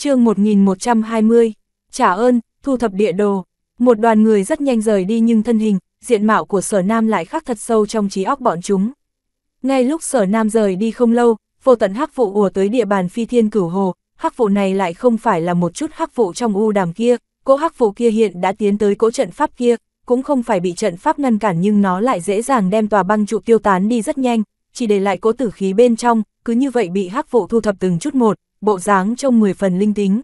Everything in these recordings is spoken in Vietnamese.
chương 1120, trả ơn, thu thập địa đồ. Một đoàn người rất nhanh rời đi nhưng thân hình, diện mạo của sở nam lại khắc thật sâu trong trí óc bọn chúng. Ngay lúc sở nam rời đi không lâu, vô tận hắc vụ ùa tới địa bàn phi thiên cửu hồ, hắc vụ này lại không phải là một chút hắc vụ trong u đàm kia, cỗ hắc vụ kia hiện đã tiến tới cỗ trận pháp kia, cũng không phải bị trận pháp ngăn cản nhưng nó lại dễ dàng đem tòa băng trụ tiêu tán đi rất nhanh, chỉ để lại cỗ tử khí bên trong, cứ như vậy bị hắc vụ thu thập từng chút một, bộ dáng trông mười phần linh tính.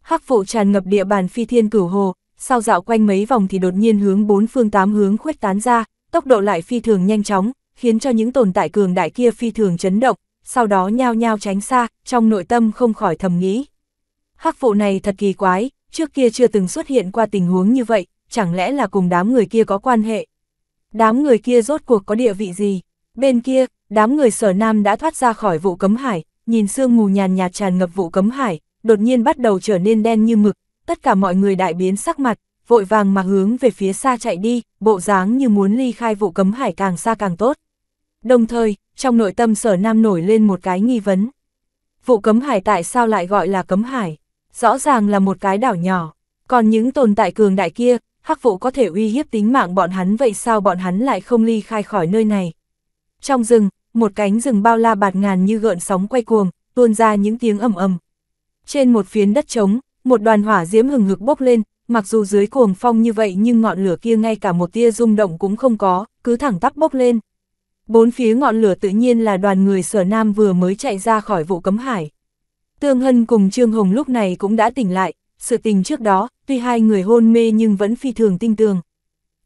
Hắc vụ tràn ngập địa bàn phi thiên cửu hồ, sau dạo quanh mấy vòng thì đột nhiên hướng bốn phương tám hướng khuếch tán ra, tốc độ lại phi thường nhanh chóng, khiến cho những tồn tại cường đại kia phi thường chấn động, sau đó nhao nhao tránh xa, trong nội tâm không khỏi thầm nghĩ. Hắc vụ này thật kỳ quái, trước kia chưa từng xuất hiện qua tình huống như vậy, chẳng lẽ là cùng đám người kia có quan hệ? Đám người kia rốt cuộc có địa vị gì? Bên kia, đám người sở nam đã thoát ra khỏi vụ cấm hải, nhìn sương mù nhàn nhạt tràn ngập vụ cấm hải, đột nhiên bắt đầu trở nên đen như mực, tất cả mọi người đại biến sắc mặt, vội vàng mà hướng về phía xa chạy đi, bộ dáng như muốn ly khai vụ cấm hải càng xa càng tốt. Đồng thời, trong nội tâm sở nam nổi lên một cái nghi vấn. Vụ cấm hải tại sao lại gọi là cấm hải? Rõ ràng là một cái đảo nhỏ, còn những tồn tại cường đại kia, hắc vụ có thể uy hiếp tính mạng bọn hắn vậy sao bọn hắn lại không ly khai khỏi nơi này? Trong rừng, một cánh rừng bao la bạt ngàn như gợn sóng quay cuồng, tuôn ra những tiếng ầm ầm. Trên một phiến đất trống, một đoàn hỏa diễm hừng hực bốc lên, mặc dù dưới cuồng phong như vậy nhưng ngọn lửa kia ngay cả một tia rung động cũng không có, cứ thẳng tắp bốc lên. Bốn phía ngọn lửa tự nhiên là đoàn người sở nam vừa mới chạy ra khỏi vụ cấm hải. Tương Hân cùng Trương Hồng lúc này cũng đã tỉnh lại, sự tình trước đó, tuy hai người hôn mê nhưng vẫn phi thường tinh tường.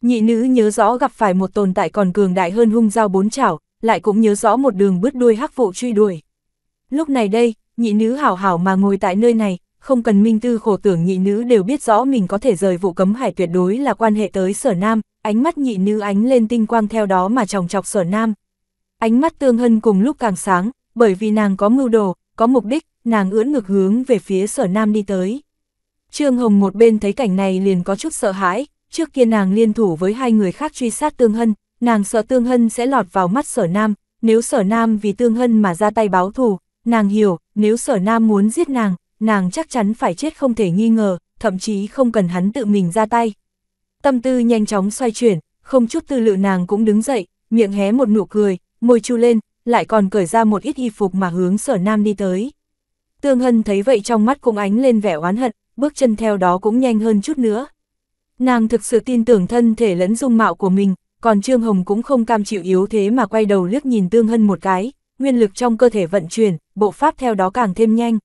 Nhị nữ nhớ rõ gặp phải một tồn tại còn cường đại hơn hung giao bốn chảo, lại cũng nhớ rõ một đường bứt đuôi hắc vụ truy đuổi. Lúc này đây, nhị nữ hảo hảo mà ngồi tại nơi này, không cần minh tư khổ tưởng nhị nữ đều biết rõ mình có thể rời vụ cấm hải tuyệt đối là quan hệ tới sở nam, ánh mắt nhị nữ ánh lên tinh quang theo đó mà tròng chọc sở nam. Ánh mắt tương hân cùng lúc càng sáng, bởi vì nàng có mưu đồ, có mục đích, nàng ưỡn ngược hướng về phía sở nam đi tới. Trương Hồng một bên thấy cảnh này liền có chút sợ hãi, trước kia nàng liên thủ với hai người khác truy sát tương hân, nàng sợ Tương Hân sẽ lọt vào mắt sở nam, nếu sở nam vì Tương Hân mà ra tay báo thù, nàng hiểu, nếu sở nam muốn giết nàng, nàng chắc chắn phải chết không thể nghi ngờ, thậm chí không cần hắn tự mình ra tay. Tâm tư nhanh chóng xoay chuyển, không chút tư lự nàng cũng đứng dậy, miệng hé một nụ cười, môi chu lên, lại còn cởi ra một ít y phục mà hướng sở nam đi tới. Tương Hân thấy vậy trong mắt cũng ánh lên vẻ oán hận, bước chân theo đó cũng nhanh hơn chút nữa. Nàng thực sự tin tưởng thân thể lẫn dung mạo của mình, còn Trương Hồng cũng không cam chịu yếu thế mà quay đầu liếc nhìn Tương Hân một cái, nguyên lực trong cơ thể vận chuyển, bộ pháp theo đó càng thêm nhanh.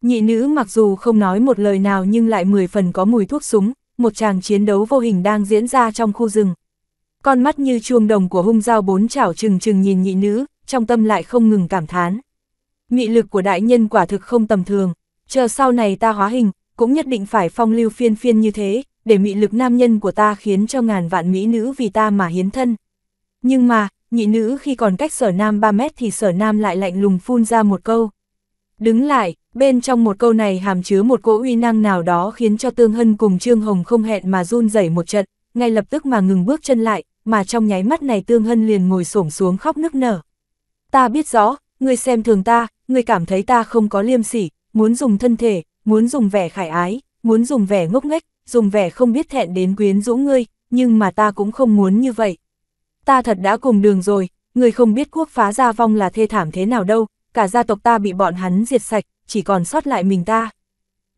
Nhị nữ mặc dù không nói một lời nào nhưng lại mười phần có mùi thuốc súng, một chàng chiến đấu vô hình đang diễn ra trong khu rừng. Con mắt như chuông đồng của hung dao bốn chảo trừng trừng nhìn nhị nữ, trong tâm lại không ngừng cảm thán. nghị lực của đại nhân quả thực không tầm thường, chờ sau này ta hóa hình, cũng nhất định phải phong lưu phiên phiên như thế, để mị lực nam nhân của ta khiến cho ngàn vạn mỹ nữ vì ta mà hiến thân. Nhưng mà, nhị nữ khi còn cách sở nam 3 mét thì sở nam lại lạnh lùng phun ra một câu. Đứng lại, bên trong một câu này hàm chứa một cỗ uy năng nào đó khiến cho Tương Hân cùng Trương Hồng không hẹn mà run rẩy một trận, ngay lập tức mà ngừng bước chân lại, mà trong nháy mắt này Tương Hân liền ngồi xổm xuống khóc nức nở. Ta biết rõ, ngươi xem thường ta, ngươi cảm thấy ta không có liêm sỉ, muốn dùng thân thể, muốn dùng vẻ khải ái, muốn dùng vẻ ngốc nghếch, dùng vẻ không biết thẹn đến quyến rũ ngươi, nhưng mà ta cũng không muốn như vậy. Ta thật đã cùng đường rồi, ngươi không biết quốc phá gia vong là thê thảm thế nào đâu, cả gia tộc ta bị bọn hắn diệt sạch, chỉ còn sót lại mình ta.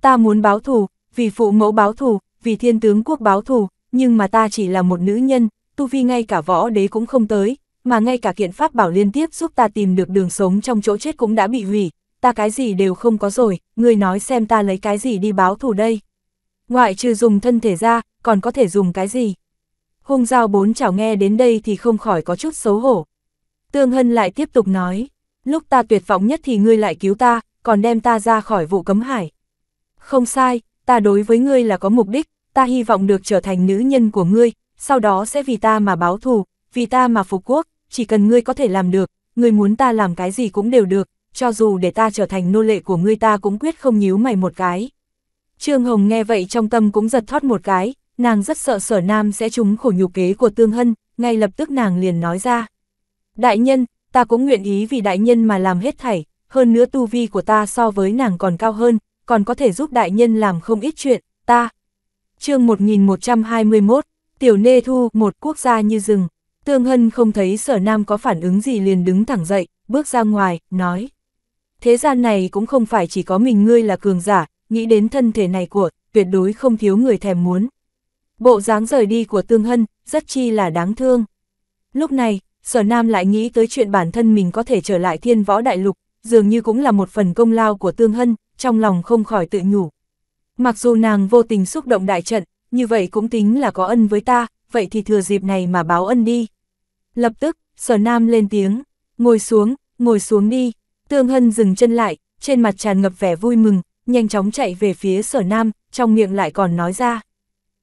Ta muốn báo thù, vì phụ mẫu báo thù, vì thiên tướng quốc báo thù, nhưng mà ta chỉ là một nữ nhân, tu vi ngay cả võ đế cũng không tới, mà ngay cả kiện pháp bảo liên tiếp giúp ta tìm được đường sống trong chỗ chết cũng đã bị hủy, ta cái gì đều không có rồi, ngươi nói xem ta lấy cái gì đi báo thù đây. Ngoại trừ dùng thân thể ra, còn có thể dùng cái gì? Hung dao bốn chảo nghe đến đây thì không khỏi có chút xấu hổ. Tương Hân lại tiếp tục nói, lúc ta tuyệt vọng nhất thì ngươi lại cứu ta, còn đem ta ra khỏi vụ cấm hải. Không sai, ta đối với ngươi là có mục đích, ta hy vọng được trở thành nữ nhân của ngươi, sau đó sẽ vì ta mà báo thù, vì ta mà phục quốc, chỉ cần ngươi có thể làm được, ngươi muốn ta làm cái gì cũng đều được, cho dù để ta trở thành nô lệ của ngươi ta cũng quyết không nhíu mày một cái. Trương Hồng nghe vậy trong tâm cũng giật thoát một cái, nàng rất sợ sở nam sẽ trúng khổ nhục kế của Tương Hân, ngay lập tức nàng liền nói ra. Đại nhân, ta cũng nguyện ý vì đại nhân mà làm hết thảy, hơn nữa tu vi của ta so với nàng còn cao hơn, còn có thể giúp đại nhân làm không ít chuyện, ta. chương 1121, Tiểu Nê Thu, một quốc gia như rừng. Tương Hân không thấy sở nam có phản ứng gì liền đứng thẳng dậy, bước ra ngoài, nói. Thế gian này cũng không phải chỉ có mình ngươi là cường giả, nghĩ đến thân thể này của, tuyệt đối không thiếu người thèm muốn. Bộ dáng rời đi của Tương Hân, rất chi là đáng thương. Lúc này, Sở Nam lại nghĩ tới chuyện bản thân mình có thể trở lại thiên võ đại lục, dường như cũng là một phần công lao của Tương Hân, trong lòng không khỏi tự nhủ. Mặc dù nàng vô tình xúc động đại trận, như vậy cũng tính là có ân với ta, vậy thì thừa dịp này mà báo ân đi. Lập tức, Sở Nam lên tiếng, ngồi xuống, ngồi xuống đi. Tương Hân dừng chân lại, trên mặt tràn ngập vẻ vui mừng, nhanh chóng chạy về phía sở nam, trong miệng lại còn nói ra.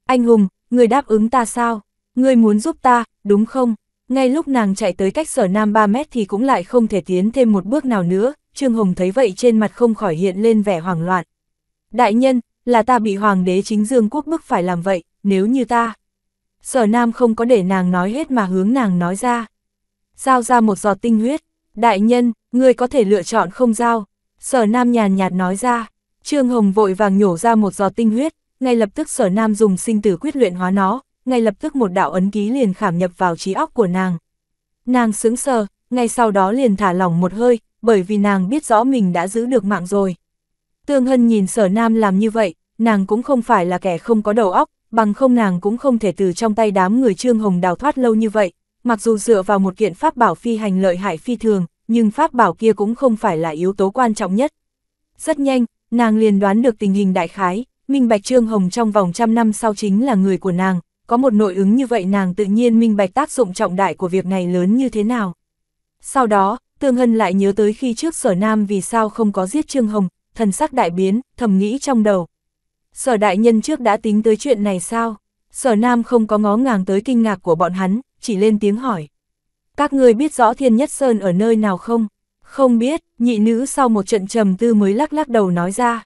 Anh hùng, người đáp ứng ta sao? Người muốn giúp ta, đúng không? Ngay lúc nàng chạy tới cách sở nam 3 mét thì cũng lại không thể tiến thêm một bước nào nữa, Trương Hùng thấy vậy trên mặt không khỏi hiện lên vẻ hoảng loạn. Đại nhân, là ta bị hoàng đế chính dương quốc bức phải làm vậy, nếu như ta. Sở nam không có để nàng nói hết mà hướng nàng nói ra. Giao ra một giọt tinh huyết, đại nhân, người có thể lựa chọn không giao. Sở nam nhàn nhạt nói ra, Trương Hồng vội vàng nhổ ra một giọt tinh huyết, ngay lập tức sở nam dùng sinh tử quyết luyện hóa nó, ngay lập tức một đạo ấn ký liền khảm nhập vào trí óc của nàng. Nàng sững sờ, ngay sau đó liền thả lỏng một hơi, bởi vì nàng biết rõ mình đã giữ được mạng rồi. Tương Hân nhìn sở nam làm như vậy, nàng cũng không phải là kẻ không có đầu óc, bằng không nàng cũng không thể từ trong tay đám người Trương Hồng đào thoát lâu như vậy. Mặc dù dựa vào một kiện pháp bảo phi hành lợi hại phi thường, nhưng pháp bảo kia cũng không phải là yếu tố quan trọng nhất. Rất nhanh, Nàng liền đoán được tình hình đại khái, minh bạch Trương Hồng trong vòng trăm năm sau chính là người của nàng, có một nội ứng như vậy nàng tự nhiên minh bạch tác dụng trọng đại của việc này lớn như thế nào. Sau đó, Tương Hân lại nhớ tới khi trước sở nam vì sao không có giết Trương Hồng, thần sắc đại biến, thầm nghĩ trong đầu. Sở đại nhân trước đã tính tới chuyện này sao? Sở nam không có ngó ngàng tới kinh ngạc của bọn hắn, chỉ lên tiếng hỏi. Các người biết rõ thiên nhất sơn ở nơi nào không? Không biết, nhị nữ sau một trận trầm tư mới lắc lắc đầu nói ra.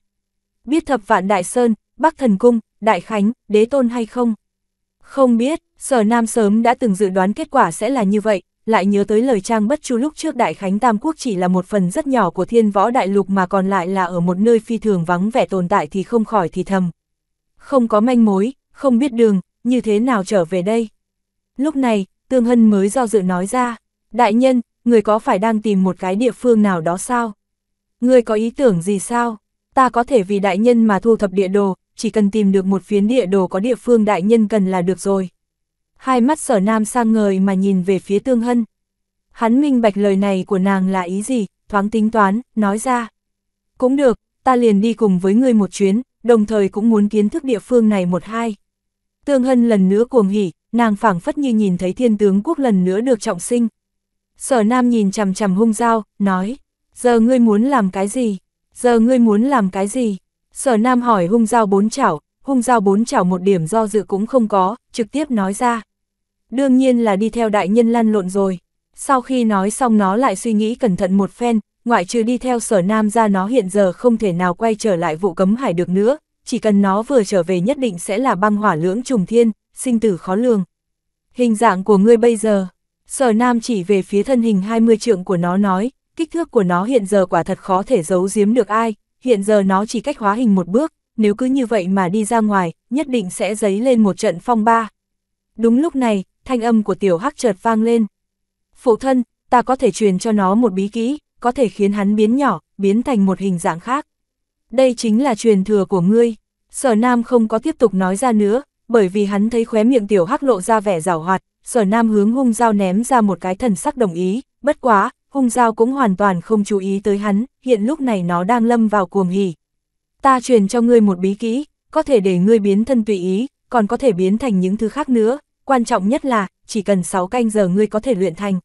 Biết thập vạn Đại Sơn, Bắc Thần Cung, Đại Khánh, Đế Tôn hay không? Không biết, sở nam sớm đã từng dự đoán kết quả sẽ là như vậy, lại nhớ tới lời trang bất chu lúc trước Đại Khánh Tam Quốc chỉ là một phần rất nhỏ của thiên võ đại lục mà còn lại là ở một nơi phi thường vắng vẻ tồn tại thì không khỏi thì thầm. Không có manh mối, không biết đường, như thế nào trở về đây? Lúc này, Tương Hân mới do dự nói ra, đại nhân, người có phải đang tìm một cái địa phương nào đó sao? Người có ý tưởng gì sao? Ta có thể vì đại nhân mà thu thập địa đồ, chỉ cần tìm được một phiến địa đồ có địa phương đại nhân cần là được rồi. Hai mắt sở nam sang ngời mà nhìn về phía tương hân. Hắn minh bạch lời này của nàng là ý gì, thoáng tính toán, nói ra. Cũng được, ta liền đi cùng với ngươi một chuyến, đồng thời cũng muốn kiến thức địa phương này một hai. Tương Hân lần nữa cuồng hỉ, nàng phảng phất như nhìn thấy thiên tướng quốc lần nữa được trọng sinh, Sở Nam nhìn chằm chằm hung dao, nói, giờ ngươi muốn làm cái gì? Giờ ngươi muốn làm cái gì? Sở Nam hỏi hung dao bốn chảo, hung dao bốn chảo một điểm do dự cũng không có, trực tiếp nói ra. Đương nhiên là đi theo đại nhân lăn lộn rồi. Sau khi nói xong nó lại suy nghĩ cẩn thận một phen, ngoại trừ đi theo sở nam ra nó hiện giờ không thể nào quay trở lại vụ cấm hải được nữa, chỉ cần nó vừa trở về nhất định sẽ là băng hỏa lưỡng trùng thiên, sinh tử khó lường. Hình dạng của ngươi bây giờ, Sở Nam chỉ về phía thân hình 20 trượng của nó nói, kích thước của nó hiện giờ quả thật khó thể giấu giếm được ai, hiện giờ nó chỉ cách hóa hình một bước, nếu cứ như vậy mà đi ra ngoài, nhất định sẽ giấy lên một trận phong ba. Đúng lúc này, thanh âm của tiểu hắc chợt vang lên. Phụ thân, ta có thể truyền cho nó một bí kỹ, có thể khiến hắn biến nhỏ, biến thành một hình dạng khác. Đây chính là truyền thừa của ngươi. Sở Nam không có tiếp tục nói ra nữa, bởi vì hắn thấy khóe miệng tiểu hắc lộ ra vẻ rào hoạt, sở nam hướng hung dao ném ra một cái thần sắc đồng ý, bất quá, hung dao cũng hoàn toàn không chú ý tới hắn, hiện lúc này nó đang lâm vào cuồng hỉ. Ta truyền cho ngươi một bí kỹ, có thể để ngươi biến thân tùy ý, còn có thể biến thành những thứ khác nữa, quan trọng nhất là, chỉ cần 6 canh giờ ngươi có thể luyện thành.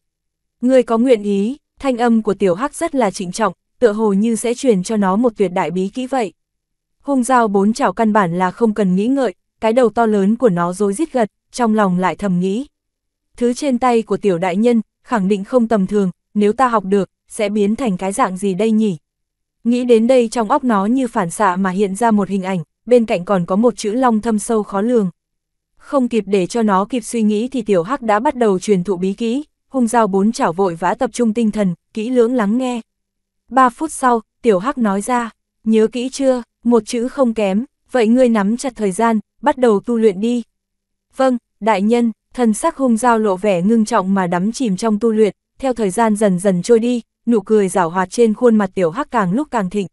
Ngươi có nguyện ý, thanh âm của tiểu hắc rất là trịnh trọng, tựa hồ như sẽ truyền cho nó một tuyệt đại bí kỹ vậy. Hung dao bốn chảo căn bản là không cần nghĩ ngợi, cái đầu to lớn của nó rối rít gật, trong lòng lại thầm nghĩ thứ trên tay của tiểu đại nhân, khẳng định không tầm thường, nếu ta học được, sẽ biến thành cái dạng gì đây nhỉ? Nghĩ đến đây trong óc nó như phản xạ mà hiện ra một hình ảnh, bên cạnh còn có một chữ long thâm sâu khó lường. Không kịp để cho nó kịp suy nghĩ thì tiểu hắc đã bắt đầu truyền thụ bí kỹ, hung dao bốn chảo vội vã tập trung tinh thần, kỹ lưỡng lắng nghe. Ba phút sau, tiểu hắc nói ra, nhớ kỹ chưa, một chữ không kém, vậy ngươi nắm chặt thời gian, bắt đầu tu luyện đi. Vâng, đại nhân thân sắc hung giao lộ vẻ ngưng trọng mà đắm chìm trong tu luyện, theo thời gian dần dần trôi đi, nụ cười rảo hoạt trên khuôn mặt tiểu hắc càng lúc càng thịnh.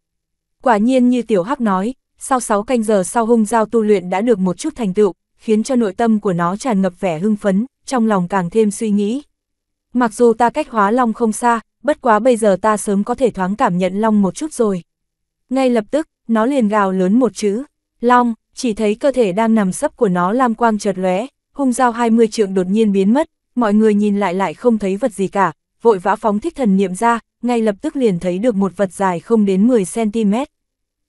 Quả nhiên như tiểu hắc nói, sau 6 canh giờ sau hung giao tu luyện đã được một chút thành tựu, khiến cho nội tâm của nó tràn ngập vẻ hưng phấn, trong lòng càng thêm suy nghĩ. Mặc dù ta cách hóa long không xa, bất quá bây giờ ta sớm có thể thoáng cảm nhận long một chút rồi. Ngay lập tức, nó liền gào lớn một chữ, long, chỉ thấy cơ thể đang nằm sấp của nó lam quang chợt lóe, hung dao 20 trượng đột nhiên biến mất, mọi người nhìn lại lại không thấy vật gì cả, vội vã phóng thích thần niệm ra, ngay lập tức liền thấy được một vật dài không đến 10cm.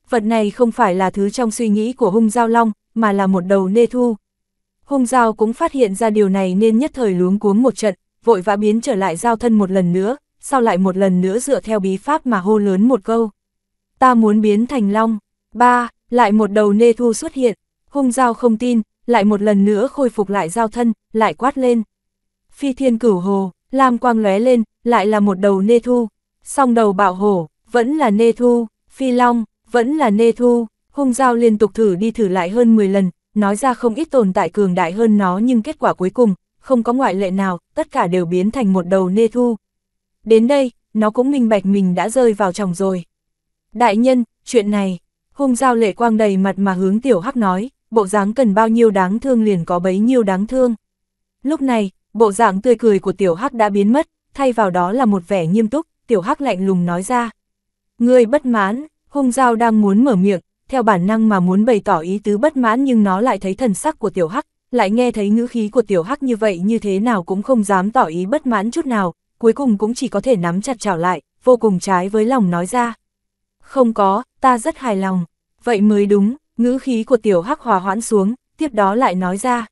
Vật này không phải là thứ trong suy nghĩ của hung dao long, mà là một đầu nê thu. Hung dao cũng phát hiện ra điều này nên nhất thời luống cuống một trận, vội vã biến trở lại giao thân một lần nữa, sau lại một lần nữa dựa theo bí pháp mà hô lớn một câu. Ta muốn biến thành long. Ba, lại một đầu nê thu xuất hiện. Hung dao không tin, lại một lần nữa khôi phục lại giao thân, lại quát lên. Phi thiên cửu hồ, lam quang lóe lên, lại là một đầu nê thu. Song đầu bạo hổ, vẫn là nê thu, phi long, vẫn là nê thu, hung giao liên tục thử đi thử lại hơn 10 lần, nói ra không ít tồn tại cường đại hơn nó nhưng kết quả cuối cùng, không có ngoại lệ nào, tất cả đều biến thành một đầu nê thu. Đến đây, nó cũng minh bạch mình đã rơi vào chồng rồi. Đại nhân, chuyện này, hung giao lệ quang đầy mặt mà hướng tiểu hắc nói, bộ dáng cần bao nhiêu đáng thương liền có bấy nhiêu đáng thương. Lúc này, bộ dạng tươi cười của tiểu hắc đã biến mất, thay vào đó là một vẻ nghiêm túc, tiểu hắc lạnh lùng nói ra. Ngươi bất mãn, hung dao đang muốn mở miệng, theo bản năng mà muốn bày tỏ ý tứ bất mãn nhưng nó lại thấy thần sắc của tiểu hắc, lại nghe thấy ngữ khí của tiểu hắc như vậy như thế nào cũng không dám tỏ ý bất mãn chút nào, cuối cùng cũng chỉ có thể nắm chặt chảo lại, vô cùng trái với lòng nói ra. Không có, ta rất hài lòng, vậy mới đúng, ngữ khí của tiểu hắc hòa hoãn xuống, tiếp đó lại nói ra.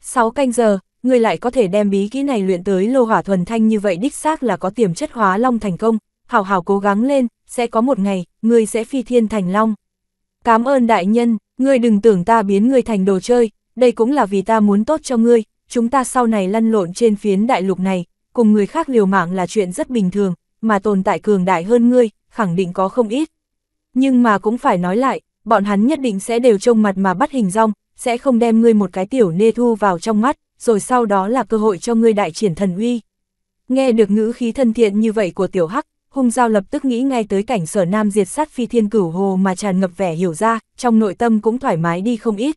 Sáu canh giờ, ngươi lại có thể đem bí kỹ này luyện tới lô hỏa thuần thanh như vậy đích xác là có tiềm chất hóa long thành công, hảo hảo cố gắng lên, sẽ có một ngày, ngươi sẽ phi thiên thành long. Cảm ơn đại nhân, ngươi đừng tưởng ta biến ngươi thành đồ chơi, đây cũng là vì ta muốn tốt cho ngươi, chúng ta sau này lăn lộn trên phiến đại lục này, cùng người khác liều mạng là chuyện rất bình thường, mà tồn tại cường đại hơn ngươi, khẳng định có không ít. Nhưng mà cũng phải nói lại, bọn hắn nhất định sẽ đều trông mặt mà bắt hình rong, sẽ không đem ngươi một cái tiểu nê thu vào trong mắt, rồi sau đó là cơ hội cho ngươi đại triển thần uy. Nghe được ngữ khí thân thiện như vậy của tiểu hắc, hung giao lập tức nghĩ ngay tới cảnh sở nam diệt sát phi thiên cửu hồ mà tràn ngập vẻ hiểu ra, trong nội tâm cũng thoải mái đi không ít.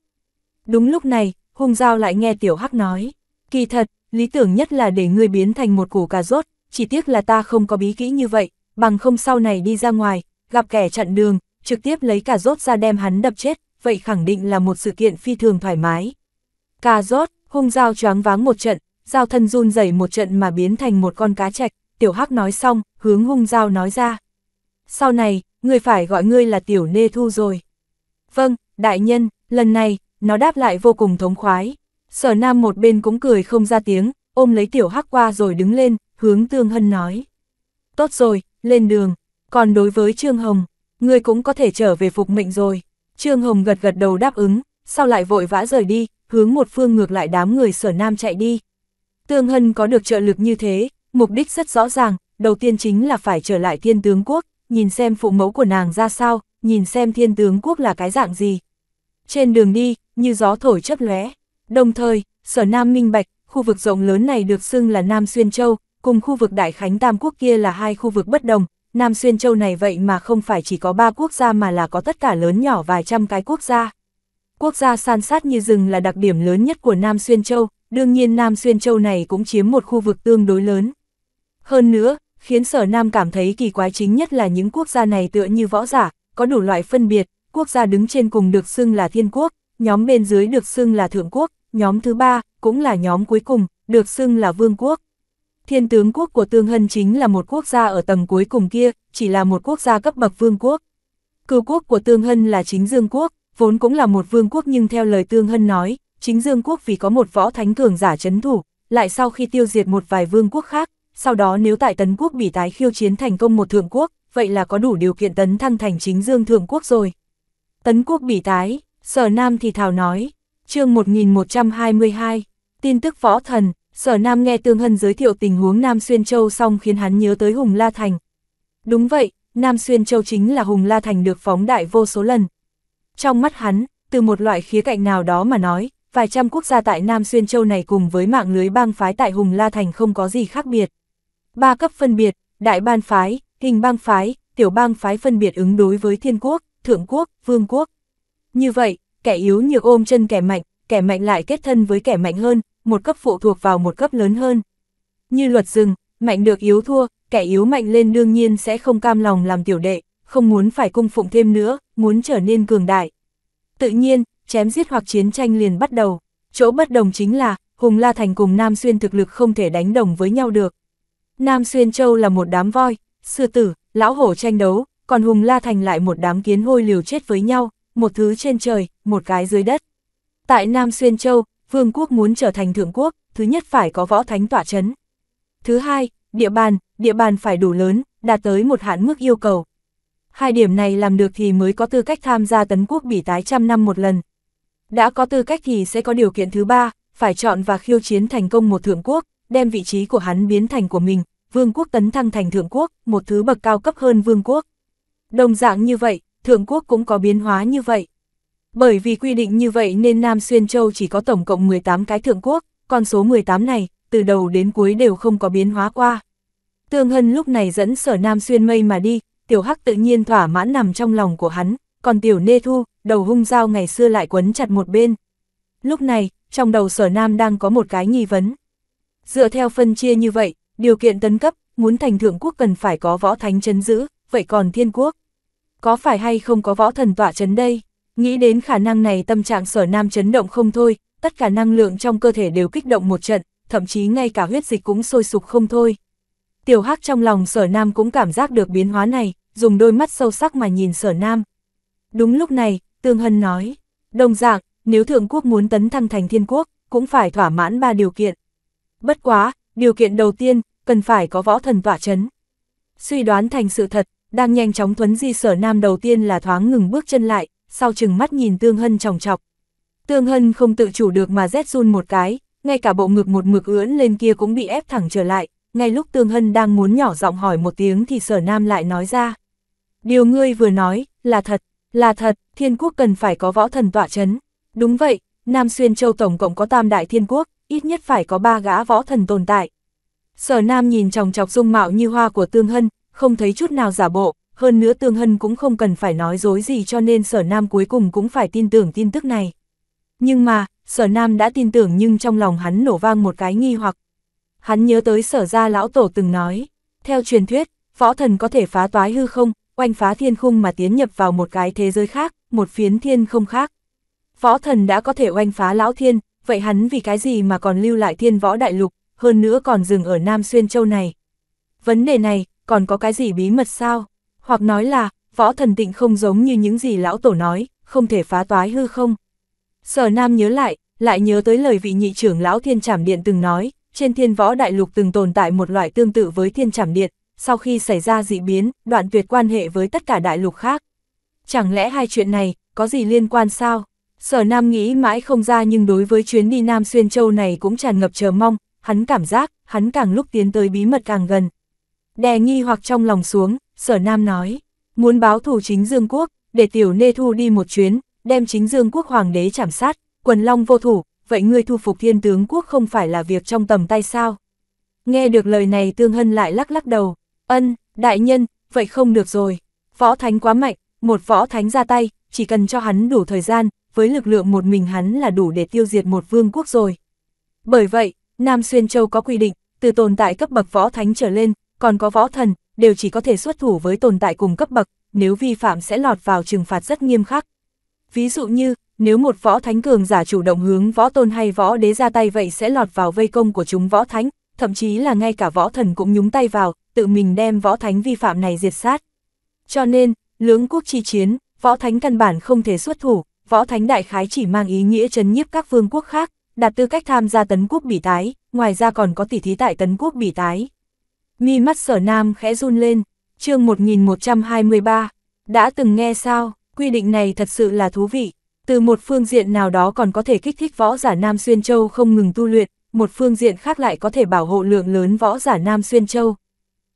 Đúng lúc này, hung giao lại nghe tiểu hắc nói, kỳ thật, lý tưởng nhất là để ngươi biến thành một củ cà rốt, chỉ tiếc là ta không có bí kỹ như vậy, bằng không sau này đi ra ngoài, gặp kẻ chặn đường, trực tiếp lấy cà rốt ra đem hắn đập chết, vậy khẳng định là một sự kiện phi thường thoải mái. Cà rốt, hung dao choáng váng một trận, dao thân run rẩy một trận mà biến thành một con cá chạch, tiểu hắc nói xong, hướng hung dao nói ra. Sau này, người phải gọi ngươi là tiểu nê thu rồi. Vâng, đại nhân, lần này, nó đáp lại vô cùng thống khoái. Sở nam một bên cũng cười không ra tiếng, ôm lấy tiểu hắc qua rồi đứng lên, hướng tương hân nói. Tốt rồi, lên đường. Còn đối với Trương Hồng, ngươi cũng có thể trở về phục mệnh rồi. Trương Hồng gật gật đầu đáp ứng, sau lại vội vã rời đi, hướng một phương ngược lại đám người sở nam chạy đi. Tương Hân có được trợ lực như thế, mục đích rất rõ ràng, đầu tiên chính là phải trở lại thiên tướng quốc, nhìn xem phụ mẫu của nàng ra sao, nhìn xem thiên tướng quốc là cái dạng gì. Trên đường đi, như gió thổi chấp lóe. Đồng thời, sở Nam Minh Bạch, khu vực rộng lớn này được xưng là Nam Xuyên Châu, cùng khu vực Đại Khánh Tam Quốc kia là hai khu vực bất đồng, Nam Xuyên Châu này vậy mà không phải chỉ có ba quốc gia mà là có tất cả lớn nhỏ vài trăm cái quốc gia. Quốc gia san sát như rừng là đặc điểm lớn nhất của Nam Xuyên Châu, đương nhiên Nam Xuyên Châu này cũng chiếm một khu vực tương đối lớn. Hơn nữa, khiến sở Nam cảm thấy kỳ quái chính nhất là những quốc gia này tựa như võ giả, có đủ loại phân biệt, quốc gia đứng trên cùng được xưng là thiên quốc, nhóm bên dưới được xưng là thượng quốc, nhóm thứ ba, cũng là nhóm cuối cùng, được xưng là vương quốc. Thiên tướng quốc của Tương Hân chính là một quốc gia ở tầng cuối cùng kia, chỉ là một quốc gia cấp bậc vương quốc. Cư quốc của Tương Hân là chính dương quốc, vốn cũng là một vương quốc nhưng theo lời Tương Hân nói, chính dương quốc vì có một võ thánh cường giả chấn thủ, lại sau khi tiêu diệt một vài vương quốc khác, sau đó nếu tại tấn quốc bị tái khiêu chiến thành công một thượng quốc, vậy là có đủ điều kiện tấn thăng thành chính dương thượng quốc rồi. Tấn quốc bị tái, sở nam thì thảo nói, chương 1122, tin tức võ thần, Sở Nam nghe Tương Hân giới thiệu tình huống Nam Xuyên Châu xong khiến hắn nhớ tới Hùng La Thành. Đúng vậy, Nam Xuyên Châu chính là Hùng La Thành được phóng đại vô số lần. Trong mắt hắn, từ một loại khía cạnh nào đó mà nói, vài trăm quốc gia tại Nam Xuyên Châu này cùng với mạng lưới bang phái tại Hùng La Thành không có gì khác biệt. Ba cấp phân biệt, đại ban phái, hình bang phái, tiểu bang phái phân biệt ứng đối với thiên quốc, thượng quốc, vương quốc. Như vậy, kẻ yếu nhược ôm chân kẻ mạnh, kẻ mạnh lại kết thân với kẻ mạnh hơn, một cấp phụ thuộc vào một cấp lớn hơn. Như luật rừng, mạnh được yếu thua, kẻ yếu mạnh lên đương nhiên sẽ không cam lòng làm tiểu đệ, không muốn phải cung phụng thêm nữa, muốn trở nên cường đại. Tự nhiên, chém giết hoặc chiến tranh liền bắt đầu. Chỗ bất đồng chính là, Hùng La Thành cùng Nam Xuyên thực lực không thể đánh đồng với nhau được. Nam Xuyên Châu là một đám voi, sư tử, lão hổ tranh đấu, còn Hùng La Thành lại một đám kiến hôi liều chết với nhau, một thứ trên trời, một cái dưới đất. Tại Nam Xuyên Châu, vương quốc muốn trở thành thượng quốc, thứ nhất phải có võ thánh tỏa chấn. Thứ hai, địa bàn, địa bàn phải đủ lớn, đạt tới một hạn mức yêu cầu. Hai điểm này làm được thì mới có tư cách tham gia tấn quốc bỉ tái trăm năm một lần. Đã có tư cách thì sẽ có điều kiện thứ ba, phải chọn và khiêu chiến thành công một thượng quốc, đem vị trí của hắn biến thành của mình, vương quốc tấn thăng thành thượng quốc, một thứ bậc cao cấp hơn vương quốc. Đồng dạng như vậy, thượng quốc cũng có biến hóa như vậy. Bởi vì quy định như vậy nên Nam Xuyên Châu chỉ có tổng cộng 18 cái thượng quốc, con số 18 này, từ đầu đến cuối đều không có biến hóa qua. Tương Hân lúc này dẫn sở Nam Xuyên mây mà đi, tiểu hắc tự nhiên thỏa mãn nằm trong lòng của hắn, còn tiểu nê thu, đầu hung dao ngày xưa lại quấn chặt một bên. Lúc này, trong đầu sở Nam đang có một cái nghi vấn. Dựa theo phân chia như vậy, điều kiện tấn cấp, muốn thành thượng quốc cần phải có võ thánh chấn giữ, vậy còn thiên quốc. Có phải hay không có võ thần tỏa chấn đây? Nghĩ đến khả năng này tâm trạng sở nam chấn động không thôi, tất cả năng lượng trong cơ thể đều kích động một trận, thậm chí ngay cả huyết dịch cũng sôi sục không thôi. Tiểu hắc trong lòng sở nam cũng cảm giác được biến hóa này, dùng đôi mắt sâu sắc mà nhìn sở nam. Đúng lúc này, Tương Hân nói, đồng dạng, nếu thượng quốc muốn tấn thăng thành thiên quốc, cũng phải thỏa mãn ba điều kiện. Bất quá, điều kiện đầu tiên, cần phải có võ thần tỏa chấn. Suy đoán thành sự thật, đang nhanh chóng thuấn di sở nam đầu tiên là thoáng ngừng bước chân lại, sau chừng mắt nhìn Tương Hân tròng chọc. Tương Hân không tự chủ được mà rét run một cái, ngay cả bộ ngực một mực ưỡn lên kia cũng bị ép thẳng trở lại, ngay lúc Tương Hân đang muốn nhỏ giọng hỏi một tiếng thì sở nam lại nói ra. Điều ngươi vừa nói, là thật, là thật, thiên quốc cần phải có võ thần tỏa chấn. Đúng vậy, Nam Xuyên Châu Tổng cộng có tam đại thiên quốc, ít nhất phải có ba gã võ thần tồn tại. Sở Nam nhìn chòng chọc dung mạo như hoa của Tương Hân, không thấy chút nào giả bộ, hơn nữa Tương Hân cũng không cần phải nói dối gì cho nên sở nam cuối cùng cũng phải tin tưởng tin tức này. Nhưng mà, sở nam đã tin tưởng nhưng trong lòng hắn nổ vang một cái nghi hoặc. Hắn nhớ tới sở gia lão tổ từng nói, theo truyền thuyết, võ thần có thể phá toái hư không, oanh phá thiên khung mà tiến nhập vào một cái thế giới khác, một phiến thiên không khác. Võ thần đã có thể oanh phá lão thiên, vậy hắn vì cái gì mà còn lưu lại thiên võ đại lục, hơn nữa còn dừng ở Nam Xuyên Châu này. Vấn đề này, còn có cái gì bí mật sao? hoặc nói là, võ thần tịnh không giống như những gì lão tổ nói, không thể phá toái hư không. Sở Nam nhớ lại, lại nhớ tới lời vị nhị trưởng lão Thiên Trảm Điện từng nói, trên thiên võ đại lục từng tồn tại một loại tương tự với Thiên Trảm Điện, sau khi xảy ra dị biến, đoạn tuyệt quan hệ với tất cả đại lục khác. Chẳng lẽ hai chuyện này, có gì liên quan sao? Sở Nam nghĩ mãi không ra nhưng đối với chuyến đi Nam Xuyên Châu này cũng tràn ngập chờ mong, hắn cảm giác, hắn càng lúc tiến tới bí mật càng gần. Đè nghi hoặc trong lòng xuống, Sở Nam nói, muốn báo thù chính Dương Quốc, để tiểu nê thu đi một chuyến, đem chính Dương Quốc hoàng đế chảm sát, quần long vô thủ, vậy ngươi thu phục thiên tướng quốc không phải là việc trong tầm tay sao? Nghe được lời này Tương Hân lại lắc lắc đầu, ân, đại nhân, vậy không được rồi, võ thánh quá mạnh, một võ thánh ra tay, chỉ cần cho hắn đủ thời gian, với lực lượng một mình hắn là đủ để tiêu diệt một vương quốc rồi. Bởi vậy, Nam Xuyên Châu có quy định, từ tồn tại cấp bậc võ thánh trở lên, còn có võ thần, đều chỉ có thể xuất thủ với tồn tại cùng cấp bậc, nếu vi phạm sẽ lọt vào trừng phạt rất nghiêm khắc. Ví dụ như, nếu một võ thánh cường giả chủ động hướng võ tôn hay võ đế ra tay vậy sẽ lọt vào vây công của chúng võ thánh, thậm chí là ngay cả võ thần cũng nhúng tay vào, tự mình đem võ thánh vi phạm này diệt sát. Cho nên, lưỡng quốc chi chiến, võ thánh căn bản không thể xuất thủ, võ thánh đại khái chỉ mang ý nghĩa chấn nhiếp các vương quốc khác, đạt tư cách tham gia tấn quốc bỉ tái, ngoài ra còn có tỷ thí tại tấn quốc bỉ tái mi mắt sở nam khẽ run lên, chương 1123, đã từng nghe sao, quy định này thật sự là thú vị, từ một phương diện nào đó còn có thể kích thích võ giả Nam Xuyên Châu không ngừng tu luyện, một phương diện khác lại có thể bảo hộ lượng lớn võ giả Nam Xuyên Châu.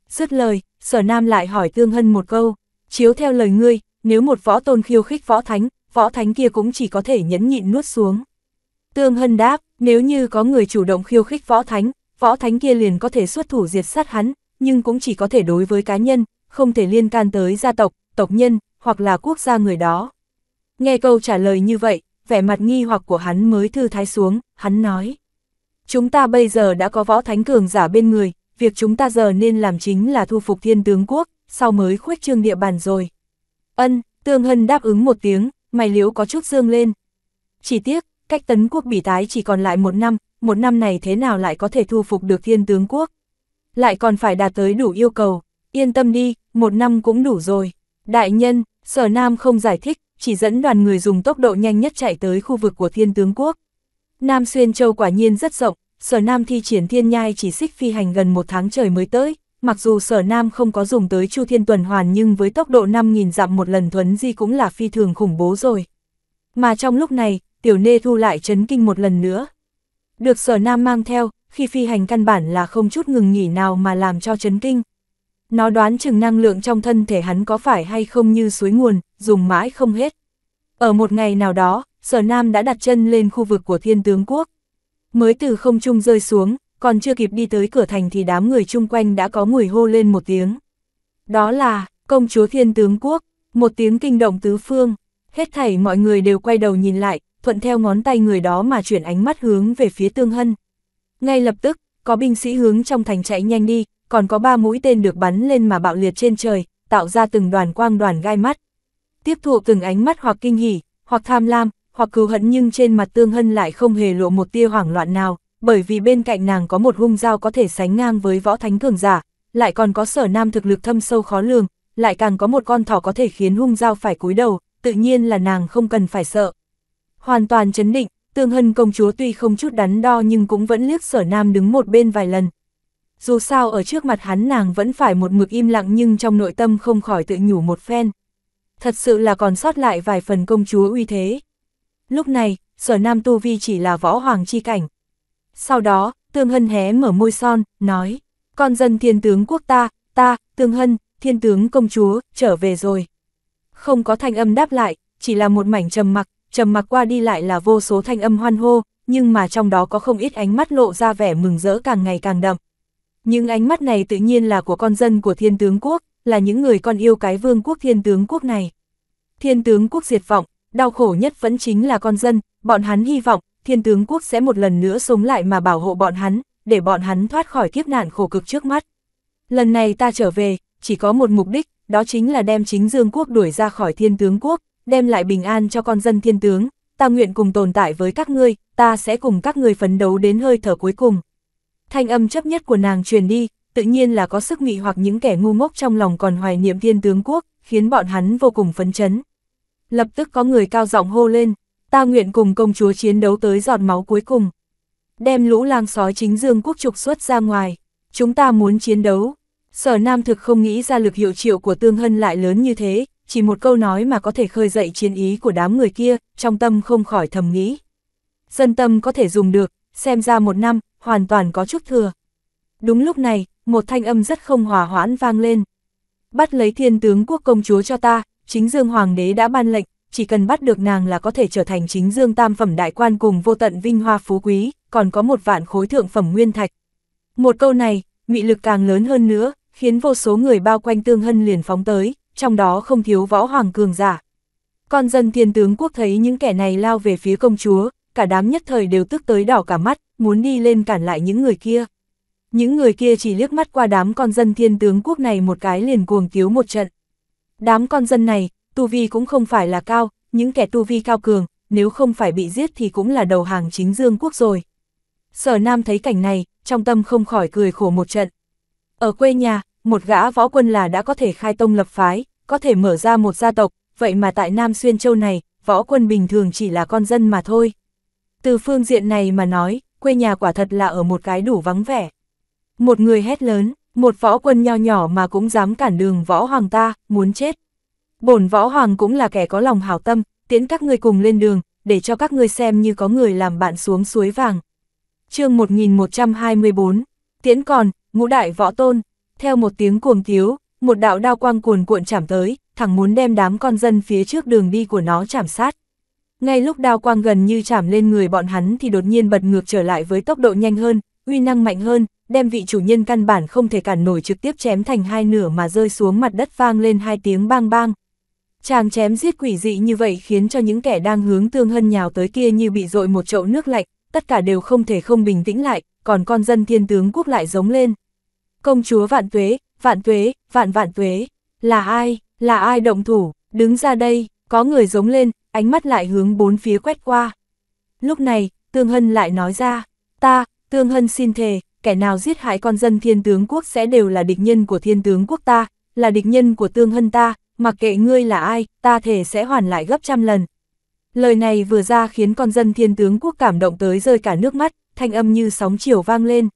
Dứt lời, sở Nam lại hỏi Tương Hân một câu, chiếu theo lời ngươi, nếu một võ tôn khiêu khích võ thánh, võ thánh kia cũng chỉ có thể nhẫn nhịn nuốt xuống. Tương Hân đáp, nếu như có người chủ động khiêu khích võ thánh, võ thánh kia liền có thể xuất thủ diệt sát hắn, nhưng cũng chỉ có thể đối với cá nhân, không thể liên can tới gia tộc, tộc nhân, hoặc là quốc gia người đó. Nghe câu trả lời như vậy, vẻ mặt nghi hoặc của hắn mới thư thái xuống, hắn nói. Chúng ta bây giờ đã có võ thánh cường giả bên người, việc chúng ta giờ nên làm chính là thu phục thiên tướng quốc, sau mới khuếch trương địa bàn rồi. Ân, Tương Hân đáp ứng một tiếng, mày liễu có chút dương lên. Chỉ tiếc, cách tấn quốc bỉ tái chỉ còn lại một năm, một năm này thế nào lại có thể thu phục được thiên tướng quốc. Lại còn phải đạt tới đủ yêu cầu, yên tâm đi, một năm cũng đủ rồi. Đại nhân, sở nam không giải thích, chỉ dẫn đoàn người dùng tốc độ nhanh nhất chạy tới khu vực của thiên tướng quốc. Nam Xuyên Châu quả nhiên rất rộng, sở nam thi triển thiên nhai chỉ xích phi hành gần một tháng trời mới tới. Mặc dù sở nam không có dùng tới chu thiên tuần hoàn nhưng với tốc độ 5.000 dặm một lần thuấn di cũng là phi thường khủng bố rồi. Mà trong lúc này, tiểu nê thu lại chấn kinh một lần nữa, được sở nam mang theo, khi phi hành căn bản là không chút ngừng nghỉ nào mà làm cho chấn kinh. Nó đoán chừng năng lượng trong thân thể hắn có phải hay không như suối nguồn, dùng mãi không hết. Ở một ngày nào đó, sở nam đã đặt chân lên khu vực của thiên tướng quốc. Mới từ không trung rơi xuống, còn chưa kịp đi tới cửa thành thì đám người chung quanh đã có người hô lên một tiếng. Đó là, công chúa thiên tướng quốc, một tiếng kinh động tứ phương, hết thảy mọi người đều quay đầu nhìn lại, thuận theo ngón tay người đó mà chuyển ánh mắt hướng về phía Tương Hân. Ngay lập tức, có binh sĩ hướng trong thành chạy nhanh đi, còn có ba mũi tên được bắn lên mà bạo liệt trên trời, tạo ra từng đoàn quang đoàn gai mắt. Tiếp thụ từng ánh mắt hoặc kinh hỉ, hoặc tham lam, hoặc cứu hận nhưng trên mặt Tương Hân lại không hề lộ một tia hoảng loạn nào, bởi vì bên cạnh nàng có một hung dao có thể sánh ngang với võ thánh cường giả, lại còn có sở nam thực lực thâm sâu khó lường, lại càng có một con thỏ có thể khiến hung dao phải cúi đầu, tự nhiên là nàng không cần phải sợ hoàn toàn chấn định, tương hân công chúa tuy không chút đắn đo nhưng cũng vẫn liếc sở nam đứng một bên vài lần. Dù sao ở trước mặt hắn nàng vẫn phải một mực im lặng nhưng trong nội tâm không khỏi tự nhủ một phen. Thật sự là còn sót lại vài phần công chúa uy thế. Lúc này, sở nam tu vi chỉ là võ hoàng chi cảnh. Sau đó, tương hân hé mở môi son, nói, con dân thiên tướng quốc ta, ta, tương hân, thiên tướng công chúa, trở về rồi. Không có thanh âm đáp lại, chỉ là một mảnh trầm mặc, trầm mặc qua đi lại là vô số thanh âm hoan hô, nhưng mà trong đó có không ít ánh mắt lộ ra vẻ mừng rỡ càng ngày càng đậm. Những ánh mắt này tự nhiên là của con dân của thiên tướng quốc, là những người con yêu cái vương quốc thiên tướng quốc này. Thiên tướng quốc diệt vọng, đau khổ nhất vẫn chính là con dân, bọn hắn hy vọng, thiên tướng quốc sẽ một lần nữa sống lại mà bảo hộ bọn hắn, để bọn hắn thoát khỏi kiếp nạn khổ cực trước mắt. Lần này ta trở về, chỉ có một mục đích, đó chính là đem chính Dương quốc đuổi ra khỏi thiên tướng quốc, đem lại bình an cho con dân thiên tướng, ta nguyện cùng tồn tại với các ngươi, ta sẽ cùng các ngươi phấn đấu đến hơi thở cuối cùng. Thanh âm chấp nhất của nàng truyền đi, tự nhiên là có sức nghị hoặc những kẻ ngu ngốc trong lòng còn hoài niệm thiên tướng quốc, khiến bọn hắn vô cùng phấn chấn. Lập tức có người cao giọng hô lên, ta nguyện cùng công chúa chiến đấu tới giọt máu cuối cùng. Đem lũ lang sói chính dương quốc trục xuất ra ngoài, chúng ta muốn chiến đấu. Sở Nam thực không nghĩ ra lực hiệu triệu của Tương Hân lại lớn như thế, chỉ một câu nói mà có thể khơi dậy chiến ý của đám người kia, trong tâm không khỏi thầm nghĩ. Dân tâm có thể dùng được, xem ra một năm, hoàn toàn có chút thừa. Đúng lúc này, một thanh âm rất không hòa hoãn vang lên. Bắt lấy thiên tướng quốc công chúa cho ta, chính dương hoàng đế đã ban lệnh, chỉ cần bắt được nàng là có thể trở thành chính dương tam phẩm đại quan cùng vô tận vinh hoa phú quý, còn có một vạn khối thượng phẩm nguyên thạch. Một câu này, mị lực càng lớn hơn nữa, khiến vô số người bao quanh tương hân liền phóng tới, trong đó không thiếu võ hoàng cường giả. Con dân thiên tướng quốc thấy những kẻ này lao về phía công chúa, cả đám nhất thời đều tức tới đỏ cả mắt, muốn đi lên cản lại những người kia. Những người kia chỉ liếc mắt qua đám con dân thiên tướng quốc này một cái liền cuồng tiếu một trận. Đám con dân này, tu vi cũng không phải là cao, những kẻ tu vi cao cường, nếu không phải bị giết thì cũng là đầu hàng chính dương quốc rồi. Sở Nam thấy cảnh này, trong tâm không khỏi cười khổ một trận. Ở quê nhà, một gã võ quân là đã có thể khai tông lập phái, có thể mở ra một gia tộc, vậy mà tại Nam Xuyên Châu này, võ quân bình thường chỉ là con dân mà thôi. Từ phương diện này mà nói, quê nhà quả thật là ở một cái đủ vắng vẻ. Một người hét lớn, một võ quân nho nhỏ mà cũng dám cản đường võ hoàng ta, muốn chết. Bổn võ hoàng cũng là kẻ có lòng hảo tâm, tiễn các ngươi cùng lên đường, để cho các ngươi xem như có người làm bạn xuống suối vàng. chương 1124, tiễn còn, ngũ đại võ tôn, theo một tiếng cuồng thiếu, một đạo đao quang cuồn cuộn chạm tới, thẳng muốn đem đám con dân phía trước đường đi của nó chạm sát. Ngay lúc đao quang gần như chạm lên người bọn hắn thì đột nhiên bật ngược trở lại với tốc độ nhanh hơn, uy năng mạnh hơn, đem vị chủ nhân căn bản không thể cản nổi trực tiếp chém thành hai nửa mà rơi xuống mặt đất vang lên hai tiếng bang bang. Chàng chém giết quỷ dị như vậy khiến cho những kẻ đang hướng tương hân nhào tới kia như bị dội một chậu nước lạnh, tất cả đều không thể không bình tĩnh lại, còn con dân thiên tướng quốc lại giống lên công chúa vạn tuế, vạn tuế, vạn vạn tuế, là ai, là ai động thủ, đứng ra đây, có người giống lên, ánh mắt lại hướng bốn phía quét qua. Lúc này, Tương Hân lại nói ra, ta, Tương Hân xin thề, kẻ nào giết hại con dân thiên tướng quốc sẽ đều là địch nhân của thiên tướng quốc ta, là địch nhân của Tương Hân ta, mặc kệ ngươi là ai, ta thề sẽ hoàn lại gấp trăm lần. Lời này vừa ra khiến con dân thiên tướng quốc cảm động tới rơi cả nước mắt, thanh âm như sóng chiều vang lên.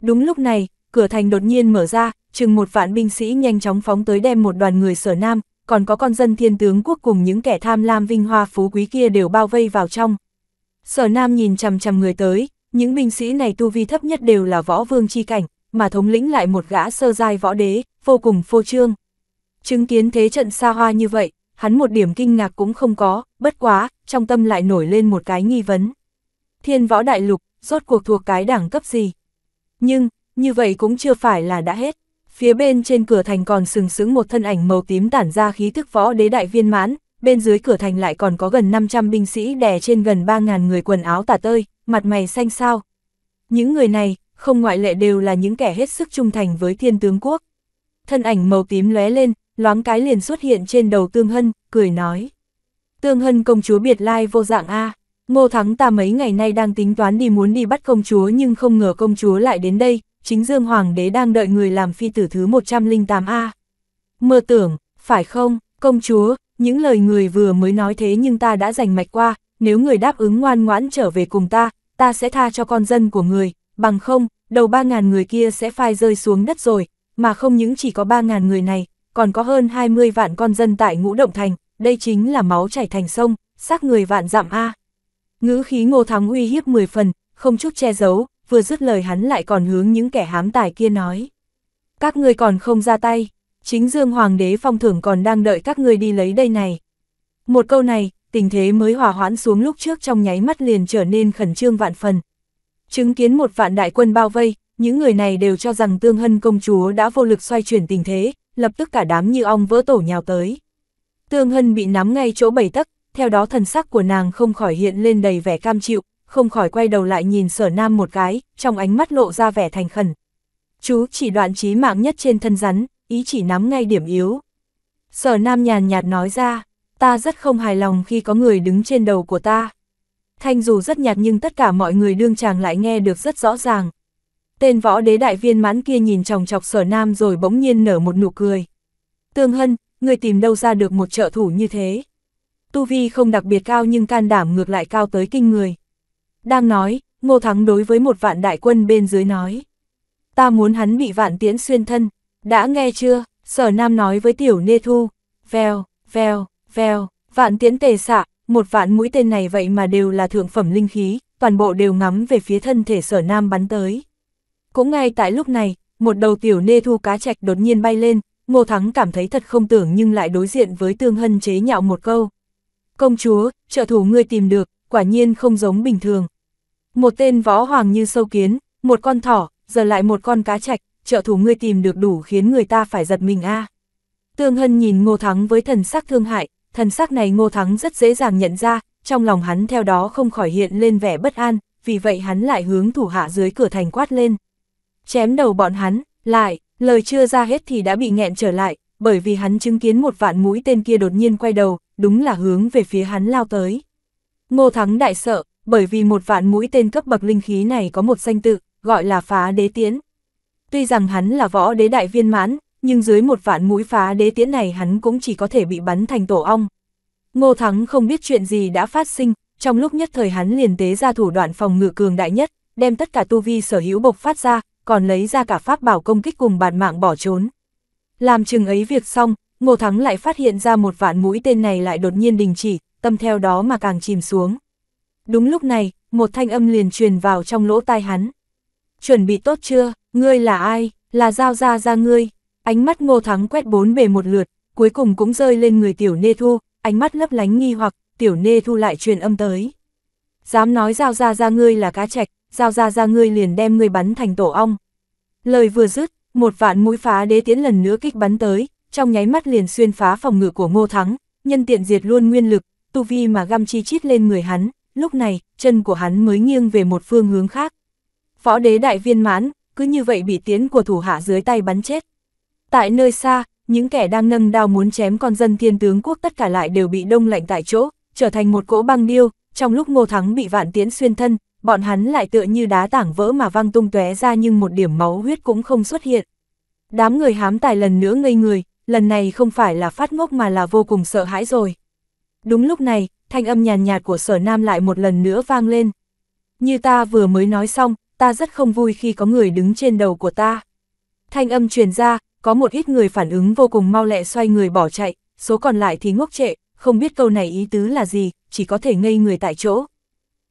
Đúng lúc này, cửa thành đột nhiên mở ra, chừng một vạn binh sĩ nhanh chóng phóng tới đem một đoàn người sở nam, còn có con dân thiên tướng quốc cùng những kẻ tham lam vinh hoa phú quý kia đều bao vây vào trong. Sở nam nhìn chằm chằm người tới, những binh sĩ này tu vi thấp nhất đều là võ vương chi cảnh, mà thống lĩnh lại một gã sơ giai võ đế, vô cùng phô trương. Chứng kiến thế trận xa hoa như vậy, hắn một điểm kinh ngạc cũng không có, bất quá, trong tâm lại nổi lên một cái nghi vấn. Thiên võ đại lục, rốt cuộc thuộc cái đẳng cấp gì? Nhưng, như vậy cũng chưa phải là đã hết. Phía bên trên cửa thành còn sừng sững một thân ảnh màu tím tản ra khí thức võ đế đại viên mãn, bên dưới cửa thành lại còn có gần 500 binh sĩ đè trên gần 3.000 người quần áo tả tơi, mặt mày xanh sao. Những người này, không ngoại lệ đều là những kẻ hết sức trung thành với thiên tướng quốc. Thân ảnh màu tím lóe lên, loáng cái liền xuất hiện trên đầu Tương Hân, cười nói. Tương Hân công chúa biệt lai vô dạng A, ngô thắng ta mấy ngày nay đang tính toán đi muốn đi bắt công chúa nhưng không ngờ công chúa lại đến đây, chính Dương Hoàng đế đang đợi người làm phi tử thứ 108A. Mơ tưởng, phải không, công chúa, những lời người vừa mới nói thế nhưng ta đã giành mạch qua, nếu người đáp ứng ngoan ngoãn trở về cùng ta, ta sẽ tha cho con dân của người, bằng không, đầu 3.000 người kia sẽ phai rơi xuống đất rồi, mà không những chỉ có 3.000 người này, còn có hơn 20 vạn con dân tại ngũ động thành, đây chính là máu chảy thành sông, xác người vạn dặm A. Ngữ khí ngô thắng uy hiếp 10 phần, không chút che giấu, vừa dứt lời hắn lại còn hướng những kẻ hám tài kia nói. Các ngươi còn không ra tay, chính Dương Hoàng đế phong thưởng còn đang đợi các ngươi đi lấy đây này. Một câu này, tình thế mới hòa hoãn xuống lúc trước trong nháy mắt liền trở nên khẩn trương vạn phần. Chứng kiến một vạn đại quân bao vây, những người này đều cho rằng tương hân công chúa đã vô lực xoay chuyển tình thế, lập tức cả đám như ong vỡ tổ nhào tới. Tương hân bị nắm ngay chỗ bảy tấc, theo đó thần sắc của nàng không khỏi hiện lên đầy vẻ cam chịu, không khỏi quay đầu lại nhìn sở nam một cái, trong ánh mắt lộ ra vẻ thành khẩn. Chú chỉ đoạn trí mạng nhất trên thân rắn, ý chỉ nắm ngay điểm yếu. Sở nam nhàn nhạt nói ra, ta rất không hài lòng khi có người đứng trên đầu của ta. Thanh dù rất nhạt nhưng tất cả mọi người đương chàng lại nghe được rất rõ ràng. Tên võ đế đại viên mãn kia nhìn chòng chọc sở nam rồi bỗng nhiên nở một nụ cười. Tương Hân, người tìm đâu ra được một trợ thủ như thế. Tu Vi không đặc biệt cao nhưng can đảm ngược lại cao tới kinh người. Đang nói, Ngô Thắng đối với một vạn đại quân bên dưới nói. Ta muốn hắn bị vạn tiễn xuyên thân. Đã nghe chưa? Sở Nam nói với tiểu nê thu. Vèo, vèo, vèo, vạn tiễn tề xạ, một vạn mũi tên này vậy mà đều là thượng phẩm linh khí, toàn bộ đều ngắm về phía thân thể sở Nam bắn tới. Cũng ngay tại lúc này, một đầu tiểu nê thu cá trạch đột nhiên bay lên, Ngô Thắng cảm thấy thật không tưởng nhưng lại đối diện với Tương Hân chế nhạo một câu. Công chúa, trợ thủ ngươi tìm được, quả nhiên không giống bình thường, một tên võ hoàng như sâu kiến, một con thỏ, giờ lại một con cá chạch, trợ thủ ngươi tìm được đủ khiến người ta phải giật mình a. À. Tương Hân nhìn Ngô Thắng với thần sắc thương hại, thần sắc này Ngô Thắng rất dễ dàng nhận ra, trong lòng hắn theo đó không khỏi hiện lên vẻ bất an, vì vậy hắn lại hướng thủ hạ dưới cửa thành quát lên. Chém đầu bọn hắn, lại, lời chưa ra hết thì đã bị nghẹn trở lại, bởi vì hắn chứng kiến một vạn mũi tên kia đột nhiên quay đầu, đúng là hướng về phía hắn lao tới. Ngô Thắng đại sợ, bởi vì một vạn mũi tên cấp bậc linh khí này có một danh tự, gọi là phá đế tiễn. Tuy rằng hắn là võ đế đại viên mãn, nhưng dưới một vạn mũi phá đế tiễn này hắn cũng chỉ có thể bị bắn thành tổ ong. Ngô Thắng không biết chuyện gì đã phát sinh, trong lúc nhất thời hắn liền tế ra thủ đoạn phòng ngự cường đại nhất, đem tất cả tu vi sở hữu bộc phát ra, còn lấy ra cả pháp bảo công kích cùng bản mạng bỏ trốn. Làm chừng ấy việc xong, Ngô Thắng lại phát hiện ra một vạn mũi tên này lại đột nhiên đình chỉ, tâm theo đó mà càng chìm xuống. Đúng lúc này, một thanh âm liền truyền vào trong lỗ tai hắn. Chuẩn bị tốt chưa, ngươi là ai, là giao ra ra ngươi. Ánh mắt ngô thắng quét bốn bề một lượt, cuối cùng cũng rơi lên người tiểu nê thu, ánh mắt lấp lánh nghi hoặc, tiểu nê thu lại truyền âm tới. Dám nói giao ra ra ngươi là cá trạch, giao ra ra ngươi liền đem ngươi bắn thành tổ ong. Lời vừa dứt, một vạn mũi phá đế tiến lần nữa kích bắn tới, trong nháy mắt liền xuyên phá phòng ngự của ngô thắng, nhân tiện diệt luôn nguyên lực, tu vi mà găm chi chít lên người hắn, lúc này, chân của hắn mới nghiêng về một phương hướng khác. phó đế đại viên mãn, cứ như vậy bị tiến của thủ hạ dưới tay bắn chết. Tại nơi xa, những kẻ đang nâng đao muốn chém con dân thiên tướng quốc tất cả lại đều bị đông lạnh tại chỗ, trở thành một cỗ băng điêu, trong lúc Ngô Thắng bị vạn tiến xuyên thân, bọn hắn lại tựa như đá tảng vỡ mà văng tung tóe ra nhưng một điểm máu huyết cũng không xuất hiện. Đám người hám tài lần nữa ngây người, lần này không phải là phát ngốc mà là vô cùng sợ hãi rồi. Đúng lúc này, thanh âm nhàn nhạt, của sở nam lại một lần nữa vang lên. Như ta vừa mới nói xong, ta rất không vui khi có người đứng trên đầu của ta. Thanh âm truyền ra, có một ít người phản ứng vô cùng mau lẹ xoay người bỏ chạy, số còn lại thì ngốc trệ, không biết câu này ý tứ là gì, chỉ có thể ngây người tại chỗ.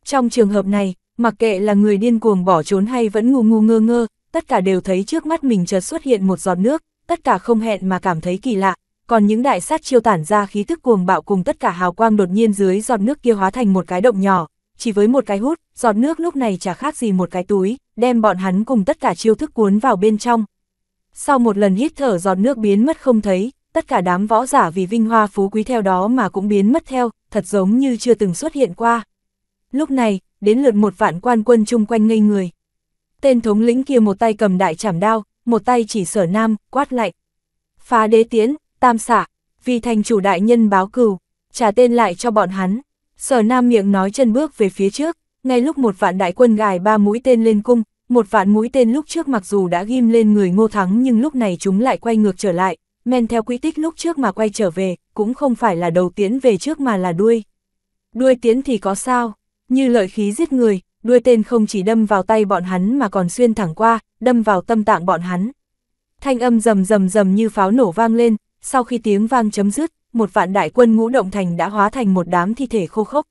Trong trường hợp này, mặc kệ là người điên cuồng bỏ trốn hay vẫn ngu ngu ngơ ngơ, tất cả đều thấy trước mắt mình chợt xuất hiện một giọt nước, tất cả không hẹn mà cảm thấy kỳ lạ, còn những đại sát chiêu tản ra khí thức cuồng bạo cùng tất cả hào quang đột nhiên dưới giọt nước kia hóa thành một cái động nhỏ, chỉ với một cái hút, giọt nước lúc này chả khác gì một cái túi, đem bọn hắn cùng tất cả chiêu thức cuốn vào bên trong. Sau một lần hít thở giọt nước biến mất không thấy, tất cả đám võ giả vì vinh hoa phú quý theo đó mà cũng biến mất theo, thật giống như chưa từng xuất hiện qua. Lúc này, đến lượt một vạn quan quân chung quanh ngây người. Tên thống lĩnh kia một tay cầm đại chảm đao, một tay chỉ sở nam, quát lạnh. Phá đế tiến, tam xạ, vì thành chủ đại nhân báo cừu, trả tên lại cho bọn hắn. Sở Nam miệng nói chân bước về phía trước, ngay lúc một vạn đại quân gài ba mũi tên lên cung, một vạn mũi tên lúc trước mặc dù đã ghim lên người ngô thắng nhưng lúc này chúng lại quay ngược trở lại, men theo quỹ tích lúc trước mà quay trở về, cũng không phải là đầu tiến về trước mà là đuôi. Đuôi tiến thì có sao, như lợi khí giết người, đuôi tên không chỉ đâm vào tay bọn hắn mà còn xuyên thẳng qua, đâm vào tâm tạng bọn hắn. Thanh âm rầm rầm rầm như pháo nổ vang lên, sau khi tiếng vang chấm dứt, một vạn đại quân ngũ động thành đã hóa thành một đám thi thể khô khốc.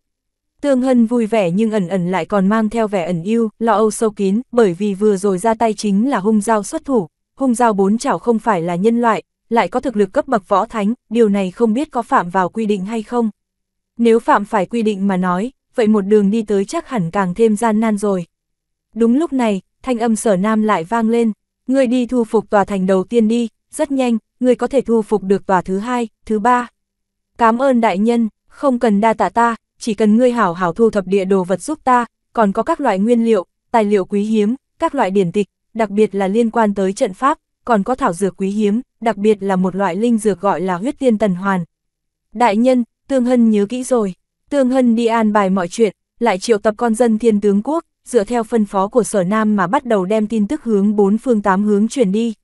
Tương Hân vui vẻ nhưng ẩn ẩn lại còn mang theo vẻ ẩn yêu, lo âu sâu kín, bởi vì vừa rồi ra tay chính là hung dao xuất thủ, hung dao bốn chảo không phải là nhân loại, lại có thực lực cấp bậc võ thánh, điều này không biết có phạm vào quy định hay không. Nếu phạm phải quy định mà nói, vậy một đường đi tới chắc hẳn càng thêm gian nan rồi. Đúng lúc này, thanh âm sở nam lại vang lên, người đi thu phục tòa thành đầu tiên đi, rất nhanh, ngươi có thể thu phục được tòa thứ hai, thứ ba. Cảm ơn đại nhân, không cần đa tạ ta, chỉ cần ngươi hảo hảo thu thập địa đồ vật giúp ta, còn có các loại nguyên liệu, tài liệu quý hiếm, các loại điển tịch, đặc biệt là liên quan tới trận pháp, còn có thảo dược quý hiếm, đặc biệt là một loại linh dược gọi là huyết tiên tần hoàn. Đại nhân, Tương Hân nhớ kỹ rồi, Tương Hân đi an bài mọi chuyện, lại triệu tập con dân thiên tướng quốc, dựa theo phân phó của sở nam mà bắt đầu đem tin tức hướng bốn phương tám hướng chuyển đi.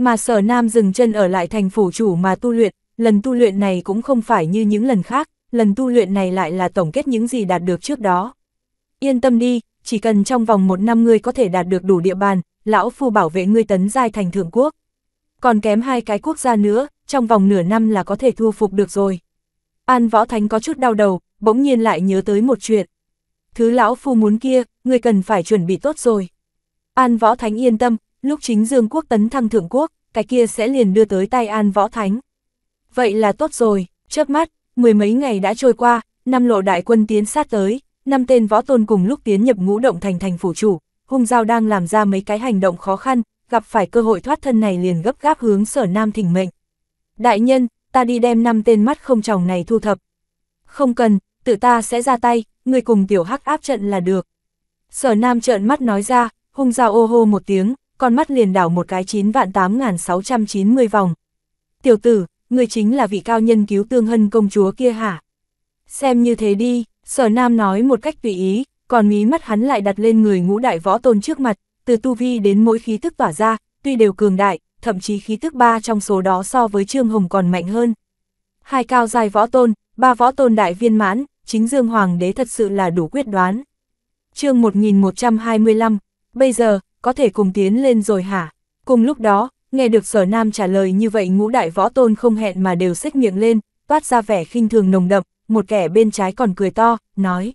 Mà sở nam dừng chân ở lại thành phủ chủ mà tu luyện, lần tu luyện này cũng không phải như những lần khác, lần tu luyện này lại là tổng kết những gì đạt được trước đó. Yên tâm đi, chỉ cần trong vòng một năm ngươi có thể đạt được đủ địa bàn, lão phu bảo vệ ngươi tấn giai thành thượng quốc. Còn kém hai cái quốc gia nữa, trong vòng nửa năm là có thể thu phục được rồi. An Võ Thánh có chút đau đầu, bỗng nhiên lại nhớ tới một chuyện. Thứ lão phu muốn kia, ngươi cần phải chuẩn bị tốt rồi. An Võ Thánh yên tâm, lúc chính Dương quốc tấn thăng thượng quốc, cái kia sẽ liền đưa tới tay An Võ Thánh. Vậy là tốt rồi, chớp mắt, mười mấy ngày đã trôi qua, năm lộ đại quân tiến sát tới, năm tên võ tôn cùng lúc tiến nhập ngũ động thành thành phủ chủ, hung giao đang làm ra mấy cái hành động khó khăn, gặp phải cơ hội thoát thân này liền gấp gáp hướng sở nam thỉnh mệnh. Đại nhân, ta đi đem năm tên mắt không tròng này thu thập. Không cần, tự ta sẽ ra tay, người cùng tiểu hắc áp trận là được. Sở nam trợn mắt nói ra, hung giao ô hô một tiếng, con mắt liền đảo một cái 9 vạn 8.690 vòng. Tiểu tử, người chính là vị cao nhân cứu tương hân công chúa kia hả? Xem như thế đi, sở nam nói một cách tùy ý, còn mí mắt hắn lại đặt lên người ngũ đại võ tôn trước mặt, từ tu vi đến mỗi khí tức tỏa ra, tuy đều cường đại, thậm chí khí tức ba trong số đó so với Trương Hồng còn mạnh hơn. Hai cao dài võ tôn, ba võ tôn đại viên mãn, chính Dương Hoàng đế thật sự là đủ quyết đoán. chương 1125, bây giờ, có thể cùng tiến lên rồi hả? Cùng lúc đó, nghe được sở nam trả lời như vậy ngũ đại võ tôn không hẹn mà đều xích miệng lên, toát ra vẻ khinh thường nồng đậm, một kẻ bên trái còn cười to, nói.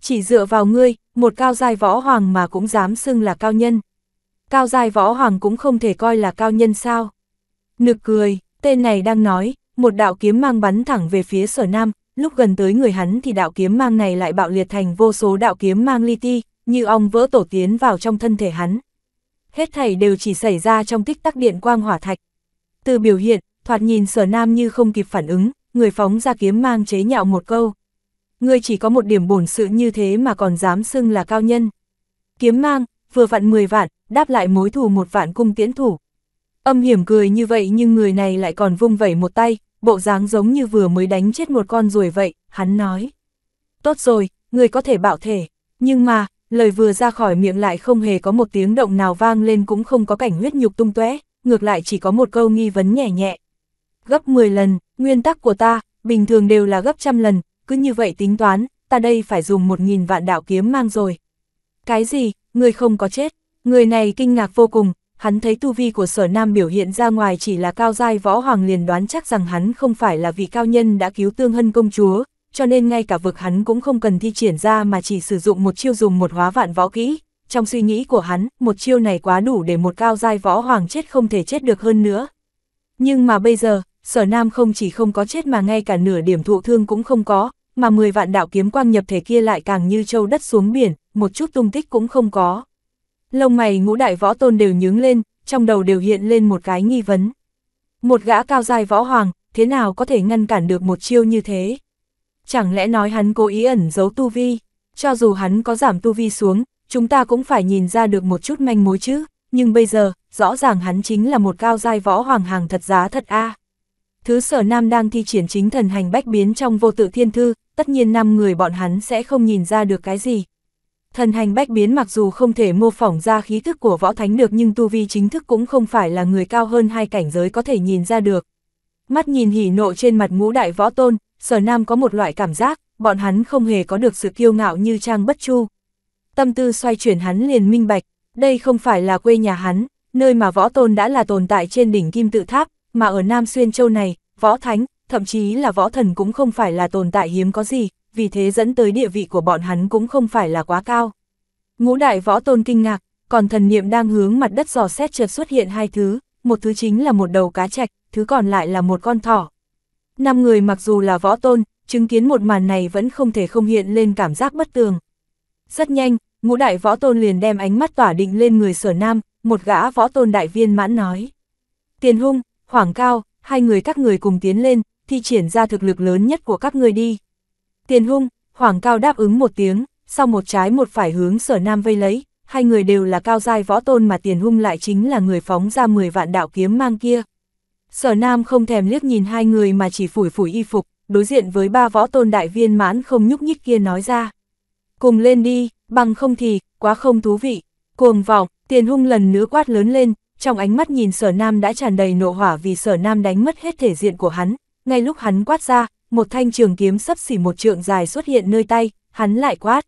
Chỉ dựa vào ngươi, một cao giai võ hoàng mà cũng dám xưng là cao nhân. Cao giai võ hoàng cũng không thể coi là cao nhân sao. Nực cười, tên này đang nói, một đạo kiếm mang bắn thẳng về phía sở nam, lúc gần tới người hắn thì đạo kiếm mang này lại bạo liệt thành vô số đạo kiếm mang li ti, như ong vỡ tổ tiến vào trong thân thể hắn. Hết thảy đều chỉ xảy ra trong tích tắc điện quang hỏa thạch. Từ biểu hiện, thoạt nhìn sở nam như không kịp phản ứng, người phóng ra kiếm mang chế nhạo một câu. Người chỉ có một điểm bổn sự như thế mà còn dám xưng là cao nhân. Kiếm mang, vừa vặn 10 vạn, đáp lại mối thù một vạn cung tiễn thủ. Âm hiểm cười như vậy nhưng người này lại còn vung vẩy một tay, bộ dáng giống như vừa mới đánh chết một con ruồi vậy, hắn nói. Tốt rồi, người có thể bảo thể, nhưng mà, lời vừa ra khỏi miệng lại không hề có một tiếng động nào vang lên cũng không có cảnh huyết nhục tung tóe, ngược lại chỉ có một câu nghi vấn nhẹ nhẹ. Gấp 10 lần, nguyên tắc của ta, bình thường đều là gấp trăm lần, cứ như vậy tính toán, ta đây phải dùng một nghìn vạn đạo kiếm mang rồi. Cái gì, người không có chết, người này kinh ngạc vô cùng, hắn thấy tu vi của sở nam biểu hiện ra ngoài chỉ là cao giai võ hoàng liền đoán chắc rằng hắn không phải là vị cao nhân đã cứu tương hân công chúa, cho nên ngay cả vực hắn cũng không cần thi triển ra mà chỉ sử dụng một chiêu dùng một hóa vạn võ kỹ. Trong suy nghĩ của hắn, một chiêu này quá đủ để một cao giai võ hoàng chết không thể chết được hơn nữa. Nhưng mà bây giờ, sở nam không chỉ không có chết mà ngay cả nửa điểm thụ thương cũng không có, mà 10 vạn đạo kiếm quang nhập thể kia lại càng như châu đất xuống biển, một chút tung tích cũng không có. Lông mày ngũ đại võ tôn đều nhướng lên, trong đầu đều hiện lên một cái nghi vấn. Một gã cao giai võ hoàng, thế nào có thể ngăn cản được một chiêu như thế? chẳng lẽ nói hắn cố ý ẩn giấu tu vi, cho dù hắn có giảm tu vi xuống, chúng ta cũng phải nhìn ra được một chút manh mối chứ, nhưng bây giờ, rõ ràng hắn chính là một cao giai võ hoàng hàng thật giá thật a. Thứ sở nam đang thi triển chính thần hành bách biến trong vô tự thiên thư, tất nhiên năm người bọn hắn sẽ không nhìn ra được cái gì. Thần hành bách biến mặc dù không thể mô phỏng ra khí thức của võ thánh được nhưng tu vi chính thức cũng không phải là người cao hơn hai cảnh giới có thể nhìn ra được. Mắt nhìn hỉ nộ trên mặt ngũ đại võ tôn, sở nam có một loại cảm giác, bọn hắn không hề có được sự kiêu ngạo như Trang Bất Chu. Tâm tư xoay chuyển hắn liền minh bạch, đây không phải là quê nhà hắn, nơi mà võ tôn đã là tồn tại trên đỉnh kim tự tháp, mà ở Nam Xuyên Châu này, võ thánh, thậm chí là võ thần cũng không phải là tồn tại hiếm có gì, vì thế dẫn tới địa vị của bọn hắn cũng không phải là quá cao. Ngũ đại võ tôn kinh ngạc, còn thần niệm đang hướng mặt đất dò xét chợt xuất hiện hai thứ, một thứ chính là một đầu cá trạch, thứ còn lại là một con thỏ, Năm người mặc dù là võ tôn, chứng kiến một màn này vẫn không thể không hiện lên cảm giác bất tường. Rất nhanh, ngũ đại võ tôn liền đem ánh mắt tỏa định lên người sở nam, một gã võ tôn đại viên mãn nói. Tiền hung, khoảng cao, hai người các người cùng tiến lên, thi triển ra thực lực lớn nhất của các người đi. Tiền hung, khoảng cao đáp ứng một tiếng, sau một trái một phải hướng sở nam vây lấy, hai người đều là cao giai võ tôn mà tiền hung lại chính là người phóng ra 10 vạn đạo kiếm mang kia. Sở Nam không thèm liếc nhìn hai người mà chỉ phủi phủi y phục, đối diện với ba võ tôn đại viên mãn không nhúc nhích kia nói ra. Cùng lên đi, bằng không thì, quá không thú vị. Cuồng vọng, tiền hung lần nữa quát lớn lên, trong ánh mắt nhìn sở nam đã tràn đầy nộ hỏa vì sở nam đánh mất hết thể diện của hắn. Ngay lúc hắn quát ra, một thanh trường kiếm sấp xỉ một trượng dài xuất hiện nơi tay, hắn lại quát.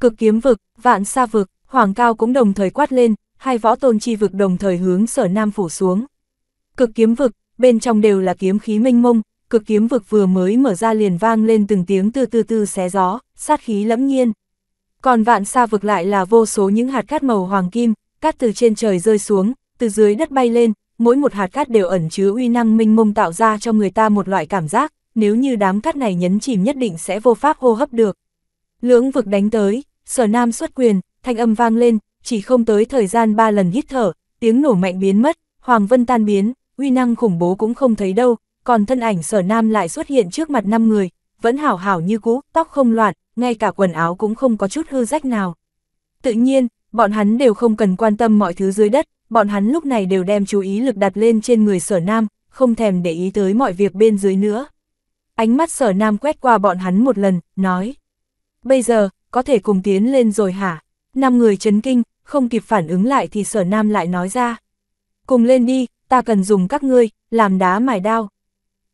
Cực kiếm vực, vạn xa vực, hoàng cao cũng đồng thời quát lên, hai võ tôn chi vực đồng thời hướng sở nam phủ xuống. Cực kiếm vực, bên trong đều là kiếm khí mênh mông, cực kiếm vực vừa mới mở ra liền vang lên từng tiếng từ từ từ xé gió, sát khí lẫm nhiên. Còn vạn xa vực lại là vô số những hạt cát màu hoàng kim, cát từ trên trời rơi xuống, từ dưới đất bay lên, mỗi một hạt cát đều ẩn chứa uy năng minh mông tạo ra cho người ta một loại cảm giác, nếu như đám cát này nhấn chìm nhất định sẽ vô pháp hô hấp được. Lưỡng vực đánh tới, sở nam xuất quyền, thanh âm vang lên, chỉ không tới thời gian ba lần hít thở, tiếng nổ mạnh biến mất, Hoàng Vân tan biến, uy năng khủng bố cũng không thấy đâu, còn thân ảnh sở nam lại xuất hiện trước mặt năm người, vẫn hảo hảo như cũ, tóc không loạn, ngay cả quần áo cũng không có chút hư rách nào. Tự nhiên, bọn hắn đều không cần quan tâm mọi thứ dưới đất, bọn hắn lúc này đều đem chú ý lực đặt lên trên người sở nam, không thèm để ý tới mọi việc bên dưới nữa. Ánh mắt sở nam quét qua bọn hắn một lần, nói. Bây giờ, có thể cùng tiến lên rồi hả? Năm người chấn kinh, không kịp phản ứng lại thì sở nam lại nói ra. Cùng lên đi, ta cần dùng các ngươi, làm đá mài đao.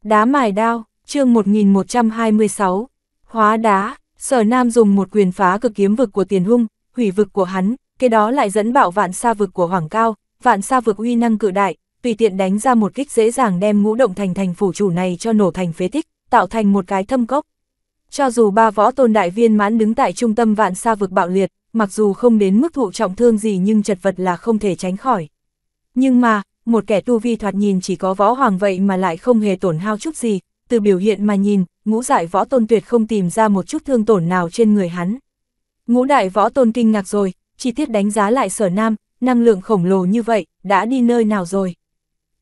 Đá mài đao, chương 1126, hóa đá, sở nam dùng một quyền phá cực kiếm vực của tiền hung, hủy vực của hắn, cái đó lại dẫn bạo vạn sa vực của Hoàng Cao, vạn sa vực uy năng cự đại, tùy tiện đánh ra một kích dễ dàng đem ngũ động thành thành phủ chủ này cho nổ thành phế tích, tạo thành một cái thâm cốc. Cho dù ba võ tôn đại viên mãn đứng tại trung tâm vạn sa vực bạo liệt, mặc dù không đến mức thụ trọng thương gì nhưng chật vật là không thể tránh khỏi. Nhưng mà, một kẻ tu vi thoạt nhìn chỉ có võ hoàng vậy mà lại không hề tổn hao chút gì, từ biểu hiện mà nhìn, ngũ dại võ tôn tuyệt không tìm ra một chút thương tổn nào trên người hắn. Ngũ đại võ tôn kinh ngạc rồi, chi tiết đánh giá lại sở nam, năng lượng khổng lồ như vậy, đã đi nơi nào rồi.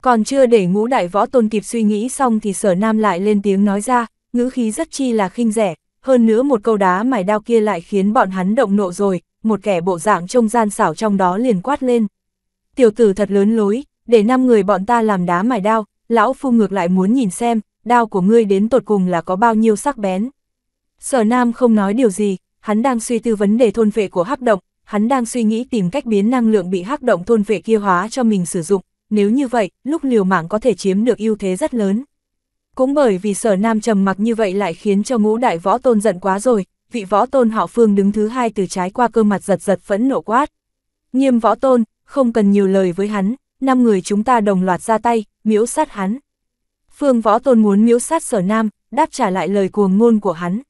Còn chưa để ngũ đại võ tôn kịp suy nghĩ xong thì sở nam lại lên tiếng nói ra, ngữ khí rất chi là khinh rẻ, hơn nữa một câu đá mài đao kia lại khiến bọn hắn động nộ rồi, một kẻ bộ dạng trông gian xảo trong đó liền quát lên. Tiểu tử thật lớn lối, để năm người bọn ta làm đá mài đao, lão phu ngược lại muốn nhìn xem, đao của ngươi đến tột cùng là có bao nhiêu sắc bén. Sở Nam không nói điều gì, hắn đang suy tư vấn đề thôn vệ của hắc động, hắn đang suy nghĩ tìm cách biến năng lượng bị hắc động thôn vệ kia hóa cho mình sử dụng, nếu như vậy, lúc liều mạng có thể chiếm được ưu thế rất lớn. Cũng bởi vì sở nam trầm mặc như vậy lại khiến cho ngũ đại võ tôn giận quá rồi, vị võ tôn họ phương đứng thứ hai từ trái qua cơ mặt giật giật phẫn nộ quát. Nghiêm võ tôn, không cần nhiều lời với hắn, năm người chúng ta đồng loạt ra tay, miễu sát hắn. Phương Võ Tôn muốn miễu sát sở nam, đáp trả lại lời cuồng ngôn của hắn.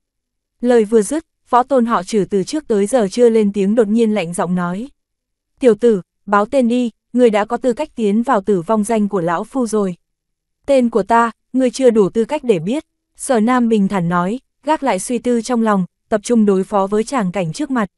Lời vừa dứt, Võ Tôn họ trừ từ trước tới giờ chưa lên tiếng đột nhiên lạnh giọng nói. Tiểu tử, báo tên đi, người đã có tư cách tiến vào tử vong danh của lão phu rồi. Tên của ta, người chưa đủ tư cách để biết. Sở Nam bình thản nói, gác lại suy tư trong lòng, tập trung đối phó với chàng cảnh trước mặt.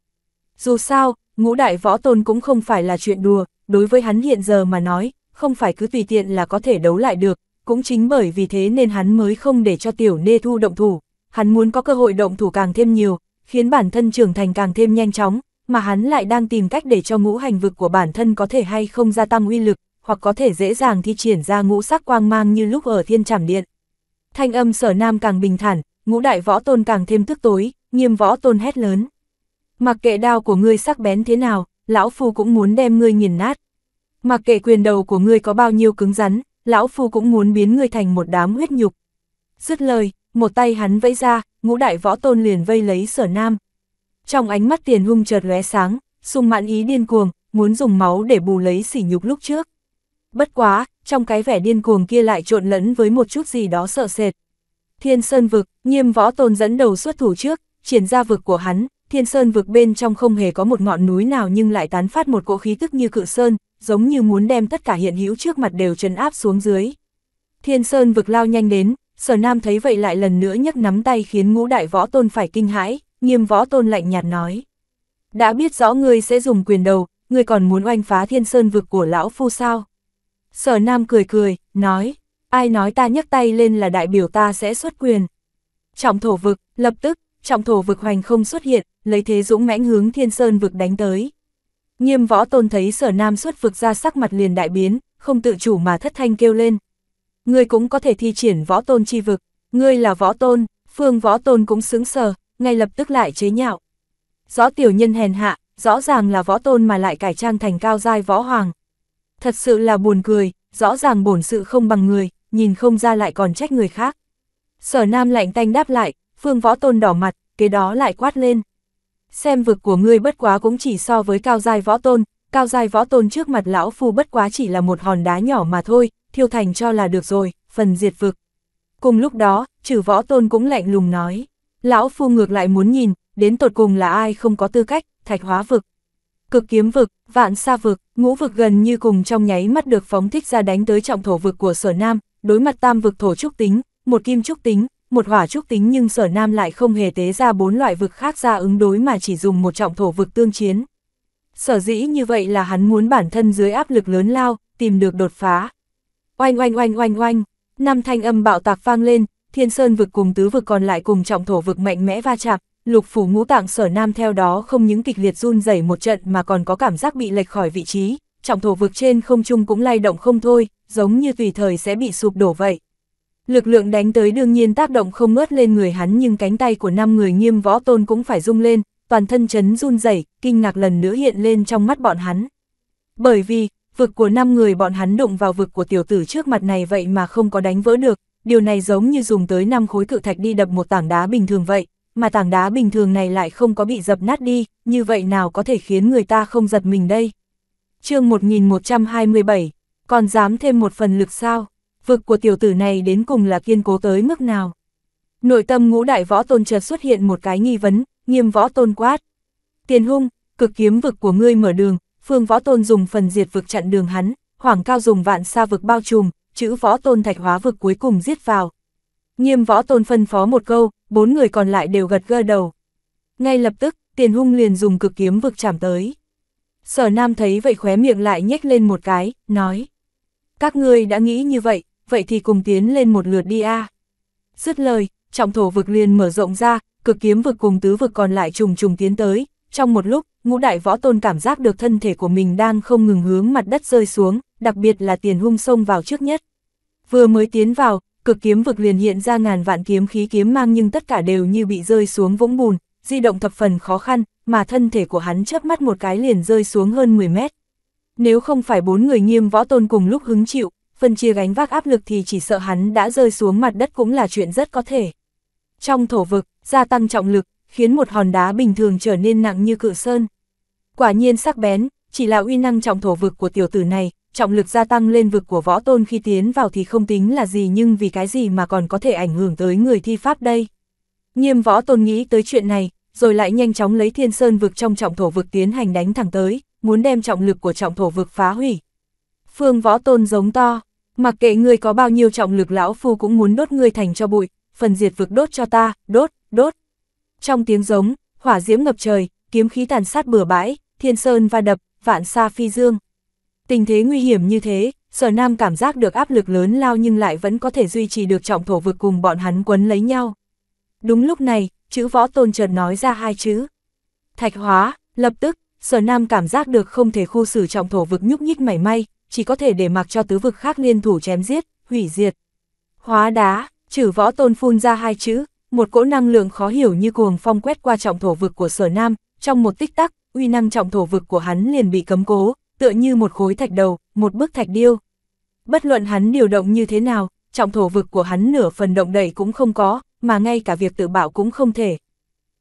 Dù sao, ngũ đại võ tôn cũng không phải là chuyện đùa, đối với hắn hiện giờ mà nói, không phải cứ tùy tiện là có thể đấu lại được, cũng chính bởi vì thế nên hắn mới không để cho tiểu nê thu động thủ, hắn muốn có cơ hội động thủ càng thêm nhiều, khiến bản thân trưởng thành càng thêm nhanh chóng, mà hắn lại đang tìm cách để cho ngũ hành vực của bản thân có thể hay không gia tăng uy lực, hoặc có thể dễ dàng thi triển ra ngũ sắc quang mang như lúc ở thiên trảm điện. Thanh âm sở nam càng bình thản, ngũ đại võ tôn càng thêm tức tối, nghiêm võ tôn hét lớn. Mặc kệ đao của ngươi sắc bén thế nào, lão phu cũng muốn đem ngươi nghiền nát. Mặc kệ quyền đầu của ngươi có bao nhiêu cứng rắn, lão phu cũng muốn biến ngươi thành một đám huyết nhục. Dứt lời, một tay hắn vẫy ra, ngũ đại võ tôn liền vây lấy sở nam. Trong ánh mắt tiền hung chợt lóe sáng, sung mãn ý điên cuồng, muốn dùng máu để bù lấy sỉ nhục lúc trước. Bất quá, trong cái vẻ điên cuồng kia lại trộn lẫn với một chút gì đó sợ sệt. Thiên Sơn Vực, nghiêm võ tôn dẫn đầu xuất thủ trước, triển ra vực của hắn, thiên sơn vực bên trong không hề có một ngọn núi nào nhưng lại tán phát một cỗ khí tức như cự sơn, giống như muốn đem tất cả hiện hữu trước mặt đều trấn áp xuống dưới. Thiên sơn vực lao nhanh đến, sở nam thấy vậy lại lần nữa nhấc nắm tay khiến ngũ đại võ tôn phải kinh hãi, nghiêm võ tôn lạnh nhạt nói. Đã biết rõ ngươi sẽ dùng quyền đầu, ngươi còn muốn oanh phá thiên sơn vực của lão phu sao? Sở nam cười cười, nói, ai nói ta nhấc tay lên là đại biểu ta sẽ xuất quyền. Trọng thổ vực, lập tức, trọng thổ vực hoành không xuất hiện, lấy thế dũng mãnh hướng thiên sơn vực đánh tới. Nghiêm võ tôn thấy sở nam xuất vực ra sắc mặt liền đại biến, không tự chủ mà thất thanh kêu lên. Ngươi cũng có thể thi triển võ tôn chi vực, ngươi là võ tôn, phương võ tôn cũng xứng sờ, ngay lập tức lại chế nhạo. Rõ tiểu nhân hèn hạ, rõ ràng là võ tôn mà lại cải trang thành cao giai võ hoàng. Thật sự là buồn cười, rõ ràng bổn sự không bằng người, nhìn không ra lại còn trách người khác. Sở Nam lạnh tanh đáp lại, Phương Võ Tôn đỏ mặt, kế đó lại quát lên. Xem vực của ngươi bất quá cũng chỉ so với cao giai võ tôn, cao giai võ tôn trước mặt lão phu bất quá chỉ là một hòn đá nhỏ mà thôi, thiêu thành cho là được rồi, phần diệt vực. Cùng lúc đó, trừ võ tôn cũng lạnh lùng nói, lão phu ngược lại muốn nhìn, đến tột cùng là ai không có tư cách, thạch hóa vực. Cực kiếm vực, vạn xa vực, ngũ vực gần như cùng trong nháy mắt được phóng thích ra đánh tới trọng thổ vực của sở nam, đối mặt tam vực thổ trúc tính, một kim trúc tính, một hỏa trúc tính nhưng sở nam lại không hề tế ra bốn loại vực khác ra ứng đối mà chỉ dùng một trọng thổ vực tương chiến. Sở dĩ như vậy là hắn muốn bản thân dưới áp lực lớn lao, tìm được đột phá. Oanh oanh oanh oanh oanh, năm thanh âm bạo tạc vang lên, thiên sơn vực cùng tứ vực còn lại cùng trọng thổ vực mạnh mẽ va chạm, lục phủ ngũ tạng sở nam theo đó không những kịch liệt run rẩy một trận mà còn có cảm giác bị lệch khỏi vị trí, trọng thổ vực trên không trung cũng lay động không thôi, giống như tùy thời sẽ bị sụp đổ vậy. Lực lượng đánh tới đương nhiên tác động không ngớt lên người hắn nhưng cánh tay của năm người nghiêm võ tôn cũng phải rung lên, toàn thân chấn run rẩy kinh ngạc lần nữa hiện lên trong mắt bọn hắn. Bởi vì, vực của năm người bọn hắn đụng vào vực của tiểu tử trước mặt này vậy mà không có đánh vỡ được, điều này giống như dùng tới năm khối cự thạch đi đập một tảng đá bình thường vậy, mà tảng đá bình thường này lại không có bị dập nát đi, như vậy nào có thể khiến người ta không giật mình đây. chương 1127, còn dám thêm một phần lực sao? vực của tiểu tử này đến cùng là kiên cố tới mức nào. Nội tâm ngũ đại võ tôn chợt xuất hiện một cái nghi vấn, nghiêm võ tôn quát. Tiền hung, cực kiếm vực của ngươi mở đường, phương võ tôn dùng phần diệt vực chặn đường hắn, hoàng cao dùng vạn xa vực bao trùm, chữ võ tôn thạch hóa vực cuối cùng giết vào. Nghiêm võ tôn phân phó một câu, bốn người còn lại đều gật gơ đầu. Ngay lập tức, tiền hung liền dùng cực kiếm vực chạm tới. Sở Nam thấy vậy khóe miệng lại nhếch lên một cái, nói. Các ngươi đã nghĩ như vậy, vậy thì cùng tiến lên một lượt đi a. À. Dứt lời, trọng thổ vực liền mở rộng ra, cực kiếm vực cùng tứ vực còn lại trùng trùng tiến tới, trong một lúc, ngũ đại võ tôn cảm giác được thân thể của mình đang không ngừng hướng mặt đất rơi xuống, đặc biệt là tiền hung sông vào trước nhất. Vừa mới tiến vào, cực kiếm vực liền hiện ra ngàn vạn kiếm khí kiếm mang nhưng tất cả đều như bị rơi xuống vũng bùn, di động thập phần khó khăn, mà thân thể của hắn chớp mắt một cái liền rơi xuống hơn 10 mét. Nếu không phải bốn người nghiêm võ tôn cùng lúc hứng chịu, phân chia gánh vác áp lực thì chỉ sợ hắn đã rơi xuống mặt đất cũng là chuyện rất có thể. Trong thổ vực, gia tăng trọng lực, khiến một hòn đá bình thường trở nên nặng như cự sơn. Quả nhiên sắc bén, chỉ là uy năng trọng thổ vực của tiểu tử này, trọng lực gia tăng lên vực của võ tôn khi tiến vào thì không tính là gì nhưng vì cái gì mà còn có thể ảnh hưởng tới người thi pháp đây. Nghiêm võ tôn nghĩ tới chuyện này, rồi lại nhanh chóng lấy thiên sơn vực trong trọng thổ vực tiến hành đánh thẳng tới, muốn đem trọng lực của trọng thổ vực phá hủy. Phương võ tôn giống to, Mặc kệ ngươi có bao nhiêu trọng lực lão phu cũng muốn đốt ngươi thành cho bụi, phần diệt vực đốt cho ta, đốt, đốt. Trong tiếng giống, hỏa diễm ngập trời, kiếm khí tàn sát bừa bãi, thiên sơn va đập, vạn xa phi dương. Tình thế nguy hiểm như thế, sở nam cảm giác được áp lực lớn lao nhưng lại vẫn có thể duy trì được trọng thổ vực cùng bọn hắn quấn lấy nhau. Đúng lúc này, chữ võ tôn chợt nói ra hai chữ. Thạch hóa, lập tức, sở nam cảm giác được không thể khu xử trọng thổ vực nhúc nhích mảy may, chỉ có thể để mặc cho tứ vực khác liên thủ chém giết, hủy diệt. Hóa đá, trừ võ tôn phun ra hai chữ, một cỗ năng lượng khó hiểu như cuồng phong quét qua trọng thổ vực của sở nam, trong một tích tắc, uy năng trọng thổ vực của hắn liền bị cấm cố, tựa như một khối thạch đầu, một bức thạch điêu. Bất luận hắn điều động như thế nào, trọng thổ vực của hắn nửa phần động đậy cũng không có, mà ngay cả việc tự bảo cũng không thể.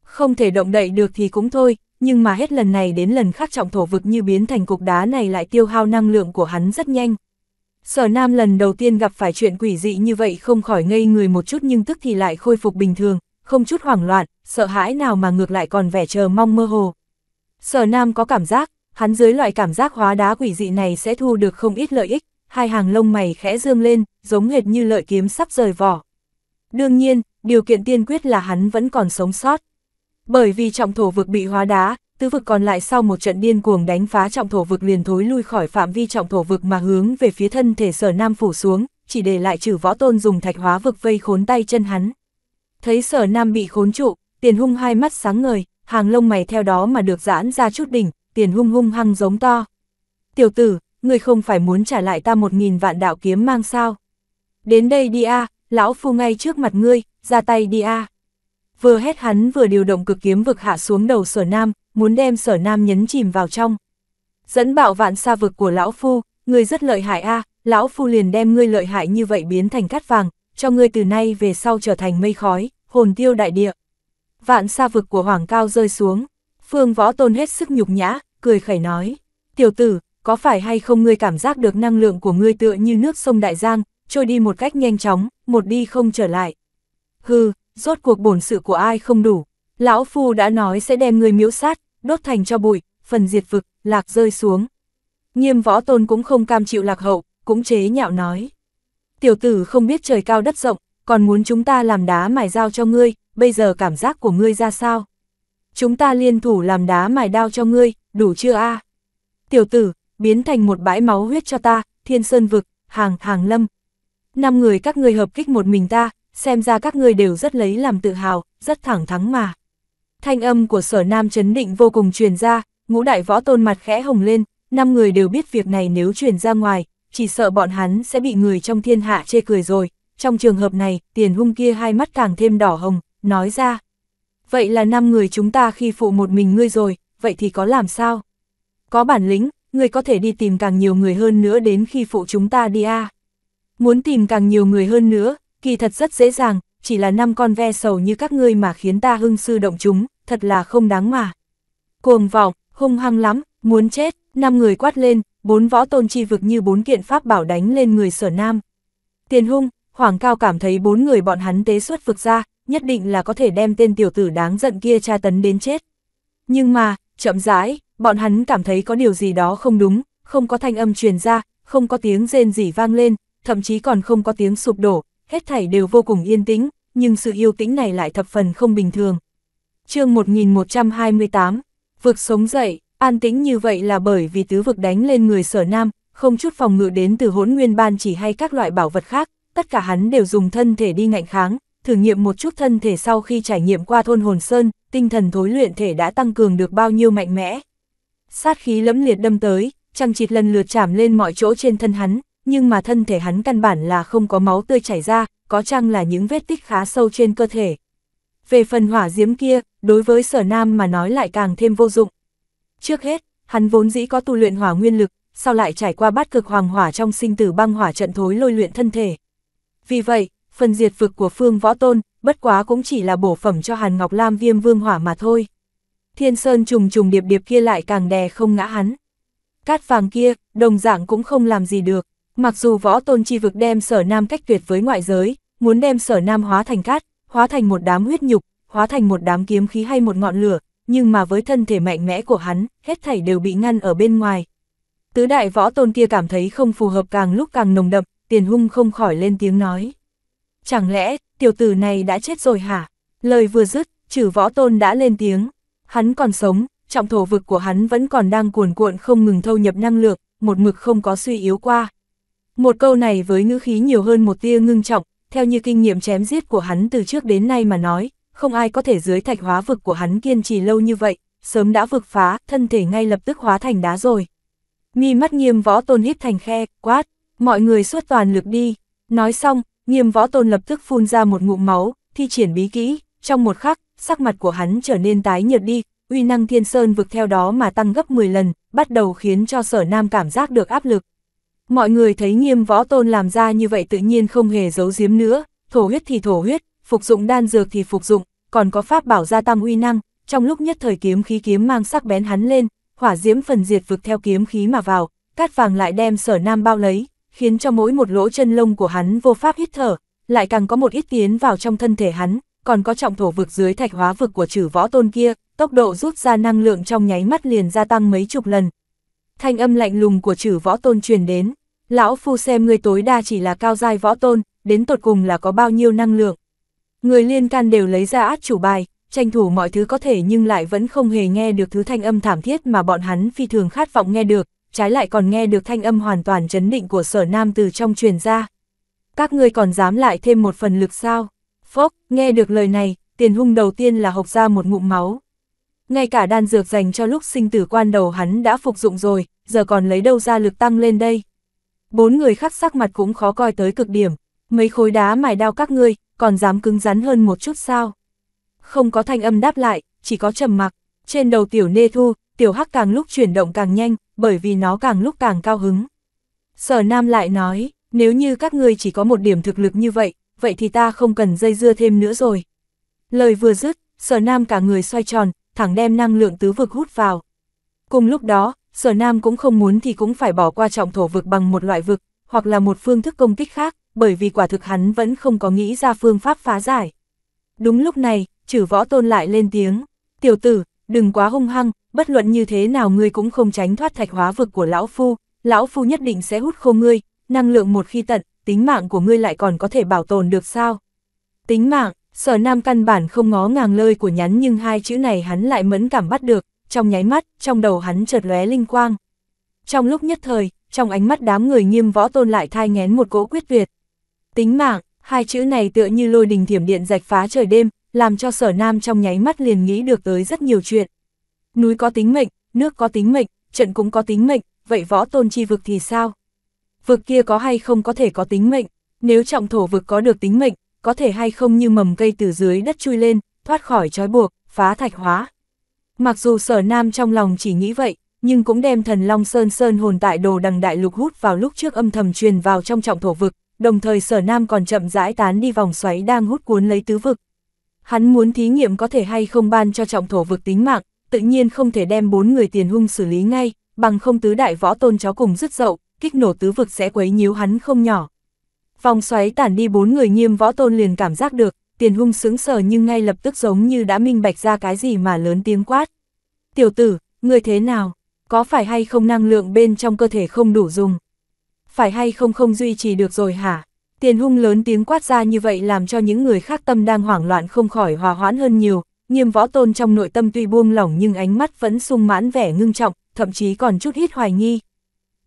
Không thể động đậy được thì cũng thôi, nhưng mà hết lần này đến lần khác trọng thổ vực như biến thành cục đá này lại tiêu hao năng lượng của hắn rất nhanh. Sở Nam lần đầu tiên gặp phải chuyện quỷ dị như vậy không khỏi ngây người một chút nhưng tức thì lại khôi phục bình thường, không chút hoảng loạn, sợ hãi nào mà ngược lại còn vẻ chờ mong mơ hồ. Sở Nam có cảm giác, hắn dưới loại cảm giác hóa đá quỷ dị này sẽ thu được không ít lợi ích, hai hàng lông mày khẽ dương lên, giống hệt như lợi kiếm sắp rời vỏ. Đương nhiên, điều kiện tiên quyết là hắn vẫn còn sống sót, bởi vì trọng thổ vực bị hóa đá, tứ vực còn lại sau một trận điên cuồng đánh phá trọng thổ vực liền thối lui khỏi phạm vi trọng thổ vực mà hướng về phía thân thể sở nam phủ xuống, chỉ để lại trừ võ tôn dùng thạch hóa vực vây khốn tay chân hắn. Thấy sở nam bị khốn trụ, tiền hung hai mắt sáng ngời, hàng lông mày theo đó mà được giãn ra chút đỉnh, tiền hung hung hăng giống to. Tiểu tử, người không phải muốn trả lại ta một nghìn vạn đạo kiếm mang sao. Đến đây đi a lão phu ngay trước mặt ngươi, ra tay đi a vừa hét hắn vừa điều động cực kiếm vực hạ xuống đầu sở nam, muốn đem sở nam nhấn chìm vào trong. Dẫn bạo vạn xa vực của lão phu, người rất lợi hại a lão phu liền đem ngươi lợi hại như vậy biến thành cát vàng, cho ngươi từ nay về sau trở thành mây khói, hồn tiêu đại địa. Vạn xa vực của Hoàng Cao rơi xuống, Phương Võ Tôn hết sức nhục nhã, cười khẩy nói, tiểu tử, có phải hay không ngươi cảm giác được năng lượng của ngươi tựa như nước sông Đại Giang, trôi đi một cách nhanh chóng, một đi không trở lại. Hừ, rốt cuộc bổn sự của ai không đủ. Lão Phu đã nói sẽ đem người miễu sát, đốt thành cho bụi, phần diệt vực, lạc rơi xuống. Nghiêm võ tôn cũng không cam chịu lạc hậu, cũng chế nhạo nói. Tiểu tử không biết trời cao đất rộng, còn muốn chúng ta làm đá mài dao cho ngươi, bây giờ cảm giác của ngươi ra sao? Chúng ta liên thủ làm đá mài đao cho ngươi, đủ chưa a? Tiểu tử, biến thành một bãi máu huyết cho ta, thiên sơn vực, hàng, hàng lâm. Năm người các ngươi hợp kích một mình ta, xem ra các ngươi đều rất lấy làm tự hào, rất thẳng thắng mà. Thanh âm của sở nam chấn định vô cùng truyền ra, ngũ đại võ tôn mặt khẽ hồng lên, năm người đều biết việc này nếu truyền ra ngoài, chỉ sợ bọn hắn sẽ bị người trong thiên hạ chê cười rồi. Trong trường hợp này, tiền hung kia hai mắt càng thêm đỏ hồng, nói ra. Vậy là năm người chúng ta khi phụ một mình ngươi rồi, vậy thì có làm sao? Có bản lĩnh, ngươi có thể đi tìm càng nhiều người hơn nữa đến khi phụ chúng ta đi a à. Muốn tìm càng nhiều người hơn nữa, Kỳ thật rất dễ dàng, chỉ là năm con ve sầu như các ngươi mà khiến ta hưng sư động chúng, thật là không đáng mà. Cuồng vọng, hung hăng lắm, muốn chết, năm người quát lên, bốn võ tôn chi vực như bốn kiện pháp bảo đánh lên người sở nam. Tiền hung, Hoàng Cao cảm thấy bốn người bọn hắn tế xuất vực ra, nhất định là có thể đem tên tiểu tử đáng giận kia tra tấn đến chết. Nhưng mà, chậm rãi, bọn hắn cảm thấy có điều gì đó không đúng, không có thanh âm truyền ra, không có tiếng rên rỉ vang lên, thậm chí còn không có tiếng sụp đổ, hết thảy đều vô cùng yên tĩnh, nhưng sự yêu tĩnh này lại thập phần không bình thường. chương 1128, vực sống dậy, an tĩnh như vậy là bởi vì tứ vực đánh lên người sở nam, không chút phòng ngự đến từ hỗn nguyên ban chỉ hay các loại bảo vật khác, tất cả hắn đều dùng thân thể đi ngạnh kháng, thử nghiệm một chút thân thể sau khi trải nghiệm qua thôn hồn sơn, tinh thần thối luyện thể đã tăng cường được bao nhiêu mạnh mẽ. Sát khí lẫm liệt đâm tới, trăng chịt lần lượt chạm lên mọi chỗ trên thân hắn, nhưng mà thân thể hắn căn bản là không có máu tươi chảy ra, có chăng là những vết tích khá sâu trên cơ thể. Về phần hỏa diễm kia, đối với sở nam mà nói lại càng thêm vô dụng. Trước hết, hắn vốn dĩ có tu luyện hỏa nguyên lực, sau lại trải qua bát cực hoàng hỏa trong sinh tử băng hỏa trận thối lôi luyện thân thể. Vì vậy, phần diệt vực của phương võ tôn, bất quá cũng chỉ là bổ phẩm cho Hàn Ngọc Lam viêm vương hỏa mà thôi. Thiên sơn trùng trùng điệp điệp kia lại càng đè không ngã hắn. Cát vàng kia, đồng dạng cũng không làm gì được. Mặc dù võ tôn chi vực đem sở nam cách tuyệt với ngoại giới, muốn đem sở nam hóa thành cát, hóa thành một đám huyết nhục, hóa thành một đám kiếm khí hay một ngọn lửa, nhưng mà với thân thể mạnh mẽ của hắn, hết thảy đều bị ngăn ở bên ngoài. Tứ đại võ tôn kia cảm thấy không phù hợp càng lúc càng nồng đậm, tiền hung không khỏi lên tiếng nói. Chẳng lẽ, tiểu tử này đã chết rồi hả? Lời vừa dứt, trừ võ tôn đã lên tiếng. Hắn còn sống, trọng thổ vực của hắn vẫn còn đang cuồn cuộn không ngừng thâu nhập năng lượng, một mực không có suy yếu qua, một câu này với ngữ khí nhiều hơn một tia ngưng trọng, theo như kinh nghiệm chém giết của hắn từ trước đến nay mà nói, không ai có thể dưới thạch hóa vực của hắn kiên trì lâu như vậy, sớm đã vực phá, thân thể ngay lập tức hóa thành đá rồi. Mi mắt nghiêm võ tôn hít thành khe, quát, mọi người xuất toàn lực đi. Nói xong, nghiêm võ tôn lập tức phun ra một ngụm máu, thi triển bí kỹ, trong một khắc, sắc mặt của hắn trở nên tái nhợt đi, uy năng thiên sơn vực theo đó mà tăng gấp 10 lần, bắt đầu khiến cho sở nam cảm giác được áp lực, Mọi người thấy nghiêm võ tôn làm ra như vậy tự nhiên không hề giấu giếm nữa, thổ huyết thì thổ huyết, phục dụng đan dược thì phục dụng, còn có pháp bảo gia tăng uy năng, trong lúc nhất thời kiếm khí kiếm mang sắc bén hắn lên, hỏa diễm phần diệt vực theo kiếm khí mà vào, cát vàng lại đem sở nam bao lấy, khiến cho mỗi một lỗ chân lông của hắn vô pháp hít thở, lại càng có một ít tiến vào trong thân thể hắn, còn có trọng thổ vực dưới thạch hóa vực của chử võ tôn kia, tốc độ rút ra năng lượng trong nháy mắt liền gia tăng mấy chục lần. Thanh âm lạnh lùng của chử võ tôn truyền đến lão phu xem ngươi tối đa chỉ là cao giai võ tôn, đến tột cùng là có bao nhiêu năng lượng. Người liên can đều lấy ra át chủ bài, tranh thủ mọi thứ có thể nhưng lại vẫn không hề nghe được thứ thanh âm thảm thiết mà bọn hắn phi thường khát vọng nghe được, trái lại còn nghe được thanh âm hoàn toàn chấn định của sở nam từ trong truyền ra. Các ngươi còn dám lại thêm một phần lực sao? Phốc, nghe được lời này, tiền hung đầu tiên là hộc ra một ngụm máu. Ngay cả đan dược dành cho lúc sinh tử quan đầu hắn đã phục dụng rồi, giờ còn lấy đâu ra lực tăng lên đây. Bốn người khác sắc mặt cũng khó coi tới cực điểm, mấy khối đá mài đao các ngươi, còn dám cứng rắn hơn một chút sao. Không có thanh âm đáp lại, chỉ có trầm mặc. Trên đầu tiểu nê thu, tiểu hắc càng lúc chuyển động càng nhanh, bởi vì nó càng lúc càng cao hứng. Sở Nam lại nói, nếu như các ngươi chỉ có một điểm thực lực như vậy, vậy thì ta không cần dây dưa thêm nữa rồi. Lời vừa dứt, sở Nam cả người xoay tròn, thẳng đem năng lượng tứ vực hút vào. Cùng lúc đó, Sở Nam cũng không muốn thì cũng phải bỏ qua trọng thổ vực bằng một loại vực, hoặc là một phương thức công kích khác, bởi vì quả thực hắn vẫn không có nghĩ ra phương pháp phá giải. Đúng lúc này, chử võ tôn lại lên tiếng, tiểu tử, đừng quá hung hăng, bất luận như thế nào ngươi cũng không tránh thoát thạch hóa vực của lão phu, lão phu nhất định sẽ hút khô ngươi, năng lượng một khi tận, tính mạng của ngươi lại còn có thể bảo tồn được sao? Tính mạng, sở nam căn bản không ngó ngàng lời của nhắn nhưng hai chữ này hắn lại mẫn cảm bắt được, trong nháy mắt, trong đầu hắn chợt lóe linh quang. Trong lúc nhất thời, trong ánh mắt đám người nghiêm võ tôn lại thai ngén một cỗ quyết tuyệt. Tính mạng, hai chữ này tựa như lôi đình thiểm điện rạch phá trời đêm, làm cho sở nam trong nháy mắt liền nghĩ được tới rất nhiều chuyện. Núi có tính mệnh, nước có tính mệnh, trận cũng có tính mệnh, vậy võ tôn chi vực thì sao? Vực kia có hay không có thể có tính mệnh, nếu trọng thổ vực có được tính mệnh, có thể hay không như mầm cây từ dưới đất chui lên, thoát khỏi trói buộc, phá thạch hóa. Mặc dù sở nam trong lòng chỉ nghĩ vậy, nhưng cũng đem thần Long Sơn Sơn hồn tại đồ đằng đại lục hút vào lúc trước âm thầm truyền vào trong trọng thổ vực, đồng thời sở nam còn chậm rãi tán đi vòng xoáy đang hút cuốn lấy tứ vực. Hắn muốn thí nghiệm có thể hay không ban cho trọng thổ vực tính mạng, tự nhiên không thể đem bốn người tiền hung xử lý ngay, bằng không tứ đại võ tôn chó cùng dứt dậu, kích nổ tứ vực sẽ quấy nhiễu hắn không nhỏ. Vòng xoáy tản đi bốn người nghiêm võ tôn liền cảm giác được, tiền hung sướng sờ nhưng ngay lập tức giống như đã minh bạch ra cái gì mà lớn tiếng quát. Tiểu tử, người thế nào? Có phải hay không năng lượng bên trong cơ thể không đủ dùng? Phải hay không không duy trì được rồi hả? Tiền hung lớn tiếng quát ra như vậy làm cho những người khác tâm đang hoảng loạn không khỏi hòa hoãn hơn nhiều, nghiêm võ tôn trong nội tâm tuy buông lỏng nhưng ánh mắt vẫn sung mãn vẻ ngưng trọng, thậm chí còn chút ít hoài nghi.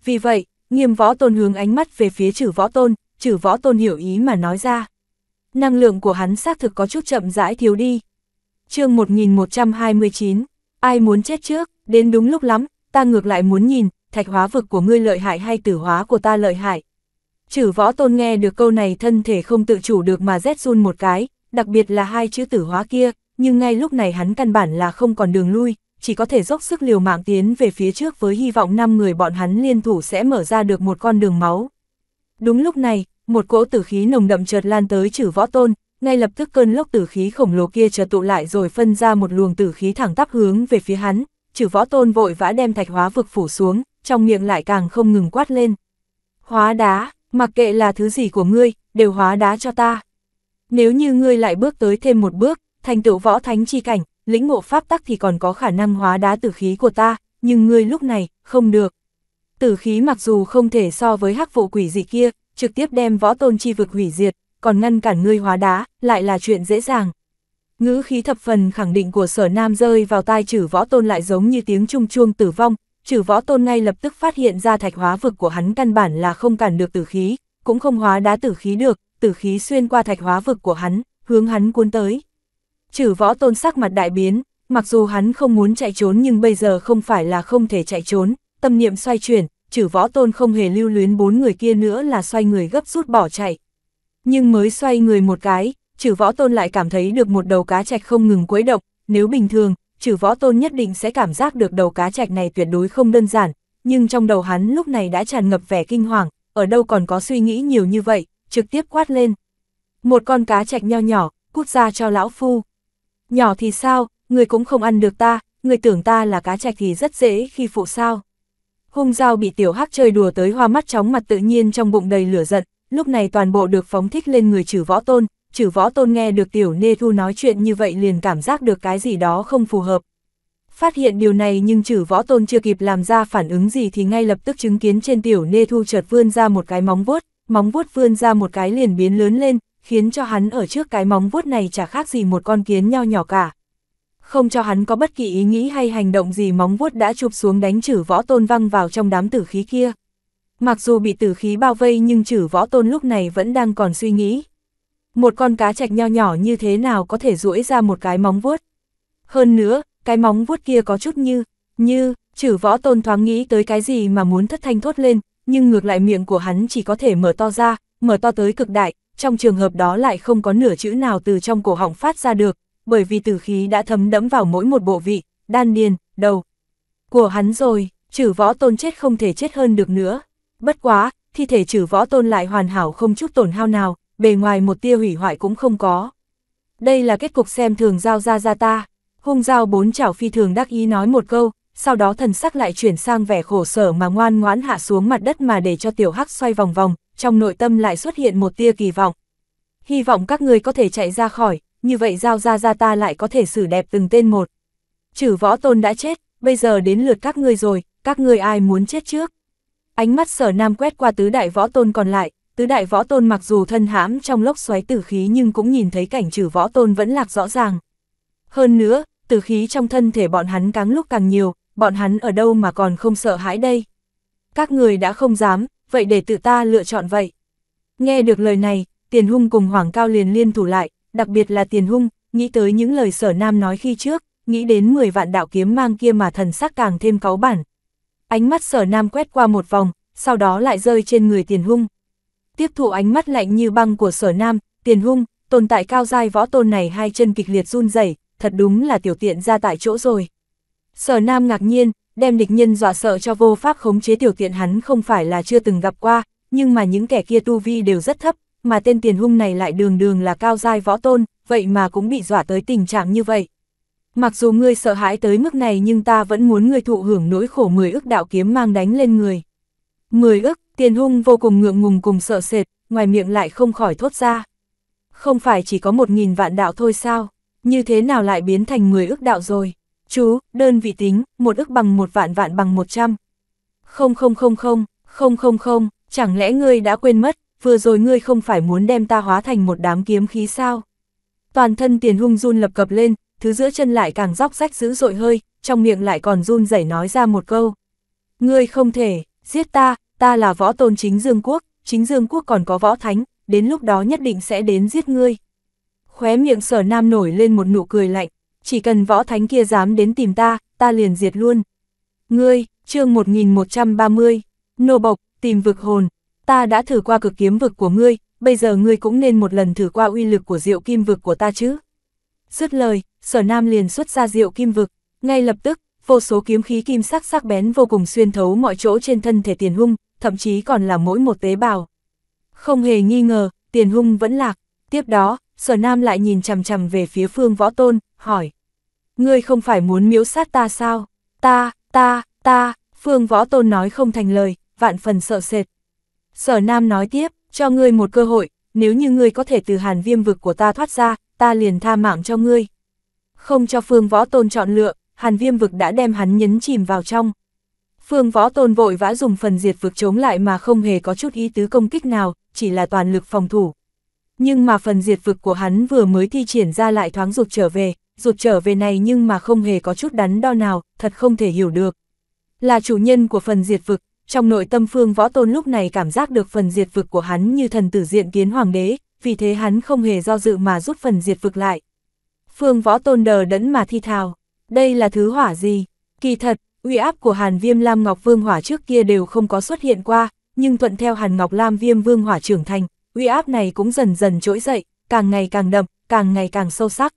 Vì vậy, nghiêm võ tôn hướng ánh mắt về phía chử võ tôn, chử võ tôn hiểu ý mà nói ra năng lượng của hắn xác thực có chút chậm rãi thiếu đi. chương 1129, ai muốn chết trước, đến đúng lúc lắm, ta ngược lại muốn nhìn, thạch hóa vực của ngươi lợi hại hay tử hóa của ta lợi hại. Chử võ tôn nghe được câu này thân thể không tự chủ được mà rét run một cái, đặc biệt là hai chữ tử hóa kia, nhưng ngay lúc này hắn căn bản là không còn đường lui, chỉ có thể dốc sức liều mạng tiến về phía trước với hy vọng năm người bọn hắn liên thủ sẽ mở ra được một con đường máu. Đúng lúc này, một cỗ tử khí nồng đậm chợt lan tới chử võ tôn, ngay lập tức cơn lốc tử khí khổng lồ kia chợt tụ lại rồi phân ra một luồng tử khí thẳng tắp hướng về phía hắn, chử võ tôn vội vã đem thạch hóa vực phủ xuống, trong miệng lại càng không ngừng quát lên. Hóa đá, mặc kệ là thứ gì của ngươi, đều hóa đá cho ta. Nếu như ngươi lại bước tới thêm một bước, thành tựu võ thánh chi cảnh, lĩnh ngộ pháp tắc thì còn có khả năng hóa đá tử khí của ta, nhưng ngươi lúc này, không được. Tử khí mặc dù không thể so với hắc vụ quỷ dị kia, trực tiếp đem võ tôn chi vực hủy diệt, còn ngăn cản ngươi hóa đá, lại là chuyện dễ dàng. Ngữ khí thập phần khẳng định của sở nam rơi vào tai chử võ tôn lại giống như tiếng trung chuông tử vong, chử võ tôn ngay lập tức phát hiện ra thạch hóa vực của hắn căn bản là không cản được tử khí, cũng không hóa đá tử khí được, tử khí xuyên qua thạch hóa vực của hắn, hướng hắn cuốn tới. Chử võ tôn sắc mặt đại biến, mặc dù hắn không muốn chạy trốn nhưng bây giờ không phải là không thể chạy trốn, tâm niệm xoay chuyển, trừ võ tôn không hề lưu luyến bốn người kia nữa là xoay người gấp rút bỏ chạy. Nhưng mới xoay người một cái, trừ võ tôn lại cảm thấy được một đầu cá chạch không ngừng quấy động, nếu bình thường, trừ võ tôn nhất định sẽ cảm giác được đầu cá chạch này tuyệt đối không đơn giản, nhưng trong đầu hắn lúc này đã tràn ngập vẻ kinh hoàng, ở đâu còn có suy nghĩ nhiều như vậy, trực tiếp quát lên. Một con cá chạch nho nhỏ, cút ra cho lão phu. Nhỏ thì sao, người cũng không ăn được ta, người tưởng ta là cá chạch thì rất dễ khi phụ sao. Hung dao bị tiểu hắc chơi đùa tới hoa mắt chóng mặt tự nhiên trong bụng đầy lửa giận, lúc này toàn bộ được phóng thích lên người chử võ tôn, chử võ tôn nghe được tiểu nê thu nói chuyện như vậy liền cảm giác được cái gì đó không phù hợp. Phát hiện điều này nhưng chử võ tôn chưa kịp làm ra phản ứng gì thì ngay lập tức chứng kiến trên tiểu nê thu chợt vươn ra một cái móng vuốt, móng vuốt vươn ra một cái liền biến lớn lên, khiến cho hắn ở trước cái móng vuốt này chả khác gì một con kiến nho nhỏ cả, không cho hắn có bất kỳ ý nghĩ hay hành động gì móng vuốt đã chụp xuống đánh chử võ tôn văng vào trong đám tử khí kia. Mặc dù bị tử khí bao vây nhưng chử võ tôn lúc này vẫn đang còn suy nghĩ. Một con cá chạch nho nhỏ như thế nào có thể duỗi ra một cái móng vuốt. Hơn nữa, cái móng vuốt kia có chút như, như, chử võ tôn thoáng nghĩ tới cái gì mà muốn thất thanh thốt lên, nhưng ngược lại miệng của hắn chỉ có thể mở to ra, mở to tới cực đại, trong trường hợp đó lại không có nửa chữ nào từ trong cổ họng phát ra được, bởi vì tử khí đã thấm đẫm vào mỗi một bộ vị, đan điền, đầu của hắn rồi, trừ võ tôn chết không thể chết hơn được nữa. Bất quá, thi thể trừ võ tôn lại hoàn hảo không chút tổn hao nào, bề ngoài một tia hủy hoại cũng không có. Đây là kết cục xem thường giao ra ra ta, hung giao bốn chảo phi thường đắc ý nói một câu, sau đó thần sắc lại chuyển sang vẻ khổ sở mà ngoan ngoãn hạ xuống mặt đất mà để cho tiểu hắc xoay vòng vòng, trong nội tâm lại xuất hiện một tia kỳ vọng. Hy vọng các người có thể chạy ra khỏi, như vậy giao ra ra ta lại có thể xử đẹp từng tên một. Chử võ tôn đã chết, bây giờ đến lượt các ngươi rồi, các ngươi ai muốn chết trước. Ánh mắt sở nam quét qua tứ đại võ tôn còn lại, tứ đại võ tôn mặc dù thân hãm trong lốc xoáy tử khí nhưng cũng nhìn thấy cảnh trừ võ tôn vẫn lạc rõ ràng. Hơn nữa, tử khí trong thân thể bọn hắn càng lúc càng nhiều, bọn hắn ở đâu mà còn không sợ hãi đây. Các người đã không dám, vậy để tự ta lựa chọn vậy. Nghe được lời này, tiền hung cùng Hoàng Cao liền liên thủ lại, đặc biệt là tiền hung, nghĩ tới những lời sở nam nói khi trước, nghĩ đến 10 vạn đạo kiếm mang kia mà thần sắc càng thêm cáu bản. Ánh mắt sở nam quét qua một vòng, sau đó lại rơi trên người tiền hung. Tiếp thụ ánh mắt lạnh như băng của sở nam, tiền hung, tồn tại cao dai võ tôn này hai chân kịch liệt run rẩy thật đúng là tiểu tiện ra tại chỗ rồi. Sở nam ngạc nhiên, đem địch nhân dọa sợ cho vô pháp khống chế tiểu tiện hắn không phải là chưa từng gặp qua, nhưng mà những kẻ kia tu vi đều rất thấp, mà tên tiền hung này lại đường đường là cao giai võ tôn, vậy mà cũng bị dọa tới tình trạng như vậy. Mặc dù ngươi sợ hãi tới mức này nhưng ta vẫn muốn ngươi thụ hưởng nỗi khổ mười ức đạo kiếm mang đánh lên người. Mười ức, tiền hung vô cùng ngượng ngùng cùng sợ sệt, ngoài miệng lại không khỏi thốt ra. Không phải chỉ có một nghìn vạn đạo thôi sao, như thế nào lại biến thành mười ức đạo rồi. Chú, đơn vị tính, một ức bằng một vạn vạn bằng một trăm. Không không không không, không không không, chẳng lẽ ngươi đã quên mất, vừa rồi ngươi không phải muốn đem ta hóa thành một đám kiếm khí sao. Toàn thân tiền hung run lập cập lên, thứ giữa chân lại càng róc rách dữ dội hơi, trong miệng lại còn run rẩy nói ra một câu. Ngươi không thể, giết ta, ta là võ tôn chính Dương Quốc, chính Dương Quốc còn có võ thánh, đến lúc đó nhất định sẽ đến giết ngươi. Khóe miệng sở nam nổi lên một nụ cười lạnh, chỉ cần võ thánh kia dám đến tìm ta, ta liền diệt luôn. Ngươi, chương 1130, nô bộc, tìm vực hồn, ta đã thử qua cực kiếm vực của ngươi, bây giờ ngươi cũng nên một lần thử qua uy lực của diệu kim vực của ta chứ. Dứt lời, sở nam liền xuất ra diệu kim vực, ngay lập tức, vô số kiếm khí kim sắc sắc bén vô cùng xuyên thấu mọi chỗ trên thân thể tiền hung, thậm chí còn là mỗi một tế bào. Không hề nghi ngờ, tiền hung vẫn lạc, tiếp đó, sở nam lại nhìn chằm chằm về phía phương võ tôn, hỏi. Ngươi không phải muốn miếu sát ta sao? Ta, ta, ta, phương võ tôn nói không thành lời, vạn phần sợ sệt, Sở Nam nói tiếp, cho ngươi một cơ hội, nếu như ngươi có thể từ hàn viêm vực của ta thoát ra, ta liền tha mạng cho ngươi. Không cho Phương Võ Tôn chọn lựa, hàn viêm vực đã đem hắn nhấn chìm vào trong. Phương Võ Tôn vội vã dùng phần diệt vực chống lại mà không hề có chút ý tứ công kích nào, chỉ là toàn lực phòng thủ. Nhưng mà phần diệt vực của hắn vừa mới thi triển ra lại thoáng rụt trở về, rụt trở về này nhưng mà không hề có chút đắn đo nào, thật không thể hiểu được. Là chủ nhân của phần diệt vực, trong nội tâm phương võ tôn lúc này cảm giác được phần diệt vực của hắn như thần tử diện kiến hoàng đế, vì thế hắn không hề do dự mà rút phần diệt vực lại. Phương võ tôn đờ đẫn mà thi thào, đây là thứ hỏa gì? Kỳ thật, uy áp của Hàn Viêm Lam Ngọc Vương Hỏa trước kia đều không có xuất hiện qua, nhưng thuận theo Hàn Ngọc Lam Viêm Vương Hỏa trưởng thành, uy áp này cũng dần dần trỗi dậy, càng ngày càng đậm, càng ngày càng sâu sắc.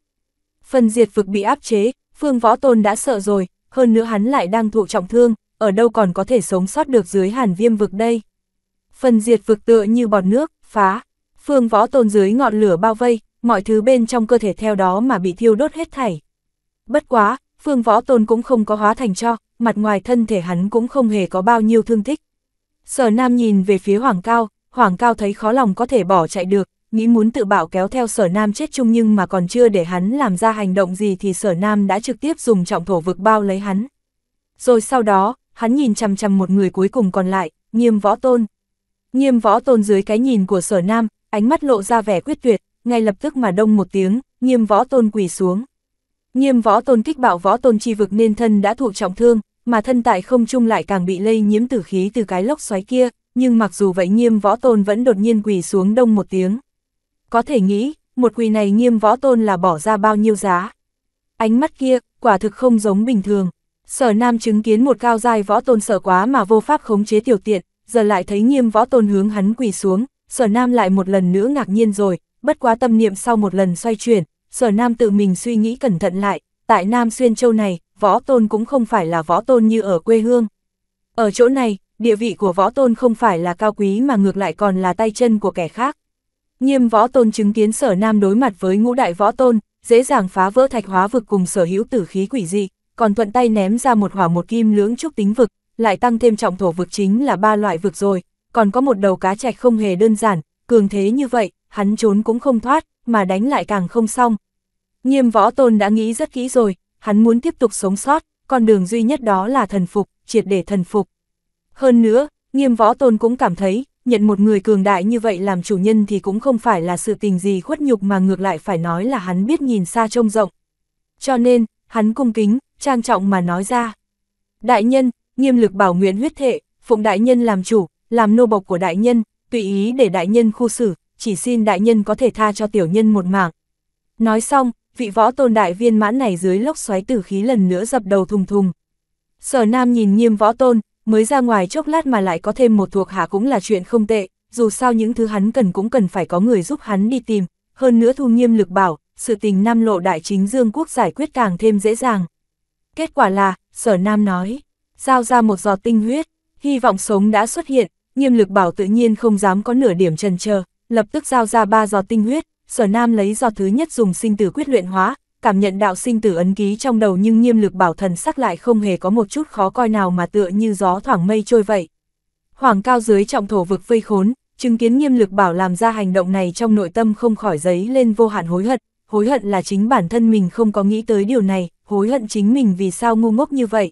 Phần diệt vực bị áp chế, Phương Võ Tôn đã sợ rồi, hơn nữa hắn lại đang thụ trọng thương, ở đâu còn có thể sống sót được dưới hàn viêm vực đây. Phần diệt vực tựa như bọt nước, phá, phương võ tôn dưới ngọn lửa bao vây, mọi thứ bên trong cơ thể theo đó mà bị thiêu đốt hết thảy. Bất quá, phương võ tôn cũng không có hóa thành cho, mặt ngoài thân thể hắn cũng không hề có bao nhiêu thương tích. Sở Nam nhìn về phía Hoàng Cao, Hoàng Cao thấy khó lòng có thể bỏ chạy được, nghĩ muốn tự bảo kéo theo Sở Nam chết chung nhưng mà còn chưa để hắn làm ra hành động gì thì Sở Nam đã trực tiếp dùng trọng thổ vực bao lấy hắn. Rồi sau đó, hắn nhìn chằm chằm một người cuối cùng còn lại, nghiêm võ tôn. Nghiêm võ tôn dưới cái nhìn của sở nam, ánh mắt lộ ra vẻ quyết tuyệt, ngay lập tức mà đông một tiếng, nghiêm võ tôn quỳ xuống. Nghiêm võ tôn kích bạo võ tôn chi vực nên thân đã thuộc trọng thương, mà thân tại không trung lại càng bị lây nhiễm tử khí từ cái lốc xoáy kia, nhưng mặc dù vậy nghiêm võ tôn vẫn đột nhiên quỳ xuống đông một tiếng. Có thể nghĩ, một quỳ này nghiêm võ tôn là bỏ ra bao nhiêu giá. Ánh mắt kia, quả thực không giống bình thường. Sở Nam chứng kiến một cao giai võ tôn sở quá mà vô pháp khống chế tiểu tiện, giờ lại thấy nghiêm võ tôn hướng hắn quỳ xuống, sở Nam lại một lần nữa ngạc nhiên rồi, bất quá tâm niệm sau một lần xoay chuyển, sở Nam tự mình suy nghĩ cẩn thận lại, tại Nam Xuyên Châu này, võ tôn cũng không phải là võ tôn như ở quê hương. Ở chỗ này, địa vị của võ tôn không phải là cao quý mà ngược lại còn là tay chân của kẻ khác. Nghiêm võ tôn chứng kiến sở Nam đối mặt với ngũ đại võ tôn, dễ dàng phá vỡ thạch hóa vực cùng sở hữu tử khí quỷ dị, còn thuận tay ném ra một hỏa một kim lưỡng trúc tính vực, lại tăng thêm trọng thổ vực chính là ba loại vực rồi, còn có một đầu cá trạch không hề đơn giản, cường thế như vậy, hắn trốn cũng không thoát, mà đánh lại càng không xong. Nghiêm võ tôn đã nghĩ rất kỹ rồi, hắn muốn tiếp tục sống sót, con đường duy nhất đó là thần phục, triệt để thần phục. Hơn nữa, nghiêm võ tôn cũng cảm thấy, nhận một người cường đại như vậy làm chủ nhân thì cũng không phải là sự tình gì khuất nhục mà ngược lại phải nói là hắn biết nhìn xa trông rộng. Cho nên, hắn cung kính, trang trọng mà nói ra. Đại nhân, nghiêm lực bảo nguyện huyết thệ, phụng đại nhân làm chủ, làm nô bộc của đại nhân, tùy ý để đại nhân khu xử, chỉ xin đại nhân có thể tha cho tiểu nhân một mạng. Nói xong, vị võ tôn đại viên mãn này dưới lốc xoáy tử khí lần nữa dập đầu thùng thùng. Sở Nam nhìn nghiêm võ tôn, mới ra ngoài chốc lát mà lại có thêm một thuộc hạ cũng là chuyện không tệ, dù sao những thứ hắn cần cũng cần phải có người giúp hắn đi tìm, hơn nữa thu nghiêm lực bảo, sự tình nam lộ đại chính dương quốc giải quyết càng thêm dễ dàng. Kết quả là, sở nam nói, giao ra một giọt tinh huyết, hy vọng sống đã xuất hiện, nghiêm lực bảo tự nhiên không dám có nửa điểm trần chờ lập tức giao ra ba giọt tinh huyết, sở nam lấy giọt thứ nhất dùng sinh tử quyết luyện hóa, cảm nhận đạo sinh tử ấn ký trong đầu nhưng nghiêm lực bảo thần sắc lại không hề có một chút khó coi nào mà tựa như gió thoảng mây trôi vậy. Hoàng cao dưới trọng thổ vực vây khốn, chứng kiến nghiêm lực bảo làm ra hành động này trong nội tâm không khỏi giấy lên vô hạn hối hận, hối hận là chính bản thân mình không có nghĩ tới điều này, hối hận chính mình vì sao ngu ngốc như vậy.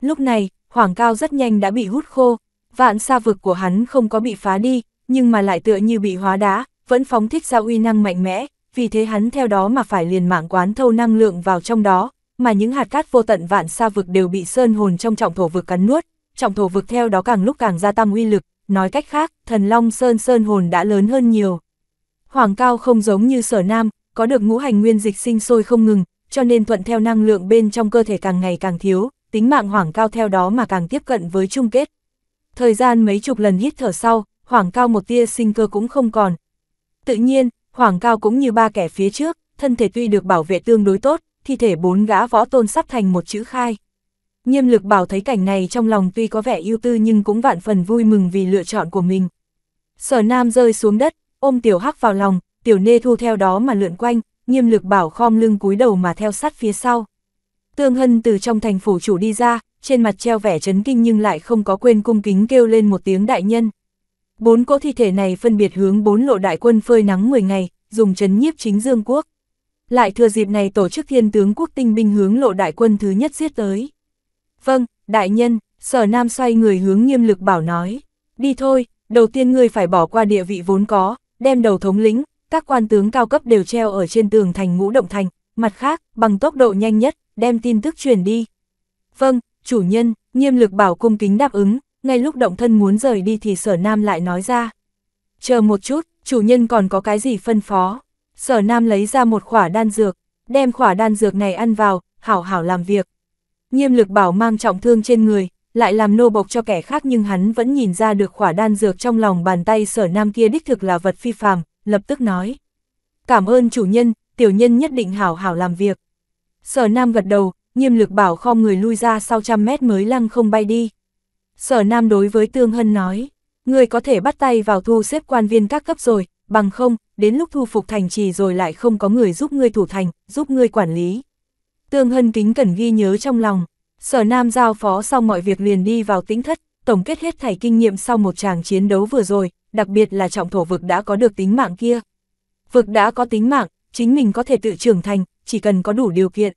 Lúc này, Hoàng Cao rất nhanh đã bị hút khô, vạn sa vực của hắn không có bị phá đi, nhưng mà lại tựa như bị hóa đá, vẫn phóng thích ra uy năng mạnh mẽ, vì thế hắn theo đó mà phải liền mạng quán thâu năng lượng vào trong đó, mà những hạt cát vô tận vạn sa vực đều bị sơn hồn trong trọng thổ vực cắn nuốt, trọng thổ vực theo đó càng lúc càng gia tăng uy lực, nói cách khác, thần long sơn sơn hồn đã lớn hơn nhiều. Hoàng Cao không giống như sở nam, có được ngũ hành nguyên dịch sinh sôi không ngừng, cho nên thuận theo năng lượng bên trong cơ thể càng ngày càng thiếu, tính mạng hoảng cao theo đó mà càng tiếp cận với chung kết. Thời gian mấy chục lần hít thở sau, hoảng cao một tia sinh cơ cũng không còn. Tự nhiên, hoảng cao cũng như ba kẻ phía trước, thân thể tuy được bảo vệ tương đối tốt, thi thể bốn gã võ tôn sắp thành một chữ khai. Nghiêm lực bảo thấy cảnh này trong lòng tuy có vẻ ưu tư nhưng cũng vạn phần vui mừng vì lựa chọn của mình. Sở Nam rơi xuống đất, ôm Tiểu Hắc vào lòng, tiểu nê thu theo đó mà lượn quanh, nghiêm lực bảo khom lưng cúi đầu mà theo sát phía sau. Tương Hân từ trong thành phủ chủ đi ra, trên mặt treo vẻ chấn kinh nhưng lại không có quên cung kính kêu lên một tiếng đại nhân. Bốn cỗ thi thể này phân biệt hướng bốn lộ đại quân phơi nắng 10 ngày, dùng chấn nhiếp chính dương quốc. Lại thừa dịp này tổ chức thiên tướng quốc tinh binh hướng lộ đại quân thứ nhất giết tới. Vâng, đại nhân, sở nam xoay người hướng nghiêm lực bảo nói. Đi thôi, đầu tiên ngươi phải bỏ qua địa vị vốn có, đem đầu thống lĩnh, các quan tướng cao cấp đều treo ở trên tường thành ngũ động thành, mặt khác, bằng tốc độ nhanh nhất, đem tin tức truyền đi. Vâng, chủ nhân, nghiêm lực bảo cung kính đáp ứng, ngay lúc động thân muốn rời đi thì sở nam lại nói ra. Chờ một chút, chủ nhân còn có cái gì phân phó. Sở nam lấy ra một khỏa đan dược, đem khỏa đan dược này ăn vào, hảo hảo làm việc. Nghiêm lực bảo mang trọng thương trên người, lại làm nô bộc cho kẻ khác nhưng hắn vẫn nhìn ra được khỏa đan dược trong lòng bàn tay sở nam kia đích thực là vật phi phàm, lập tức nói. Cảm ơn chủ nhân, tiểu nhân nhất định hảo hảo làm việc. Sở Nam gật đầu, nghiêm lực bảo kho người lui ra sau trăm mét mới lăng không bay đi. Sở Nam đối với Tương Hân nói, người có thể bắt tay vào thu xếp quan viên các cấp rồi, bằng không, đến lúc thu phục thành trì rồi lại không có người giúp người thủ thành, giúp người quản lý. Tương Hân kính cẩn ghi nhớ trong lòng, Sở Nam giao phó xong mọi việc liền đi vào tĩnh thất, tổng kết hết thảy kinh nghiệm sau một tràng chiến đấu vừa rồi, đặc biệt là trọng thổ vực đã có được tính mạng kia. Vực đã có tính mạng, chính mình có thể tự trưởng thành, chỉ cần có đủ điều kiện.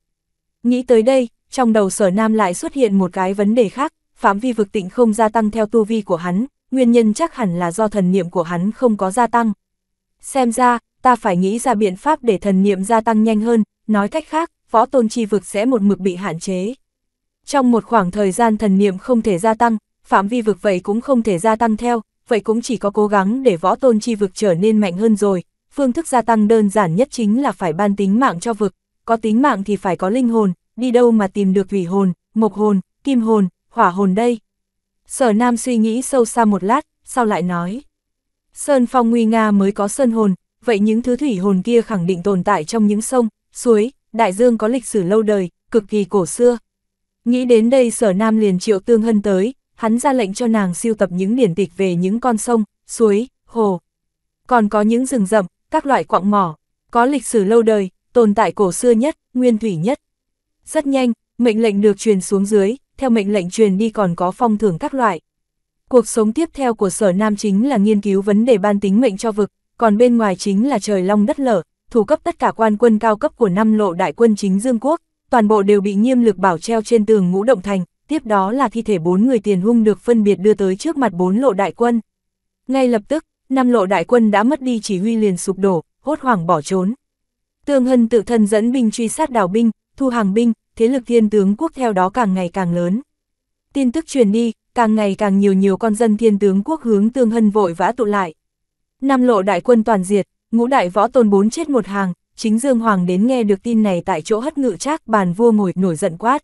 Nghĩ tới đây, trong đầu sở nam lại xuất hiện một cái vấn đề khác, phạm vi vực tịnh không gia tăng theo tu vi của hắn, nguyên nhân chắc hẳn là do thần niệm của hắn không có gia tăng. Xem ra, ta phải nghĩ ra biện pháp để thần niệm gia tăng nhanh hơn, nói cách khác, võ tôn chi vực sẽ một mực bị hạn chế. Trong một khoảng thời gian thần niệm không thể gia tăng, phạm vi vực vậy cũng không thể gia tăng theo, vậy cũng chỉ có cố gắng để võ tôn chi vực trở nên mạnh hơn rồi. Phương thức gia tăng đơn giản nhất chính là phải ban tính mạng cho vực, có tính mạng thì phải có linh hồn, đi đâu mà tìm được thủy hồn, mộc hồn, kim hồn, hỏa hồn đây. Sở Nam suy nghĩ sâu xa một lát, sau lại nói. Sơn phong nguy nga mới có sơn hồn, vậy những thứ thủy hồn kia khẳng định tồn tại trong những sông, suối, đại dương có lịch sử lâu đời, cực kỳ cổ xưa. Nghĩ đến đây sở Nam liền triệu Tương Hân tới, hắn ra lệnh cho nàng siêu tập những điển tịch về những con sông, suối, hồ. Còn có những rừng rậm, các loại quạng mỏ, có lịch sử lâu đời, tồn tại cổ xưa nhất, nguyên thủy nhất. Rất nhanh, mệnh lệnh được truyền xuống dưới, theo mệnh lệnh truyền đi còn có phong thưởng các loại. Cuộc sống tiếp theo của sở nam chính là nghiên cứu vấn đề ban tính mệnh cho vực, còn bên ngoài chính là trời long đất lở, thủ cấp tất cả quan quân cao cấp của năm lộ đại quân chính Dương Quốc, toàn bộ đều bị nghiêm lực bảo treo trên tường ngũ động thành, tiếp đó là thi thể bốn người tiền hung được phân biệt đưa tới trước mặt bốn lộ đại quân. Ngay lập tức, năm lộ đại quân đã mất đi chỉ huy liền sụp đổ, hốt hoảng bỏ trốn. Tương Hân tự thân dẫn binh truy sát đào binh, thu hàng binh, thế lực thiên tướng quốc theo đó càng ngày càng lớn. Tin tức truyền đi, càng ngày càng nhiều nhiều con dân thiên tướng quốc hướng Tương Hân vội vã tụ lại. Năm lộ đại quân toàn diệt, ngũ đại võ tôn bốn chết một hàng, chính Dương Hoàng đến nghe được tin này tại chỗ hất ngự trác bàn vua ngồi nổi giận quát,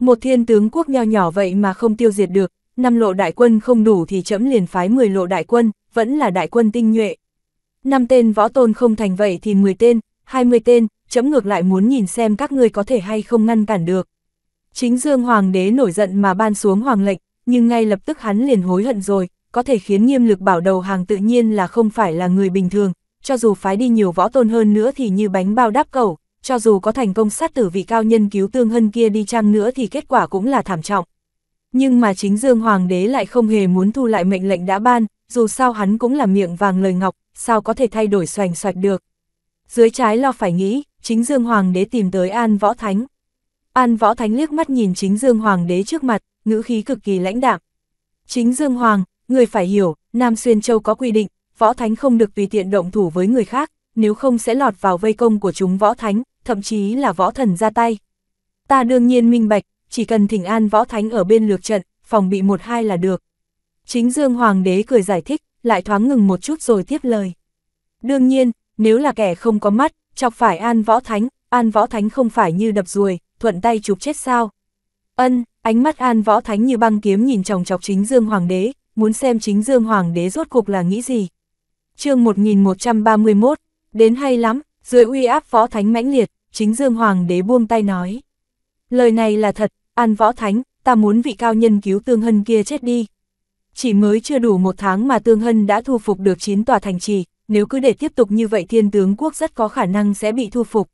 một thiên tướng quốc nho nhỏ vậy mà không tiêu diệt được, năm lộ đại quân không đủ thì chấm liền phái 10 lộ đại quân, vẫn là đại quân tinh nhuệ. Năm tên võ tôn không thành vậy thì 10 tên, 20 tên, chấm ngược lại muốn nhìn xem các ngươi có thể hay không ngăn cản được. Chính Dương Hoàng đế nổi giận mà ban xuống hoàng lệnh, nhưng ngay lập tức hắn liền hối hận rồi, có thể khiến nghiêm lực bảo đầu hàng tự nhiên là không phải là người bình thường, cho dù phái đi nhiều võ tôn hơn nữa thì như bánh bao đáp cầu, cho dù có thành công sát tử vị cao nhân cứu tương hân kia đi chăng nữa thì kết quả cũng là thảm trọng. Nhưng mà chính Dương Hoàng đế lại không hề muốn thu lại mệnh lệnh đã ban, dù sao hắn cũng là miệng vàng lời ngọc, sao có thể thay đổi xoành xoạch được. Dưới trái lo phải nghĩ, chính Dương Hoàng đế tìm tới An Võ Thánh. An Võ Thánh liếc mắt nhìn chính Dương Hoàng đế trước mặt, ngữ khí cực kỳ lãnh đạm. Chính Dương Hoàng, người phải hiểu, Nam Xuyên Châu có quy định, Võ Thánh không được tùy tiện động thủ với người khác, nếu không sẽ lọt vào vây công của chúng võ thánh, thậm chí là võ thần ra tay. Ta đương nhiên minh bạch, chỉ cần thỉnh an võ thánh ở bên lược trận, phòng bị một hai là được. Chính Dương Hoàng đế cười giải thích, lại thoáng ngừng một chút rồi tiếp lời. Đương nhiên, nếu là kẻ không có mắt, chọc phải an võ thánh, an võ thánh không phải như đập ruồi, thuận tay chụp chết sao. Ân, ánh mắt an võ thánh như băng kiếm nhìn chòng chọc chính Dương Hoàng đế, muốn xem chính Dương Hoàng đế rốt cuộc là nghĩ gì. chương 1131, Đến hay lắm, dưới uy áp võ thánh mãnh liệt, chính Dương Hoàng đế buông tay nói. Lời này là thật, an võ thánh, ta muốn vị cao nhân cứu Tương Hân kia chết đi. Chỉ mới chưa đủ một tháng mà Tương Hân đã thu phục được 9 tòa thành trì, nếu cứ để tiếp tục như vậy thiên tướng quốc rất có khả năng sẽ bị thu phục.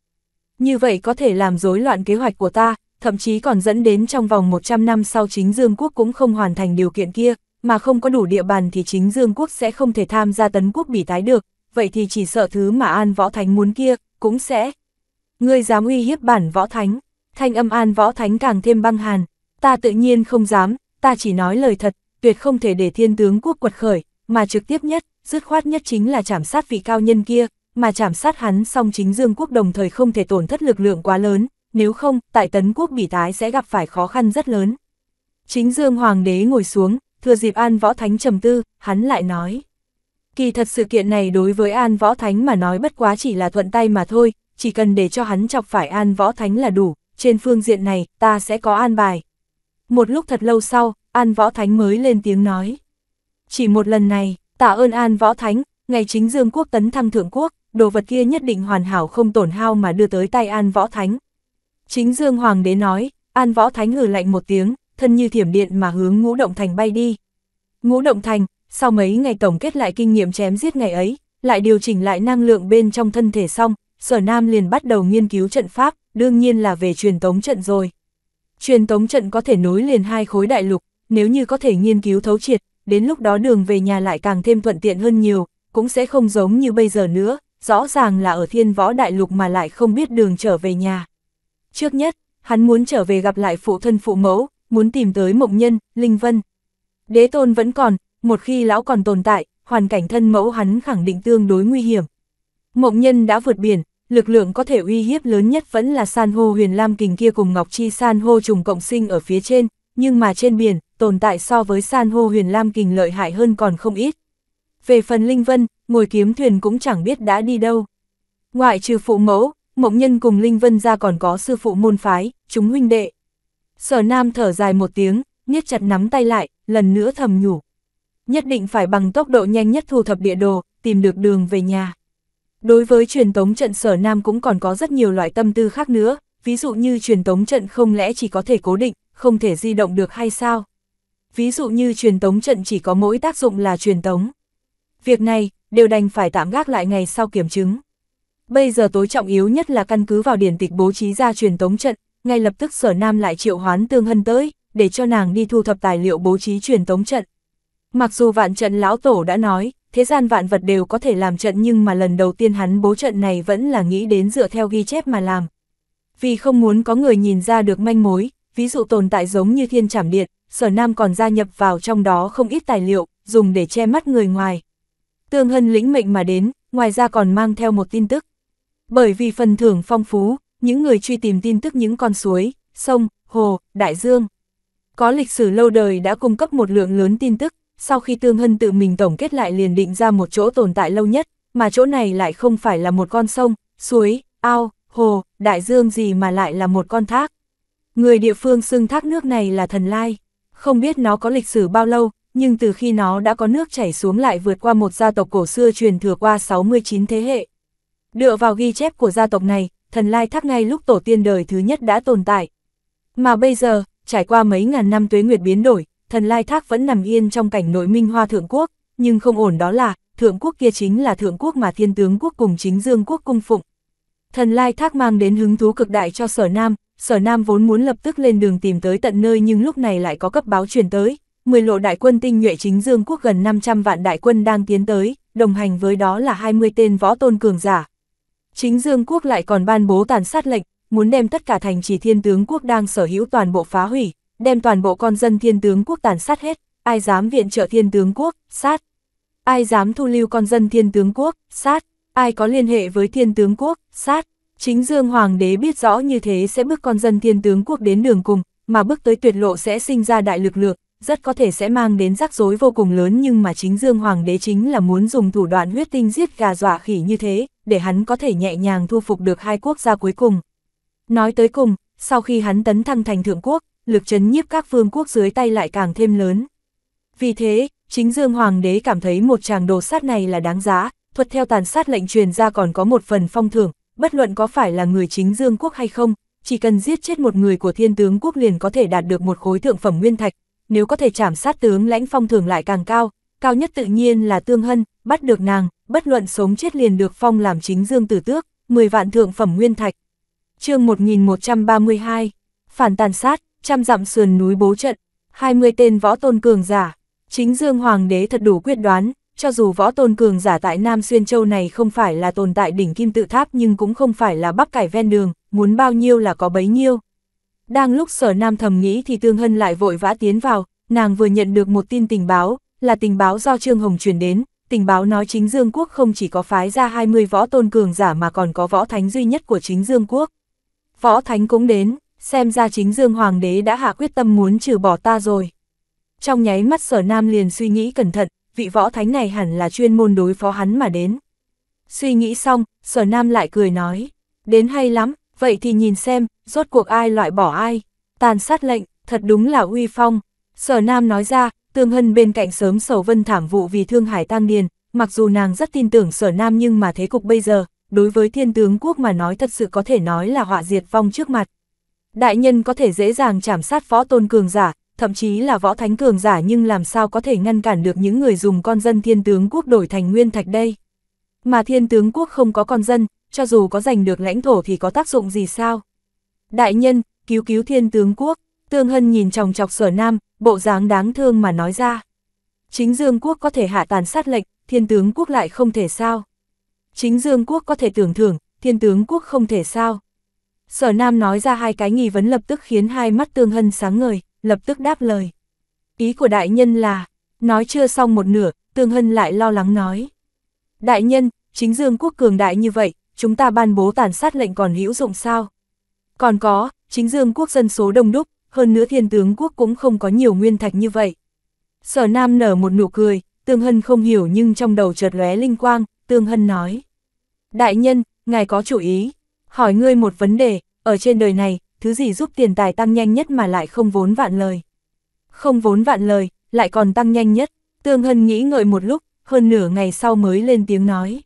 Như vậy có thể làm rối loạn kế hoạch của ta, thậm chí còn dẫn đến trong vòng 100 năm sau chính Dương quốc cũng không hoàn thành điều kiện kia, mà không có đủ địa bàn thì chính Dương quốc sẽ không thể tham gia tấn quốc bỉ tái được, vậy thì chỉ sợ thứ mà An Võ Thánh muốn kia, cũng sẽ. Ngươi dám uy hiếp bản Võ Thánh, thanh âm An Võ Thánh càng thêm băng hàn, ta tự nhiên không dám, ta chỉ nói lời thật, tuyệt không thể để thiên tướng quốc quật khởi, mà trực tiếp nhất, dứt khoát nhất chính là chảm sát vị cao nhân kia, mà chảm sát hắn song chính dương quốc đồng thời không thể tổn thất lực lượng quá lớn, nếu không, tại tấn quốc bỉ tái sẽ gặp phải khó khăn rất lớn. Chính dương hoàng đế ngồi xuống, thừa dịp an võ thánh trầm tư, hắn lại nói. Kỳ thật sự kiện này đối với An Võ Thánh mà nói bất quá chỉ là thuận tay mà thôi, chỉ cần để cho hắn chọc phải An Võ Thánh là đủ, trên phương diện này, ta sẽ có an bài. Một lúc thật lâu sau, An Võ Thánh mới lên tiếng nói. Chỉ một lần này, tạ ơn An Võ Thánh, ngày chính Dương Quốc tấn thăng Thượng Quốc, đồ vật kia nhất định hoàn hảo không tổn hao mà đưa tới tay An Võ Thánh. Chính Dương Hoàng đế nói, An Võ Thánh ngử ừ lạnh một tiếng, thân như thiểm điện mà hướng ngũ động thành bay đi. Ngũ động thành, sau mấy ngày tổng kết lại kinh nghiệm chém giết ngày ấy, lại điều chỉnh lại năng lượng bên trong thân thể xong, sở nam liền bắt đầu nghiên cứu trận pháp, đương nhiên là về truyền tống trận rồi. Truyền tống trận có thể nối liền hai khối đại lục, nếu như có thể nghiên cứu thấu triệt, đến lúc đó đường về nhà lại càng thêm thuận tiện hơn nhiều, cũng sẽ không giống như bây giờ nữa, rõ ràng là ở thiên võ đại lục mà lại không biết đường trở về nhà. Trước nhất, hắn muốn trở về gặp lại phụ thân phụ mẫu, muốn tìm tới mộng nhân, Linh Vân. Đế tôn vẫn còn, một khi lão còn tồn tại, hoàn cảnh thân mẫu hắn khẳng định tương đối nguy hiểm. Mộng nhân đã vượt biển, lực lượng có thể uy hiếp lớn nhất vẫn là san hô huyền lam kình kia cùng ngọc chi san hô trùng cộng sinh ở phía trên, nhưng mà trên biển, tồn tại so với san hô huyền lam kình lợi hại hơn còn không ít. Về phần Linh Vân, ngồi kiếm thuyền cũng chẳng biết đã đi đâu. Ngoại trừ phụ mẫu, mộng nhân cùng Linh Vân ra còn có sư phụ môn phái, chúng huynh đệ. Sở Nam thở dài một tiếng, niết chặt nắm tay lại, lần nữa thầm nhủ, nhất định phải bằng tốc độ nhanh nhất thu thập địa đồ, tìm được đường về nhà. Đối với truyền tống trận sở nam cũng còn có rất nhiều loại tâm tư khác nữa, ví dụ như truyền tống trận không lẽ chỉ có thể cố định, không thể di động được hay sao? Ví dụ như truyền tống trận chỉ có mỗi tác dụng là truyền tống. Việc này, đều đành phải tạm gác lại ngày sau kiểm chứng. Bây giờ tối trọng yếu nhất là căn cứ vào điển tịch bố trí ra truyền tống trận, ngay lập tức sở nam lại triệu hoán tương hân tới, để cho nàng đi thu thập tài liệu bố trí truyền tống trận. Mặc dù vạn trận lão tổ đã nói, thế gian vạn vật đều có thể làm trận nhưng mà lần đầu tiên hắn bố trận này vẫn là nghĩ đến dựa theo ghi chép mà làm. Vì không muốn có người nhìn ra được manh mối, ví dụ tồn tại giống như thiên trảm điện, sở nam còn gia nhập vào trong đó không ít tài liệu, dùng để che mắt người ngoài. Tương Hân lĩnh mệnh mà đến, ngoài ra còn mang theo một tin tức. Bởi vì phần thưởng phong phú, những người truy tìm tin tức những con suối, sông, hồ, đại dương. Có lịch sử lâu đời đã cung cấp một lượng lớn tin tức, sau khi Tương Hân tự mình tổng kết lại liền định ra một chỗ tồn tại lâu nhất, mà chỗ này lại không phải là một con sông, suối, ao, hồ, đại dương gì mà lại là một con thác. Người địa phương xưng thác nước này là thần lai, không biết nó có lịch sử bao lâu, nhưng từ khi nó đã có nước chảy xuống lại vượt qua một gia tộc cổ xưa truyền thừa qua 69 thế hệ. Dựa vào ghi chép của gia tộc này, thần lai thác ngay lúc tổ tiên đời thứ nhất đã tồn tại. Mà bây giờ, trải qua mấy ngàn năm tuế nguyệt biến đổi, thần lai thác vẫn nằm yên trong cảnh nội minh hoa thượng quốc, nhưng không ổn đó là, thượng quốc kia chính là thượng quốc mà thiên tướng quốc cùng chính dương quốc cung phụng. Thần lai thác mang đến hứng thú cực đại cho sở nam, sở nam vốn muốn lập tức lên đường tìm tới tận nơi nhưng lúc này lại có cấp báo truyền tới, 10 lộ đại quân tinh nhuệ chính dương quốc gần 500 vạn đại quân đang tiến tới, đồng hành với đó là 20 tên võ tôn cường giả. Chính dương quốc lại còn ban bố tàn sát lệnh, muốn đem tất cả thành trì thiên tướng quốc đang sở hữu toàn bộ phá hủy, đem toàn bộ con dân thiên tướng quốc tàn sát hết, ai dám viện trợ thiên tướng quốc, sát. Ai dám thu lưu con dân thiên tướng quốc, sát. Ai có liên hệ với thiên tướng quốc, sát. Chính Dương Hoàng đế biết rõ như thế sẽ bước con dân thiên tướng quốc đến đường cùng, mà bước tới tuyệt lộ sẽ sinh ra đại lực lượng, rất có thể sẽ mang đến rắc rối vô cùng lớn nhưng mà chính Dương Hoàng đế chính là muốn dùng thủ đoạn huyết tinh giết gà dọa khỉ như thế, để hắn có thể nhẹ nhàng thu phục được hai quốc gia cuối cùng. Nói tới cùng, sau khi hắn tấn thăng thành thượng quốc, lực chấn nhiếp các vương quốc dưới tay lại càng thêm lớn. Vì thế, chính Dương Hoàng đế cảm thấy một chàng đồ sát này là đáng giá, thuật theo tàn sát lệnh truyền ra còn có một phần phong thưởng, bất luận có phải là người chính Dương quốc hay không, chỉ cần giết chết một người của thiên tướng quốc liền có thể đạt được một khối thượng phẩm nguyên thạch, nếu có thể chảm sát tướng lãnh phong thưởng lại càng cao, cao nhất tự nhiên là tương hân, bắt được nàng, bất luận sống chết liền được phong làm chính dương tử tước, 10 vạn thượng phẩm nguyên thạch. chương 1132, phản tàn sát, trăm dặm sườn núi bố trận, 20 tên võ tôn cường giả. Chính Dương Hoàng đế thật đủ quyết đoán, cho dù võ tôn cường giả tại Nam Xuyên Châu này không phải là tồn tại đỉnh kim tự tháp nhưng cũng không phải là bắp cải ven đường, muốn bao nhiêu là có bấy nhiêu. Đang lúc sở Nam thầm nghĩ thì Tương Hân lại vội vã tiến vào, nàng vừa nhận được một tin tình báo, là tình báo do Trương Hồng truyền đến, tình báo nói chính Dương Quốc không chỉ có phái ra 20 võ tôn cường giả mà còn có võ thánh duy nhất của chính Dương Quốc. Võ thánh cũng đến, xem ra chính Dương Hoàng đế đã hạ quyết tâm muốn trừ bỏ ta rồi. Trong nháy mắt sở nam liền suy nghĩ cẩn thận, vị võ thánh này hẳn là chuyên môn đối phó hắn mà đến. Suy nghĩ xong, sở nam lại cười nói, đến hay lắm, vậy thì nhìn xem, rốt cuộc ai loại bỏ ai, tàn sát lệnh, thật đúng là uy phong. Sở nam nói ra, tương hân bên cạnh sớm sầu vân thảm vụ vì thương hải tăng điền, mặc dù nàng rất tin tưởng sở nam nhưng mà thế cục bây giờ, đối với thiên tướng quốc mà nói thật sự có thể nói là họa diệt vong trước mặt đại nhân có thể dễ dàng chảm sát võ tôn cường giả, thậm chí là võ thánh cường giả nhưng làm sao có thể ngăn cản được những người dùng con dân thiên tướng quốc đổi thành nguyên thạch đây. Mà thiên tướng quốc không có con dân, cho dù có giành được lãnh thổ thì có tác dụng gì sao? Đại nhân, cứu cứu thiên tướng quốc, tương hân nhìn chòng chọc sở nam, bộ dáng đáng thương mà nói ra. Chính dương quốc có thể hạ tàn sát lệnh, thiên tướng quốc lại không thể sao. Chính dương quốc có thể tưởng thưởng, thiên tướng quốc không thể sao. Sở Nam nói ra hai cái nghi vấn lập tức khiến hai mắt Tương Hân sáng ngời, lập tức đáp lời. Ý của đại nhân là, nói chưa xong một nửa, Tương Hân lại lo lắng nói. Đại nhân, chính Dương quốc cường đại như vậy, chúng ta ban bố tàn sát lệnh còn hữu dụng sao? Còn có, chính Dương quốc dân số đông đúc, hơn nữa thiên tướng quốc cũng không có nhiều nguyên thạch như vậy. Sở Nam nở một nụ cười, Tương Hân không hiểu nhưng trong đầu chợt lóe linh quang, Tương Hân nói. Đại nhân, ngài có chủ ý, Hỏi ngươi một vấn đề, ở trên đời này, thứ gì giúp tiền tài tăng nhanh nhất mà lại không vốn vạn lời? Không vốn vạn lời, lại còn tăng nhanh nhất. Tương Hân nghĩ ngợi một lúc, hơn nửa ngày sau mới lên tiếng nói.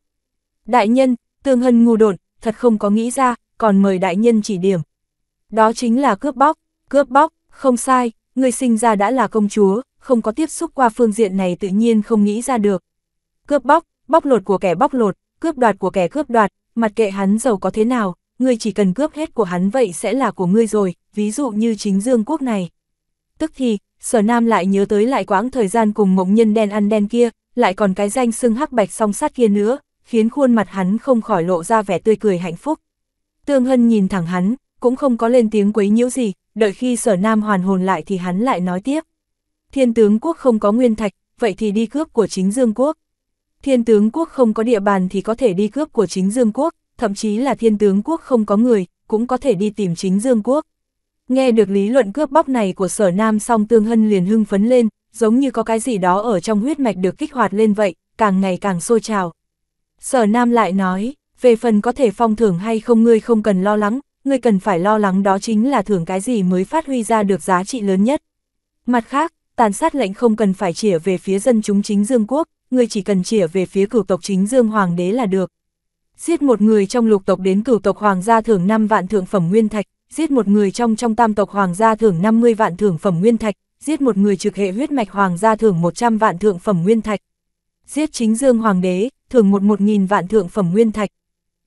Đại nhân, Tương Hân ngu đột, thật không có nghĩ ra, còn mời đại nhân chỉ điểm. Đó chính là cướp bóc, cướp bóc, không sai, Ngươi sinh ra đã là công chúa, không có tiếp xúc qua phương diện này tự nhiên không nghĩ ra được. Cướp bóc, bóc lột của kẻ bóc lột, cướp đoạt của kẻ cướp đoạt, mặt kệ hắn giàu có thế nào, ngươi chỉ cần cướp hết của hắn vậy sẽ là của ngươi rồi, ví dụ như chính dương quốc này. Tức thì, sở nam lại nhớ tới lại quãng thời gian cùng mộng nhân đen ăn đen kia, lại còn cái danh xưng hắc bạch song sát kia nữa, khiến khuôn mặt hắn không khỏi lộ ra vẻ tươi cười hạnh phúc. Tương Hân nhìn thẳng hắn, cũng không có lên tiếng quấy nhiễu gì, đợi khi sở nam hoàn hồn lại thì hắn lại nói tiếp. Thiên tướng quốc không có nguyên thạch, vậy thì đi cướp của chính dương quốc. Thiên tướng quốc không có địa bàn thì có thể đi cướp của chính Dương quốc, thậm chí là thiên tướng quốc không có người, cũng có thể đi tìm chính Dương quốc. Nghe được lý luận cướp bóc này của sở nam song tương hân liền hưng phấn lên, giống như có cái gì đó ở trong huyết mạch được kích hoạt lên vậy, càng ngày càng sôi trào. Sở nam lại nói, về phần có thể phong thưởng hay không ngươi không cần lo lắng, ngươi cần phải lo lắng đó chính là thưởng cái gì mới phát huy ra được giá trị lớn nhất. Mặt khác, tàn sát lệnh không cần phải chỉa về phía dân chúng chính Dương quốc, ngươi chỉ cần chỉa về phía cửu tộc chính dương hoàng đế là được. Giết một người trong lục tộc đến cửu tộc hoàng gia thưởng 5 vạn thượng phẩm nguyên thạch, giết một người trong trong tam tộc hoàng gia thưởng 50 vạn thưởng phẩm nguyên thạch, giết một người trực hệ huyết mạch hoàng gia thưởng 100 vạn thượng phẩm nguyên thạch. Giết chính dương hoàng đế, thưởng một một nghìn vạn thượng phẩm nguyên thạch.